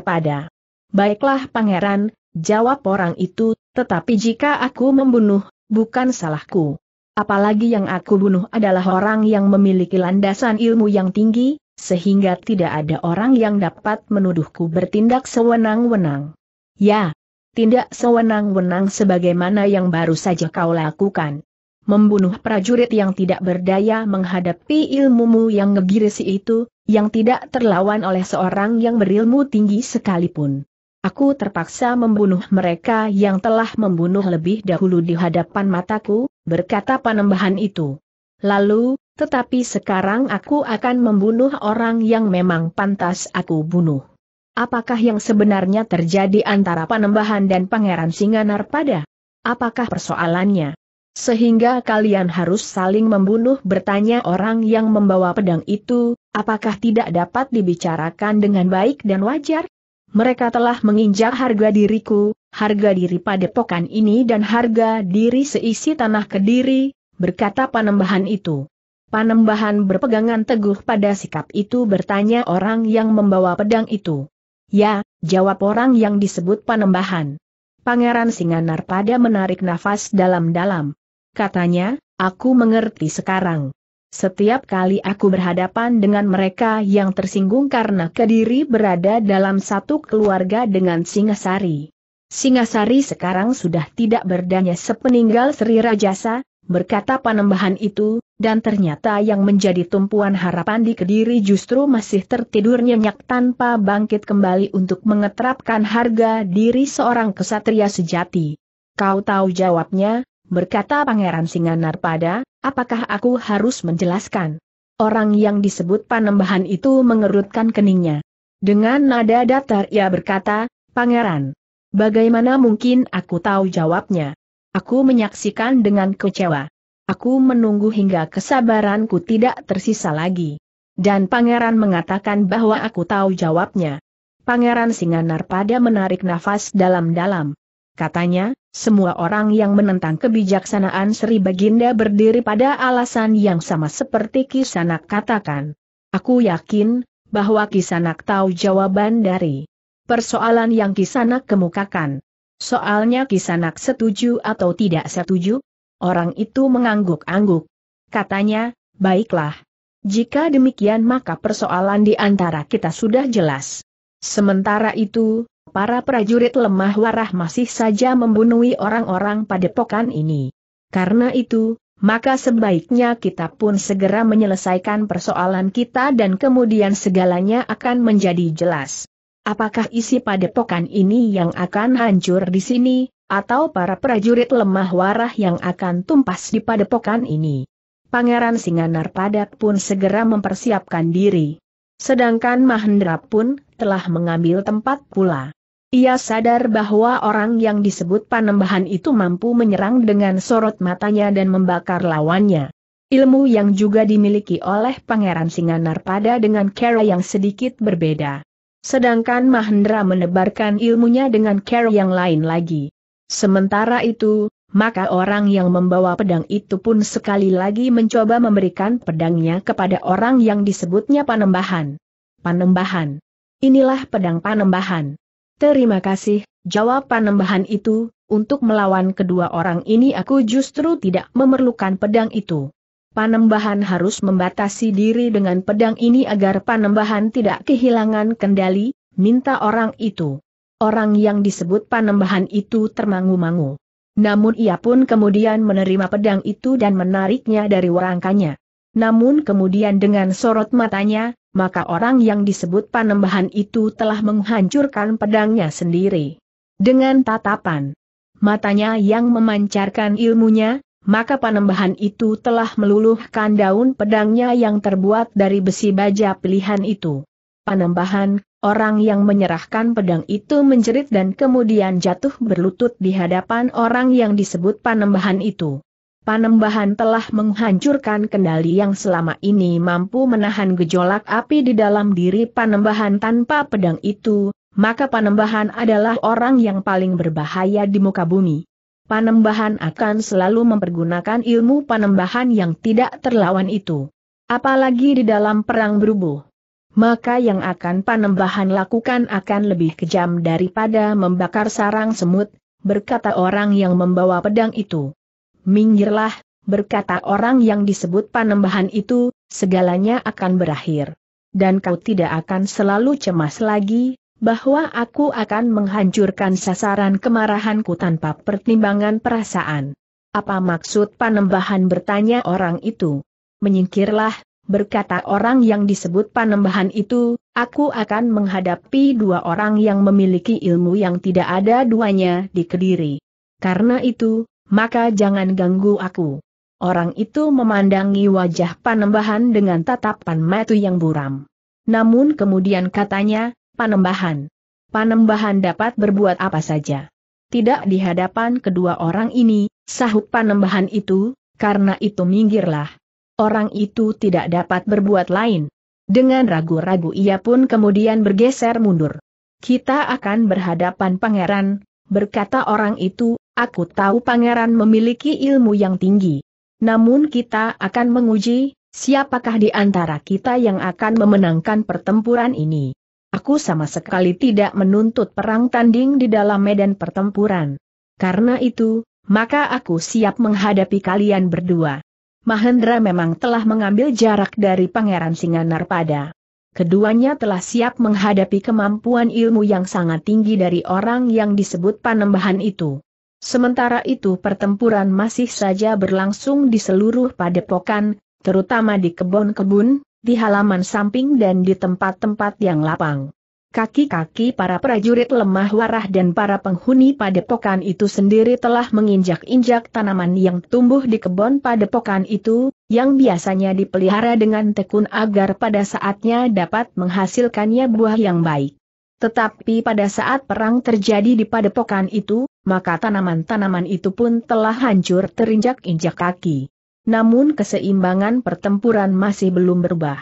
pada. Baiklah pangeran, jawab orang itu, tetapi jika aku membunuh, bukan salahku. Apalagi yang aku bunuh adalah orang yang memiliki landasan ilmu yang tinggi, sehingga tidak ada orang yang dapat menuduhku bertindak sewenang-wenang. Ya, tindak sewenang-wenang sebagaimana yang baru saja kau lakukan. Membunuh prajurit yang tidak berdaya menghadapi ilmumu yang ngegirisi itu, yang tidak terlawan oleh seorang yang berilmu tinggi sekalipun. Aku terpaksa membunuh mereka yang telah membunuh lebih dahulu di hadapan mataku, berkata panembahan itu. Lalu, tetapi sekarang aku akan membunuh orang yang memang pantas aku bunuh. Apakah yang sebenarnya terjadi antara panembahan dan pangeran Singanar pada? Apakah persoalannya? Sehingga kalian harus saling membunuh bertanya orang yang membawa pedang itu, apakah tidak dapat dibicarakan dengan baik dan wajar? Mereka telah menginjak harga diriku, harga diri padepokan ini dan harga diri seisi tanah kediri, berkata panembahan itu. Panembahan berpegangan teguh pada sikap itu bertanya orang yang membawa pedang itu. Ya, jawab orang yang disebut panembahan. Pangeran Singanar pada menarik nafas dalam-dalam. Katanya, aku mengerti sekarang. Setiap kali aku berhadapan dengan mereka yang tersinggung karena Kediri berada dalam satu keluarga dengan Singasari. Singasari sekarang sudah tidak berdaya sepeninggal Sri Rajasa, berkata panembahan itu, dan ternyata yang menjadi tumpuan harapan di Kediri justru masih tertidur nyenyak tanpa bangkit kembali untuk mengetrapkan harga diri seorang kesatria sejati. Kau tahu jawabnya, berkata Pangeran Singanar pada. Apakah aku harus menjelaskan? Orang yang disebut panembahan itu mengerutkan keningnya. Dengan nada datar ia berkata, Pangeran, bagaimana mungkin aku tahu jawabnya? Aku menyaksikan dengan kecewa. Aku menunggu hingga kesabaranku tidak tersisa lagi. Dan pangeran mengatakan bahwa aku tahu jawabnya. Pangeran Singanar pada menarik nafas dalam-dalam. Katanya, semua orang yang menentang kebijaksanaan Sri Baginda berdiri pada alasan yang sama seperti Kisanak katakan. Aku yakin, bahwa Kisanak tahu jawaban dari persoalan yang Kisanak kemukakan. Soalnya Kisanak setuju atau tidak setuju? Orang itu mengangguk-angguk. Katanya, baiklah. Jika demikian maka persoalan di antara kita sudah jelas. Sementara itu, para prajurit lemah warah masih saja membunuhi orang-orang padepokan ini. Karena itu, maka sebaiknya kita pun segera menyelesaikan persoalan kita dan kemudian segalanya akan menjadi jelas. Apakah isi padepokan ini yang akan hancur di sini, atau para prajurit lemah warah yang akan tumpas di padepokan ini? Pangeran Singanar Padat pun segera mempersiapkan diri. Sedangkan Mahendra pun telah mengambil tempat pula. Ia sadar bahwa orang yang disebut panembahan itu mampu menyerang dengan sorot matanya dan membakar lawannya. Ilmu yang juga dimiliki oleh Pangeran Singanar pada dengan cara yang sedikit berbeda. Sedangkan Mahendra menebarkan ilmunya dengan cara yang lain lagi. Sementara itu, maka orang yang membawa pedang itu pun sekali lagi mencoba memberikan pedangnya kepada orang yang disebutnya panembahan. Panembahan. Inilah pedang panembahan. Terima kasih, jawab panembahan itu, untuk melawan kedua orang ini aku justru tidak memerlukan pedang itu. Panembahan harus membatasi diri dengan pedang ini agar panembahan tidak kehilangan kendali, minta orang itu. Orang yang disebut panembahan itu termangu-mangu. Namun ia pun kemudian menerima pedang itu dan menariknya dari warangkanya. Namun kemudian dengan sorot matanya, maka orang yang disebut panembahan itu telah menghancurkan pedangnya sendiri. Dengan tatapan matanya yang memancarkan ilmunya, maka panembahan itu telah meluluhkan daun pedangnya yang terbuat dari besi baja pilihan itu. Panembahan, orang yang menyerahkan pedang itu menjerit dan kemudian jatuh berlutut di hadapan orang yang disebut panembahan itu. Panembahan telah menghancurkan kendali yang selama ini mampu menahan gejolak api di dalam diri Panembahan tanpa pedang itu, maka Panembahan adalah orang yang paling berbahaya di muka bumi. Panembahan akan selalu mempergunakan ilmu panembahan yang tidak terlawan itu. Apalagi di dalam perang berubuh. Maka yang akan panembahan lakukan akan lebih kejam daripada membakar sarang semut, berkata orang yang membawa pedang itu. Minggirlah, berkata orang yang disebut panembahan itu, segalanya akan berakhir. Dan kau tidak akan selalu cemas lagi, bahwa aku akan menghancurkan sasaran kemarahanku tanpa pertimbangan perasaan. Apa maksud panembahan bertanya orang itu? Menyingkirlah, berkata orang yang disebut panembahan itu, aku akan menghadapi dua orang yang memiliki ilmu yang tidak ada duanya di kediri. Karena itu, maka jangan ganggu aku. Orang itu memandangi wajah panembahan dengan tatapan mata yang buram. Namun kemudian katanya, panembahan. Panembahan dapat berbuat apa saja. Tidak di hadapan kedua orang ini, sahut panembahan itu, karena itu minggirlah. Orang itu tidak dapat berbuat lain. Dengan ragu-ragu ia pun kemudian bergeser mundur. Kita akan berhadapan pangeran, berkata orang itu, Aku tahu pangeran memiliki ilmu yang tinggi. Namun kita akan menguji, siapakah di antara kita yang akan memenangkan pertempuran ini. Aku sama sekali tidak menuntut perang tanding di dalam medan pertempuran. Karena itu, maka aku siap menghadapi kalian berdua. Mahendra memang telah mengambil jarak dari Pangeran pada. Keduanya telah siap menghadapi kemampuan ilmu yang sangat tinggi dari orang yang disebut Panembahan itu. Sementara itu pertempuran masih saja berlangsung di seluruh padepokan, terutama di kebun-kebun, di halaman samping dan di tempat-tempat yang lapang. Kaki-kaki para prajurit lemah warah dan para penghuni padepokan itu sendiri telah menginjak-injak tanaman yang tumbuh di kebun padepokan itu, yang biasanya dipelihara dengan tekun agar pada saatnya dapat menghasilkannya buah yang baik. Tetapi pada saat perang terjadi di padepokan itu, maka tanaman-tanaman itu pun telah hancur terinjak-injak kaki. Namun keseimbangan pertempuran masih belum berubah.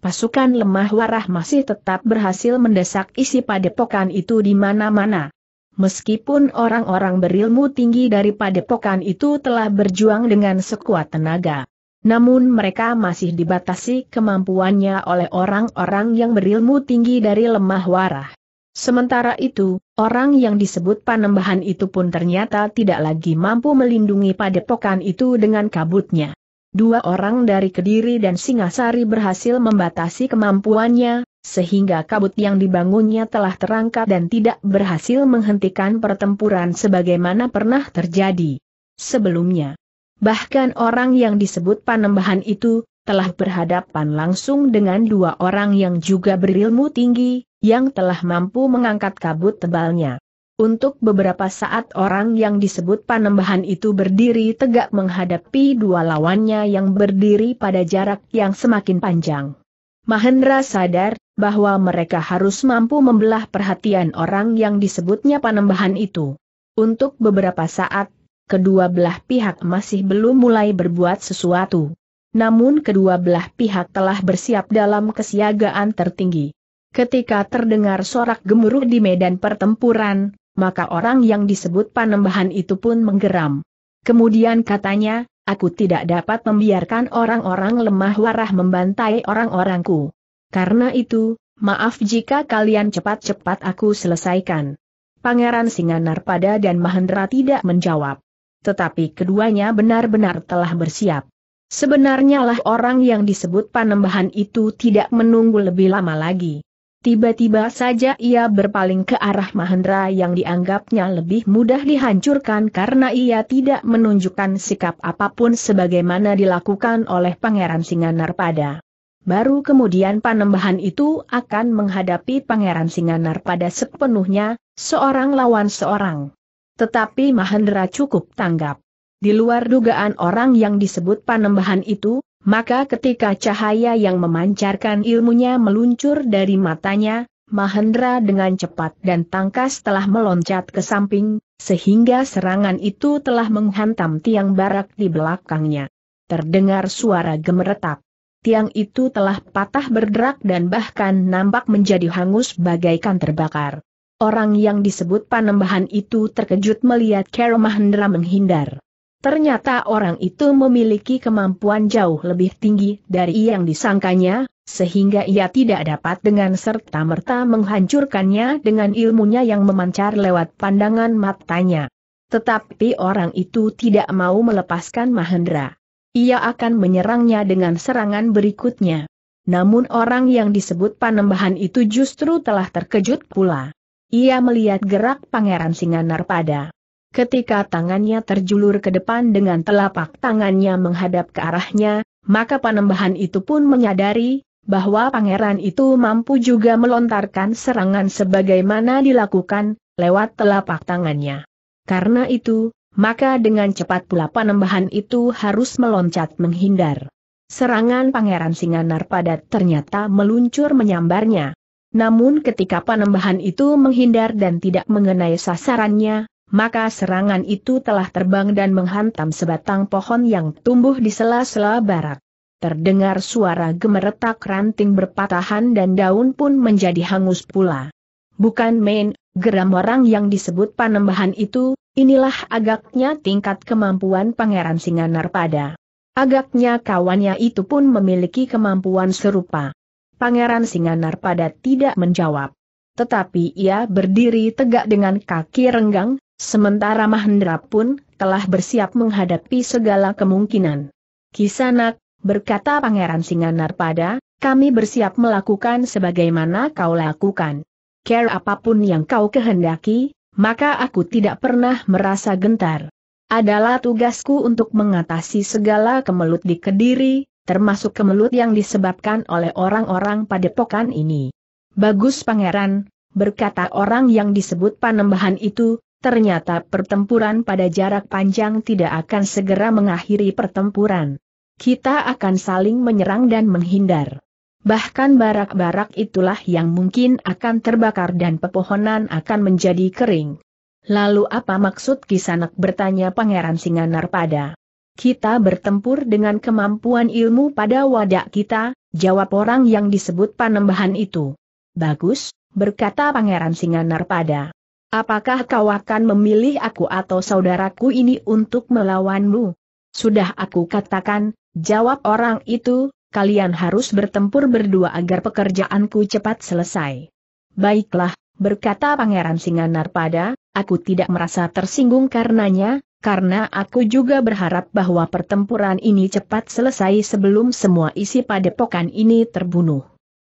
Pasukan lemah warah masih tetap berhasil mendesak isi padepokan itu di mana-mana. Meskipun orang-orang berilmu tinggi dari padepokan itu telah berjuang dengan sekuat tenaga. Namun mereka masih dibatasi kemampuannya oleh orang-orang yang berilmu tinggi dari lemah warah. Sementara itu, Orang yang disebut Panembahan itu pun ternyata tidak lagi mampu melindungi padepokan itu dengan kabutnya. Dua orang dari Kediri dan Singasari berhasil membatasi kemampuannya, sehingga kabut yang dibangunnya telah terangkat dan tidak berhasil menghentikan pertempuran sebagaimana pernah terjadi sebelumnya. Bahkan orang yang disebut Panembahan itu, telah berhadapan langsung dengan dua orang yang juga berilmu tinggi, yang telah mampu mengangkat kabut tebalnya. Untuk beberapa saat orang yang disebut panembahan itu berdiri tegak menghadapi dua lawannya yang berdiri pada jarak yang semakin panjang. Mahendra sadar bahwa mereka harus mampu membelah perhatian orang yang disebutnya panembahan itu. Untuk beberapa saat, kedua belah pihak masih belum mulai berbuat sesuatu. Namun kedua belah pihak telah bersiap dalam kesiagaan tertinggi. Ketika terdengar sorak gemuruh di medan pertempuran, maka orang yang disebut panembahan itu pun menggeram. Kemudian katanya, aku tidak dapat membiarkan orang-orang lemah warah membantai orang-orangku. Karena itu, maaf jika kalian cepat-cepat aku selesaikan. Pangeran Singanar pada dan Mahendra tidak menjawab. Tetapi keduanya benar-benar telah bersiap. Sebenarnya lah orang yang disebut panembahan itu tidak menunggu lebih lama lagi. Tiba-tiba saja ia berpaling ke arah Mahendra yang dianggapnya lebih mudah dihancurkan karena ia tidak menunjukkan sikap apapun sebagaimana dilakukan oleh Pangeran Singanar pada. Baru kemudian panembahan itu akan menghadapi Pangeran Singanar pada sepenuhnya, seorang lawan seorang. Tetapi Mahendra cukup tanggap. Di luar dugaan orang yang disebut panembahan itu, maka ketika cahaya yang memancarkan ilmunya meluncur dari matanya, Mahendra dengan cepat dan tangkas telah meloncat ke samping, sehingga serangan itu telah menghantam tiang barak di belakangnya. Terdengar suara gemeretak. Tiang itu telah patah berderak dan bahkan nampak menjadi hangus bagaikan terbakar. Orang yang disebut panembahan itu terkejut melihat Kero Mahendra menghindar. Ternyata orang itu memiliki kemampuan jauh lebih tinggi dari yang disangkanya, sehingga ia tidak dapat dengan serta-merta menghancurkannya dengan ilmunya yang memancar lewat pandangan matanya. Tetapi orang itu tidak mau melepaskan Mahendra. Ia akan menyerangnya dengan serangan berikutnya. Namun orang yang disebut panembahan itu justru telah terkejut pula. Ia melihat gerak Pangeran Singanar pada. Ketika tangannya terjulur ke depan dengan telapak tangannya menghadap ke arahnya, maka panembahan itu pun menyadari bahwa pangeran itu mampu juga melontarkan serangan sebagaimana dilakukan lewat telapak tangannya. Karena itu, maka dengan cepat pula panembahan itu harus meloncat menghindar. Serangan Pangeran Singanar Padat ternyata meluncur menyambarnya. Namun ketika panembahan itu menghindar dan tidak mengenai sasarannya, maka serangan itu telah terbang dan menghantam sebatang pohon yang tumbuh di sela-sela barat. Terdengar suara gemeretak ranting berpatahan dan daun pun menjadi hangus pula. Bukan main, geram orang yang disebut panembahan itu, inilah agaknya tingkat kemampuan Pangeran Singanar pada. Agaknya kawannya itu pun memiliki kemampuan serupa. Pangeran Singanar pada tidak menjawab. Tetapi ia berdiri tegak dengan kaki renggang, Sementara Mahendra pun telah bersiap menghadapi segala kemungkinan. Kisanak, berkata Pangeran Singanar pada, kami bersiap melakukan sebagaimana kau lakukan. Care apapun yang kau kehendaki, maka aku tidak pernah merasa gentar. Adalah tugasku untuk mengatasi segala kemelut di Kediri, termasuk kemelut yang disebabkan oleh orang-orang padepokan ini. Bagus pangeran, berkata orang yang disebut panembahan itu, ternyata pertempuran pada jarak panjang tidak akan segera mengakhiri pertempuran. Kita akan saling menyerang dan menghindar. Bahkan barak-barak itulah yang mungkin akan terbakar dan pepohonan akan menjadi kering. Lalu apa maksud Kisanak bertanya Pangeran Singanar pada? Kita bertempur dengan kemampuan ilmu pada wadah kita, jawab orang yang disebut panembahan itu. Bagus, berkata Pangeran Singanar pada. Apakah kau akan memilih aku atau saudaraku ini untuk melawanmu? Sudah aku katakan, jawab orang itu, kalian harus bertempur berdua agar pekerjaanku cepat selesai. Baiklah, berkata Pangeran Singanar pada, aku tidak merasa tersinggung karenanya, karena aku juga berharap bahwa pertempuran ini cepat selesai sebelum semua isi padepokan ini terbunuh.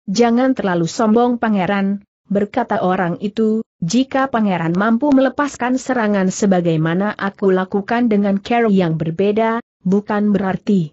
Jangan terlalu sombong pangeran, berkata orang itu, jika pangeran mampu melepaskan serangan sebagaimana aku lakukan dengan cara yang berbeda, bukan berarti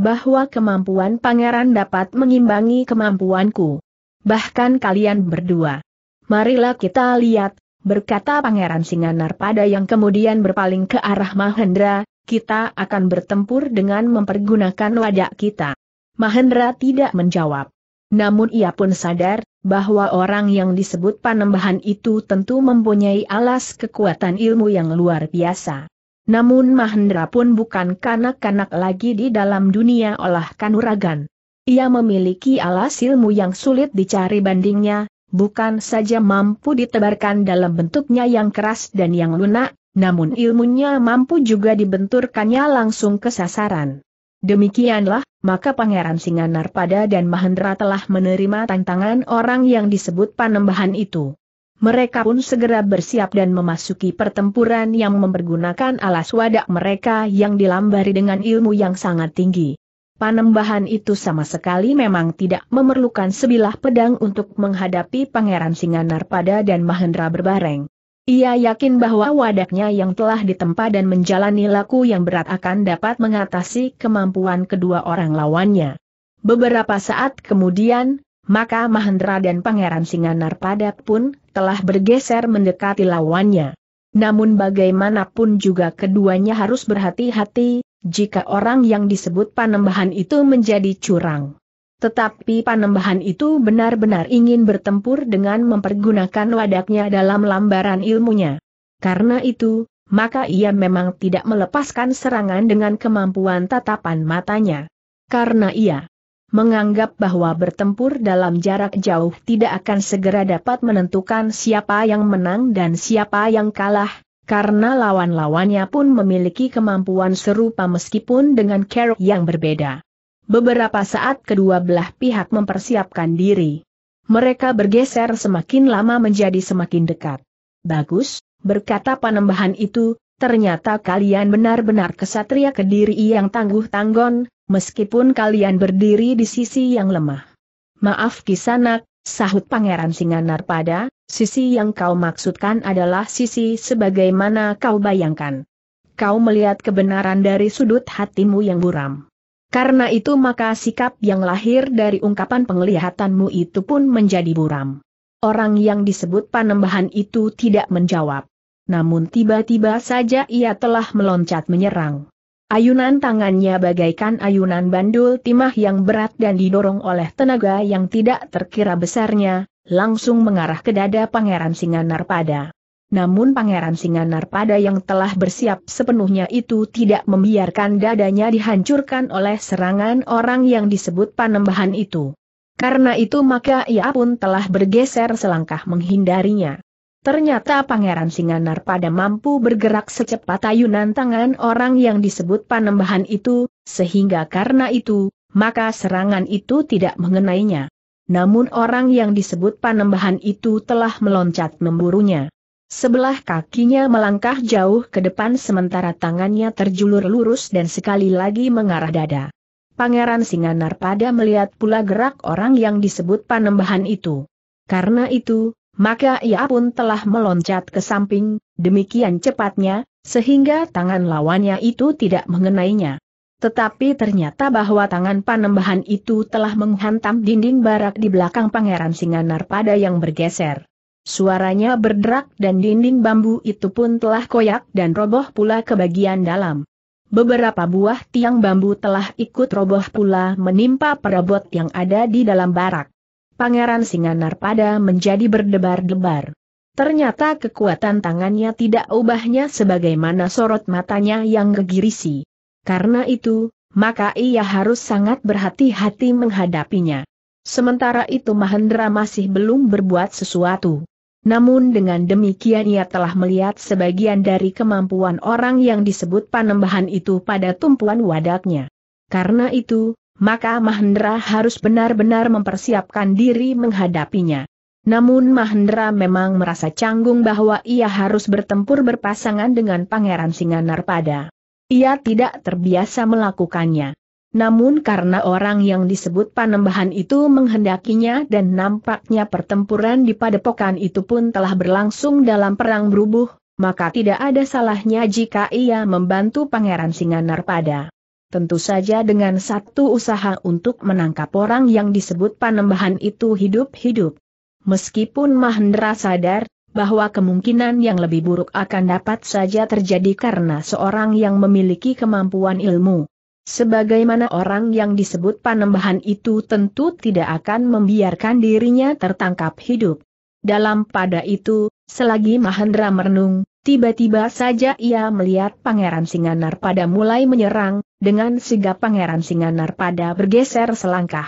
bahwa kemampuan pangeran dapat mengimbangi kemampuanku. Bahkan kalian berdua. Marilah kita lihat, berkata pangeran Singanar pada yang kemudian berpaling ke arah Mahendra, kita akan bertempur dengan mempergunakan wadah kita. Mahendra tidak menjawab. Namun ia pun sadar, bahwa orang yang disebut panembahan itu tentu mempunyai alas kekuatan ilmu yang luar biasa. Namun Mahendra pun bukan kanak-kanak lagi di dalam dunia olah kanuragan. Ia memiliki alas ilmu yang sulit dicari bandingnya, bukan saja mampu ditebarkan dalam bentuknya yang keras dan yang lunak, namun ilmunya mampu juga dibenturkannya langsung ke sasaran. Demikianlah, maka Pangeran Singanar pada dan Mahendra telah menerima tantangan orang yang disebut panembahan itu. Mereka pun segera bersiap dan memasuki pertempuran yang mempergunakan alas wadak mereka yang dilambari dengan ilmu yang sangat tinggi. Panembahan itu sama sekali memang tidak memerlukan sebilah pedang untuk menghadapi Pangeran Singanar pada dan Mahendra berbareng. Ia yakin bahwa wadahnya yang telah ditempa dan menjalani laku yang berat akan dapat mengatasi kemampuan kedua orang lawannya. Beberapa saat kemudian, maka Mahendra dan Pangeran Singanar Padak pun telah bergeser mendekati lawannya. Namun bagaimanapun juga keduanya harus berhati-hati, jika orang yang disebut Panembahan itu menjadi curang. Tetapi Panembahan itu benar-benar ingin bertempur dengan mempergunakan wadaknya dalam lambaran ilmunya. Karena itu, maka ia memang tidak melepaskan serangan dengan kemampuan tatapan matanya. Karena ia menganggap bahwa bertempur dalam jarak jauh tidak akan segera dapat menentukan siapa yang menang dan siapa yang kalah, karena lawan-lawannya pun memiliki kemampuan serupa meskipun dengan keruk yang berbeda. Beberapa saat kedua belah pihak mempersiapkan diri. Mereka bergeser semakin lama menjadi semakin dekat. Bagus, berkata panembahan itu, ternyata kalian benar-benar kesatria kediri yang tangguh tanggon, meskipun kalian berdiri di sisi yang lemah. Maaf kisanak, sahut Pangeran Singanar pada. sisi yang kau maksudkan adalah sisi sebagaimana kau bayangkan. Kau melihat kebenaran dari sudut hatimu yang buram. Karena itu maka sikap yang lahir dari ungkapan penglihatanmu itu pun menjadi buram. Orang yang disebut panembahan itu tidak menjawab. Namun tiba-tiba saja ia telah meloncat menyerang. Ayunan tangannya bagaikan ayunan bandul timah yang berat dan didorong oleh tenaga yang tidak terkira besarnya, langsung mengarah ke dada Pangeran Singanar pada. Namun Pangeran Singanar pada yang telah bersiap sepenuhnya itu tidak membiarkan dadanya dihancurkan oleh serangan orang yang disebut panembahan itu. Karena itu maka ia pun telah bergeser selangkah menghindarinya. Ternyata Pangeran Singanar pada mampu bergerak secepat ayunan tangan orang yang disebut panembahan itu, sehingga karena itu, maka serangan itu tidak mengenainya. Namun orang yang disebut panembahan itu telah meloncat memburunya. Sebelah kakinya melangkah jauh ke depan sementara tangannya terjulur lurus dan sekali lagi mengarah dada. Pangeran Singanar pada melihat pula gerak orang yang disebut panembahan itu. Karena itu, maka ia pun telah meloncat ke samping, demikian cepatnya, sehingga tangan lawannya itu tidak mengenainya. Tetapi ternyata bahwa tangan panembahan itu telah menghantam dinding barak di belakang Pangeran Singanar pada yang bergeser. Suaranya berderak dan dinding bambu itu pun telah koyak dan roboh pula ke bagian dalam. Beberapa buah tiang bambu telah ikut roboh pula menimpa perabot yang ada di dalam barak. Pangeran Singanar pada menjadi berdebar-debar. Ternyata kekuatan tangannya tidak ubahnya sebagaimana sorot matanya yang gegirisi. Karena itu, maka ia harus sangat berhati-hati menghadapinya. Sementara itu Mahendra masih belum berbuat sesuatu. Namun dengan demikian ia telah melihat sebagian dari kemampuan orang yang disebut panembahan itu pada tumpuan wadaknya. Karena itu, maka Mahendra harus benar-benar mempersiapkan diri menghadapinya. Namun Mahendra memang merasa canggung bahwa ia harus bertempur berpasangan dengan Pangeran Singanar pada. Ia tidak terbiasa melakukannya. Namun karena orang yang disebut Panembahan itu menghendakinya dan nampaknya pertempuran di padepokan itu pun telah berlangsung dalam perang berubuh, maka tidak ada salahnya jika ia membantu Pangeran Singanar pada. Tentu saja dengan satu usaha untuk menangkap orang yang disebut panembahan itu hidup-hidup. Meskipun Mahendra sadar, bahwa kemungkinan yang lebih buruk akan dapat saja terjadi karena seorang yang memiliki kemampuan ilmu, Sebagaimana orang yang disebut panembahan itu tentu tidak akan membiarkan dirinya tertangkap hidup. Dalam pada itu, selagi Mahendra merenung, tiba-tiba saja ia melihat Pangeran Singanar pada mulai menyerang, dengan sigap Pangeran Singanar pada bergeser selangkah.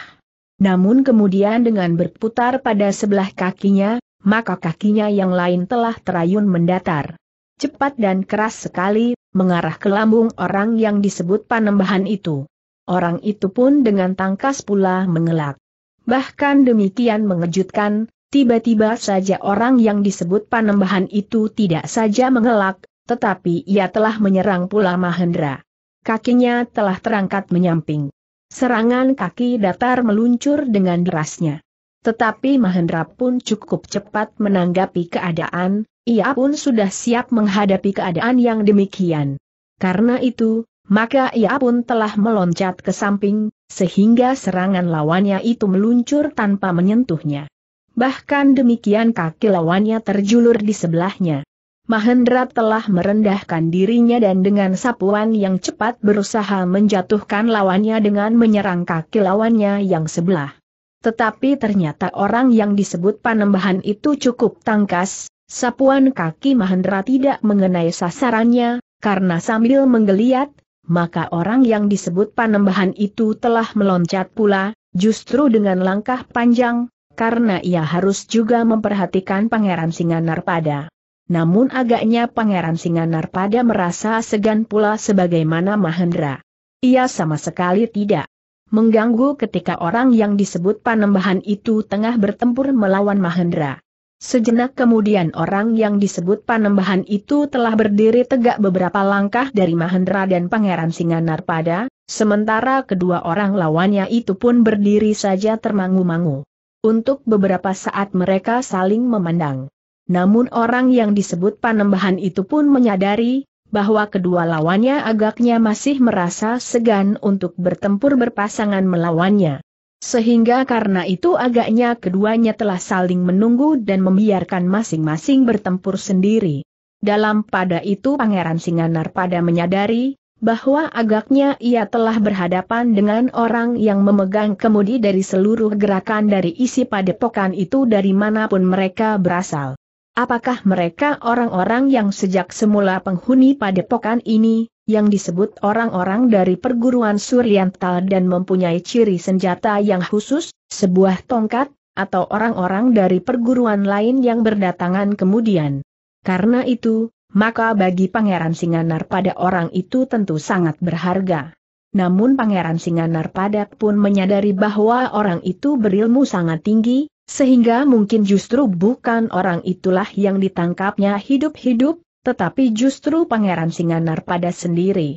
Namun kemudian dengan berputar pada sebelah kakinya, maka kakinya yang lain telah terayun mendatar cepat dan keras sekali, mengarah ke lambung orang yang disebut panembahan itu. Orang itu pun dengan tangkas pula mengelak. Bahkan demikian mengejutkan, tiba-tiba saja orang yang disebut panembahan itu tidak saja mengelak, tetapi ia telah menyerang pula Mahendra. Kakinya telah terangkat menyamping. Serangan kaki datar meluncur dengan derasnya. Tetapi Mahendra pun cukup cepat menanggapi keadaan, ia pun sudah siap menghadapi keadaan yang demikian. Karena itu, maka ia pun telah meloncat ke samping, sehingga serangan lawannya itu meluncur tanpa menyentuhnya. Bahkan demikian kaki lawannya terjulur di sebelahnya. Mahendra telah merendahkan dirinya dan dengan sapuan yang cepat berusaha menjatuhkan lawannya dengan menyerang kaki lawannya yang sebelah. Tetapi ternyata orang yang disebut Panembahan itu cukup tangkas, sapuan kaki Mahendra tidak mengenai sasarannya, karena sambil menggeliat, maka orang yang disebut Panembahan itu telah meloncat pula, justru dengan langkah panjang, karena ia harus juga memperhatikan Pangeran pada. Namun agaknya Pangeran pada merasa segan pula sebagaimana Mahendra. Ia sama sekali tidak mengganggu ketika orang yang disebut Panembahan itu tengah bertempur melawan Mahendra. Sejenak kemudian orang yang disebut Panembahan itu telah berdiri tegak beberapa langkah dari Mahendra dan Pangeran Singanar pada, sementara kedua orang lawannya itu pun berdiri saja termangu-mangu. Untuk beberapa saat mereka saling memandang. Namun orang yang disebut Panembahan itu pun menyadari, bahwa kedua lawannya agaknya masih merasa segan untuk bertempur berpasangan melawannya. Sehingga karena itu agaknya keduanya telah saling menunggu dan membiarkan masing-masing bertempur sendiri. Dalam pada itu Pangeran Singanar pada menyadari, bahwa agaknya ia telah berhadapan dengan orang yang memegang kemudi dari seluruh gerakan dari isi padepokan itu dari manapun mereka berasal. Apakah mereka orang-orang yang sejak semula penghuni padepokan ini, yang disebut orang-orang dari perguruan Suryantal dan mempunyai ciri senjata yang khusus, sebuah tongkat, atau orang-orang dari perguruan lain yang berdatangan kemudian? Karena itu, maka bagi Pangeran Singanar pada orang itu tentu sangat berharga. Namun Pangeran Singanar pada pun menyadari bahwa orang itu berilmu sangat tinggi, sehingga mungkin justru bukan orang itulah yang ditangkapnya hidup-hidup, tetapi justru Pangeran Singanar pada sendiri.